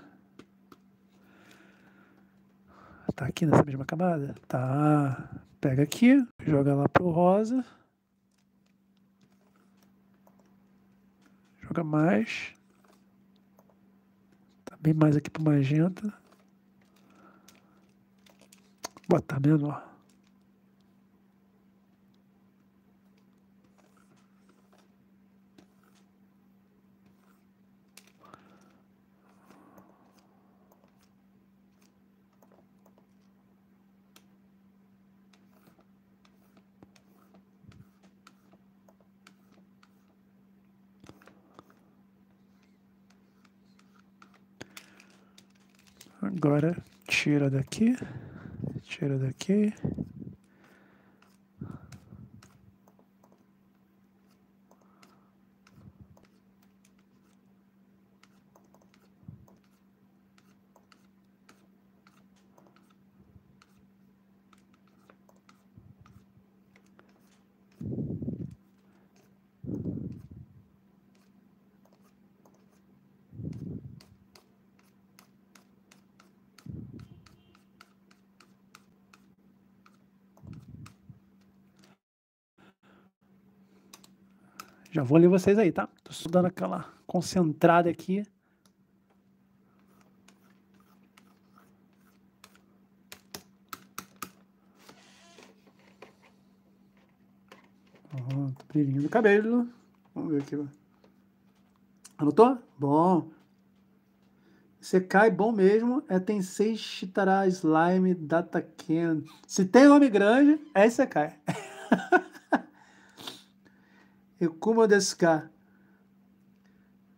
Tá aqui nessa mesma camada? Tá. Pega aqui, joga lá pro rosa. mais. Tá bem mais aqui pro magenta. Botar menor. Né, Agora tira daqui, tira daqui, Já vou ler vocês aí, tá? Tô só dando aquela concentrada aqui. Pronto, brilhinho do cabelo. Vamos ver aqui. Anotou? Bom. Você cai, bom mesmo é tem seis Chitara Slime Data can. Se tem homem grande, é cai. [LAUGHS] E Kuma desu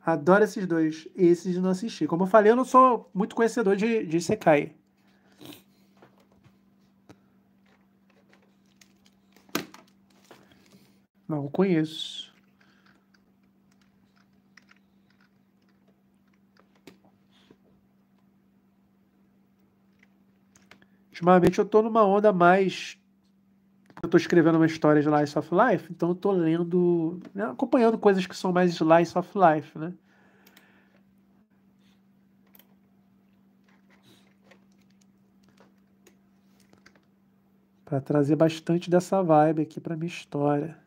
Adoro esses dois. esses não assisti. Como eu falei, eu não sou muito conhecedor de, de Sekai. Não conheço. Ultimamente eu estou numa onda mais eu estou escrevendo uma história de Slice of Life, então eu estou lendo, né, acompanhando coisas que são mais Slice of Life, né? Para trazer bastante dessa vibe aqui para minha história.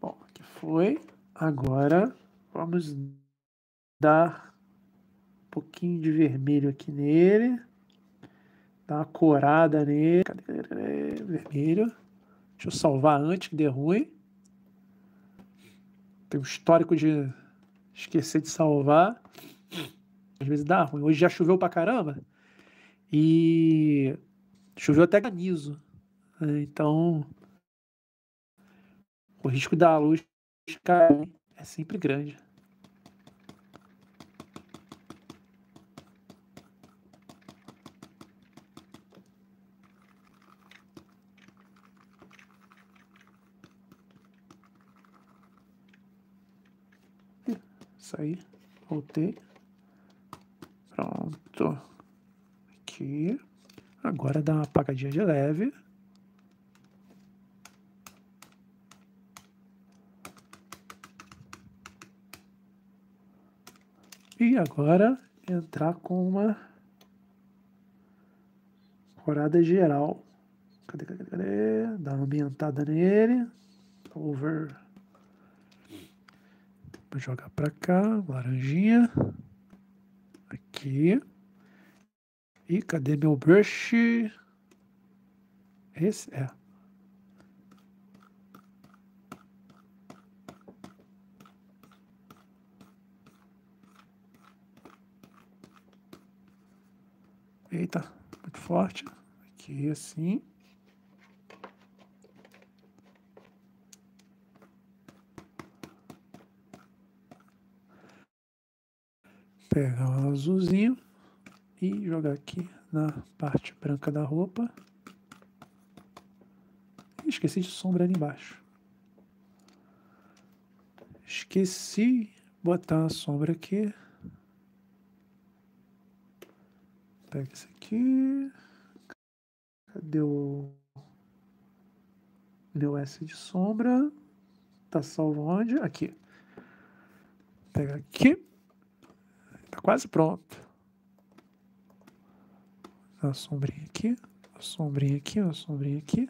Bom, aqui foi. Agora vamos dar pouquinho de vermelho aqui nele. Dá uma corada nele. Cadê? Vermelho. Deixa eu salvar antes que dê ruim. Tem um histórico de esquecer de salvar. Às vezes dá ruim. Hoje já choveu pra caramba. E choveu até granizo. Né? Então, o risco da luz cair é sempre grande. sair, voltei. Pronto. Aqui. Agora dá uma apagadinha de leve. E agora entrar com uma corada geral. Cadê, cadê, cadê? Dá uma ambientada nele. Over jogar para cá, laranjinha. Aqui. E cadê meu brush? Esse é. Eita, muito forte. Aqui assim. pegar um azulzinho e jogar aqui na parte branca da roupa. esqueci de sombra ali embaixo. Esqueci botar a sombra aqui. Pega isso aqui. Cadê o meu S de sombra? Tá salvo onde? Aqui. Pega aqui quase pronto A sombrinha aqui, a sombrinha aqui, a sombrinha aqui.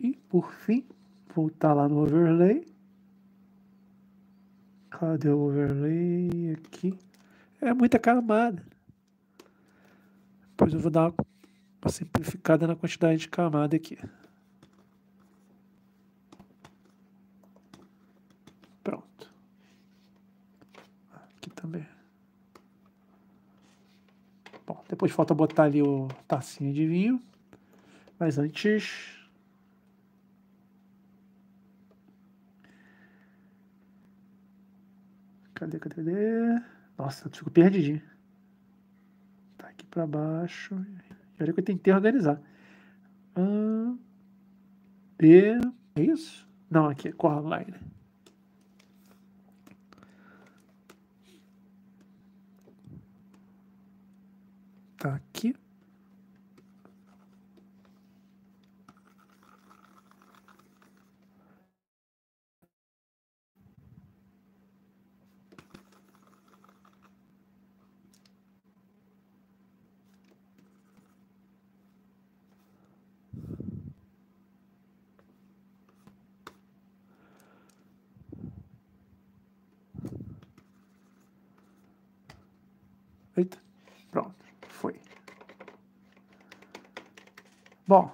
E por fim, voltar lá no overlay. Cadê o overlay aqui? É muita camada. Depois eu vou dar uma simplificada na quantidade de camada aqui. também. Bom, depois falta botar ali o tacinho de vinho. Mas antes. Cadê, cadê, cadê? Nossa, eu fico perdidinho. Tá aqui pra baixo. E olha que eu tentei organizar. Ah, B. É isso? Não, aqui é Coraline. está aqui. Eita, pronto. Bom,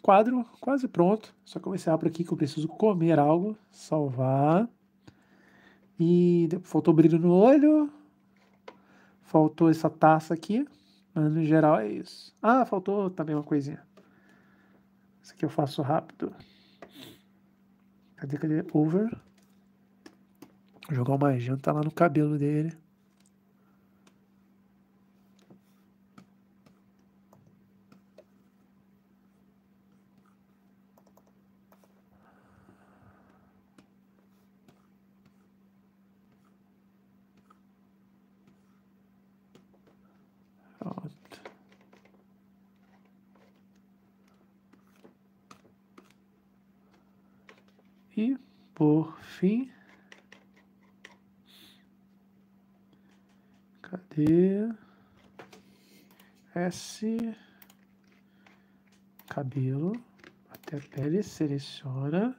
quadro quase pronto. Só começar por aqui que eu preciso comer algo, salvar. E faltou brilho no olho. Faltou essa taça aqui. Mas no geral é isso. Ah, faltou também uma coisinha. Isso aqui eu faço rápido. Cadê, cadê? Over. Vou jogar uma janta lá no cabelo dele. E, por fim, cadê S cabelo até pele seleciona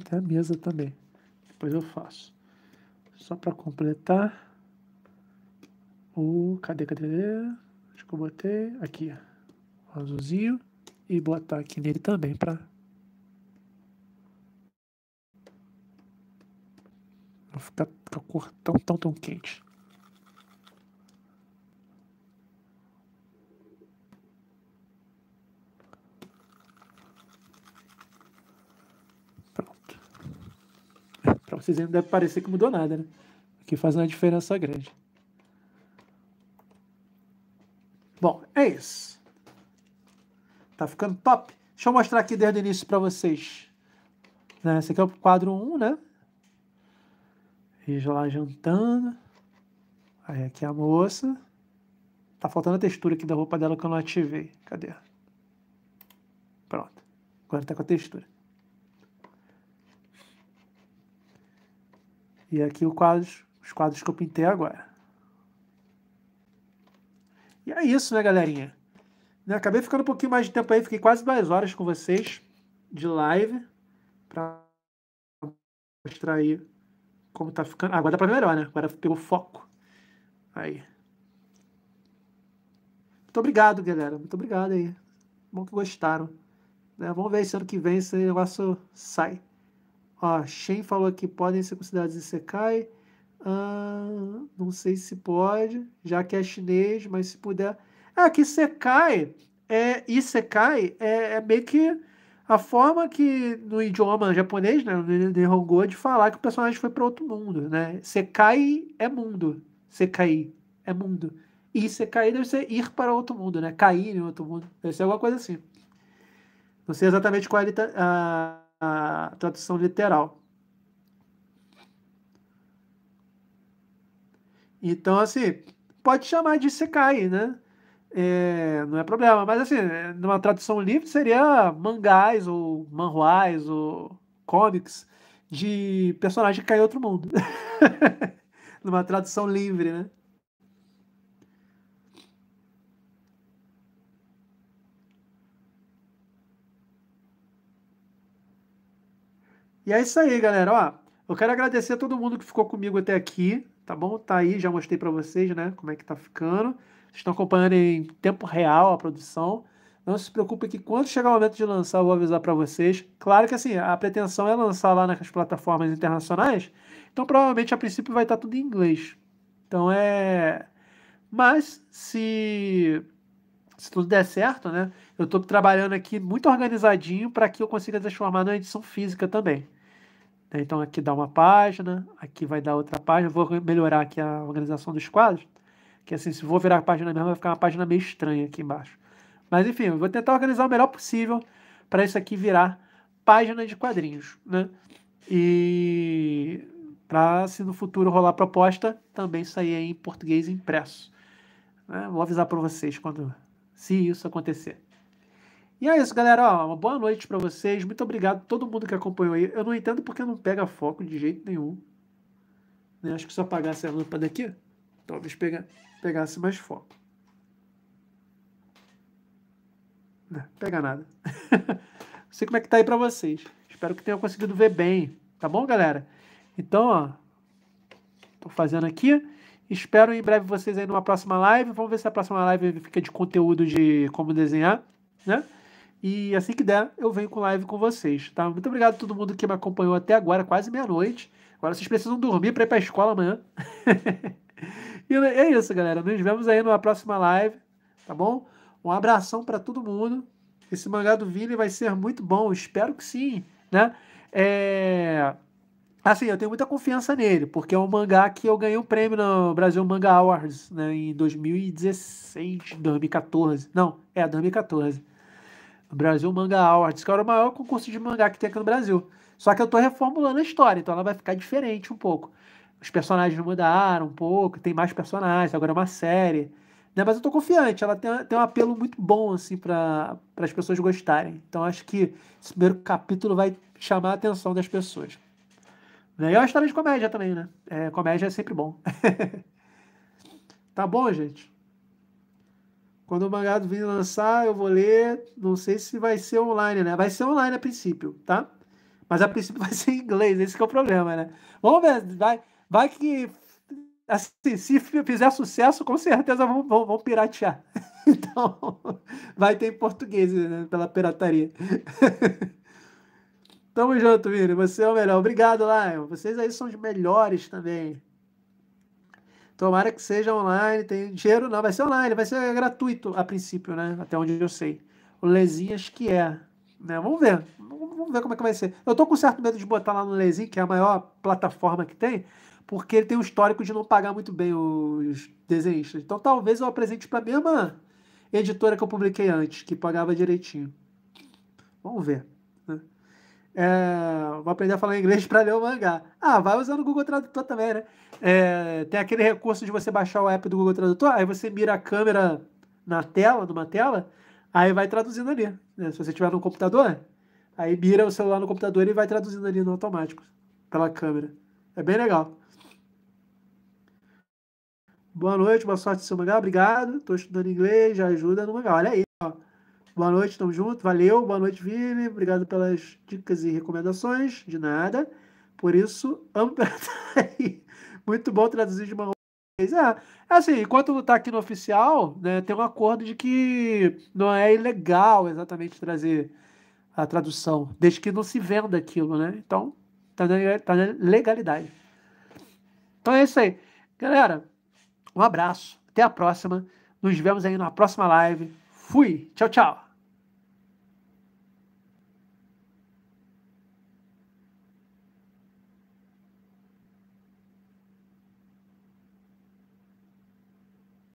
até a mesa também. Depois eu faço. Só para completar. O. Cadê, cadê? Acho que eu botei. Aqui, ó. Azulzinho. E botar aqui nele também para. Não ficar com a cor tão, tão, tão quente. não deve parecer que mudou nada, né? que faz uma diferença grande. Bom, é isso. Tá ficando top. Deixa eu mostrar aqui desde o início para vocês. Né? Esse aqui é o quadro 1, né? Veja lá jantando. Aí aqui a moça. Tá faltando a textura aqui da roupa dela que eu não ativei. Cadê? Pronto. Agora tá com a textura. E aqui quadros, os quadros que eu pintei agora. E é isso, né, galerinha? Né, acabei ficando um pouquinho mais de tempo aí, fiquei quase duas horas com vocês de live para mostrar aí como tá ficando. Ah, agora dá para melhor, né? Agora pegou foco. Aí. Muito obrigado, galera. Muito obrigado aí. Bom que gostaram. Né? Vamos ver se ano que vem esse negócio sai. Ó, Shen falou que podem ser considerados Isekai. Ah, não sei se pode, já que é chinês, mas se puder. É que Isekai é, isekai é, é meio que a forma que no idioma japonês, né, no Nihongo, de falar que o personagem foi para outro mundo, né? Sekai é mundo, sekai é mundo. E sekai deve ser ir para outro mundo, né? Cair em outro mundo, deve ser alguma coisa assim. Não sei exatamente qual é a, a tradução literal. Então, assim, pode chamar de Sekai, né? É, não é problema, mas assim, numa tradução livre seria mangás ou manhuais ou comics de personagem que em outro mundo. [LAUGHS] numa tradução livre, né? E é isso aí, galera. Ó, eu quero agradecer a todo mundo que ficou comigo até aqui, tá bom? Tá aí, já mostrei para vocês, né, como é que tá ficando. Vocês estão acompanhando em tempo real a produção. Não se preocupe que quando chegar o momento de lançar, eu vou avisar para vocês. Claro que assim, a pretensão é lançar lá nas plataformas internacionais, então provavelmente a princípio vai estar tá tudo em inglês. Então é. Mas se se tudo der certo, né? Eu estou trabalhando aqui muito organizadinho para que eu consiga transformar na edição física também. Né? Então aqui dá uma página, aqui vai dar outra página. Vou melhorar aqui a organização dos quadros, que assim, se vou virar a página mesmo, vai ficar uma página meio estranha aqui embaixo. Mas enfim, eu vou tentar organizar o melhor possível para isso aqui virar página de quadrinhos, né? E para se no futuro rolar proposta, também sair em português impresso. Né? Vou avisar para vocês quando se isso acontecer. E é isso, galera. Ó, uma boa noite para vocês. Muito obrigado a todo mundo que acompanhou aí. Eu não entendo porque não pega foco de jeito nenhum. Né? Acho que se eu apagasse a lâmpada aqui, talvez pega, pegasse mais foco. Não, pega nada. não [LAUGHS] sei como é que tá aí para vocês. Espero que tenham conseguido ver bem. Tá bom, galera? Então, ó. Tô fazendo aqui. Espero em breve vocês aí numa próxima live. Vamos ver se a próxima live fica de conteúdo de como desenhar, né? E assim que der, eu venho com live com vocês, tá? Muito obrigado a todo mundo que me acompanhou até agora, quase meia-noite. Agora vocês precisam dormir para ir para a escola amanhã. [LAUGHS] e é, é isso, galera. Nos vemos aí numa próxima live, tá bom? Um abração para todo mundo. Esse mangá do Vini vai ser muito bom, espero que sim, né? É... Assim, eu tenho muita confiança nele, porque é um mangá que eu ganhei um prêmio no Brasil Manga Awards, né, em 2016, 2014. Não, é 2014. Brasil Manga Awards, que era o maior concurso de mangá que tem aqui no Brasil. Só que eu estou reformulando a história, então ela vai ficar diferente um pouco. Os personagens mudaram um pouco, tem mais personagens, agora é uma série. Né? Mas eu estou confiante, ela tem, tem um apelo muito bom, assim, para as pessoas gostarem. Então acho que esse primeiro capítulo vai chamar a atenção das pessoas. Né? E é uma história de comédia também, né? É, comédia é sempre bom. [LAUGHS] tá bom, gente? Quando o mangá vir lançar, eu vou ler. Não sei se vai ser online, né? Vai ser online a princípio, tá? Mas a princípio [LAUGHS] vai ser em inglês, esse é o problema, né? Vamos ver, vai, vai que. Assim, se fizer sucesso, com certeza vão, vão, vão piratear. [LAUGHS] Então, vai ter em português, né? Pela pirataria. [LAUGHS] Tamo junto, Vini. Você é o melhor. Obrigado, Lion. Vocês aí são os melhores também. Tomara que seja online, tem dinheiro não, vai ser online, vai ser gratuito a princípio, né? Até onde eu sei. O acho que é, né? Vamos ver, vamos ver como é que vai ser. Eu tô com certo medo de botar lá no Lesi, que é a maior plataforma que tem, porque ele tem um histórico de não pagar muito bem os desenhistas. Então talvez eu apresente para a mesma editora que eu publiquei antes, que pagava direitinho. Vamos ver. Né? É, vou aprender a falar inglês [LAUGHS] para ler o mangá. Ah, vai usando o Google Tradutor também, né? É, tem aquele recurso de você baixar o app do Google Tradutor, aí você mira a câmera na tela, numa tela, aí vai traduzindo ali. Né? Se você tiver no computador, aí mira o celular no computador e vai traduzindo ali no automático, pela câmera. É bem legal. Boa noite, boa sorte seu Magal. obrigado. Estou estudando inglês, já ajuda no Magal. Olha aí, ó. Boa noite, tamo junto, valeu. Boa noite, Vini. Obrigado pelas dicas e recomendações, de nada. Por isso, amo [LAUGHS] aí. Muito bom traduzir de mangá é, é, assim, enquanto não tá aqui no oficial, né, tem um acordo de que não é ilegal exatamente trazer a tradução, desde que não se venda aquilo, né? Então, tá na, tá na legalidade. Então é isso aí. Galera, um abraço, até a próxima. Nos vemos aí na próxima live. Fui, tchau, tchau.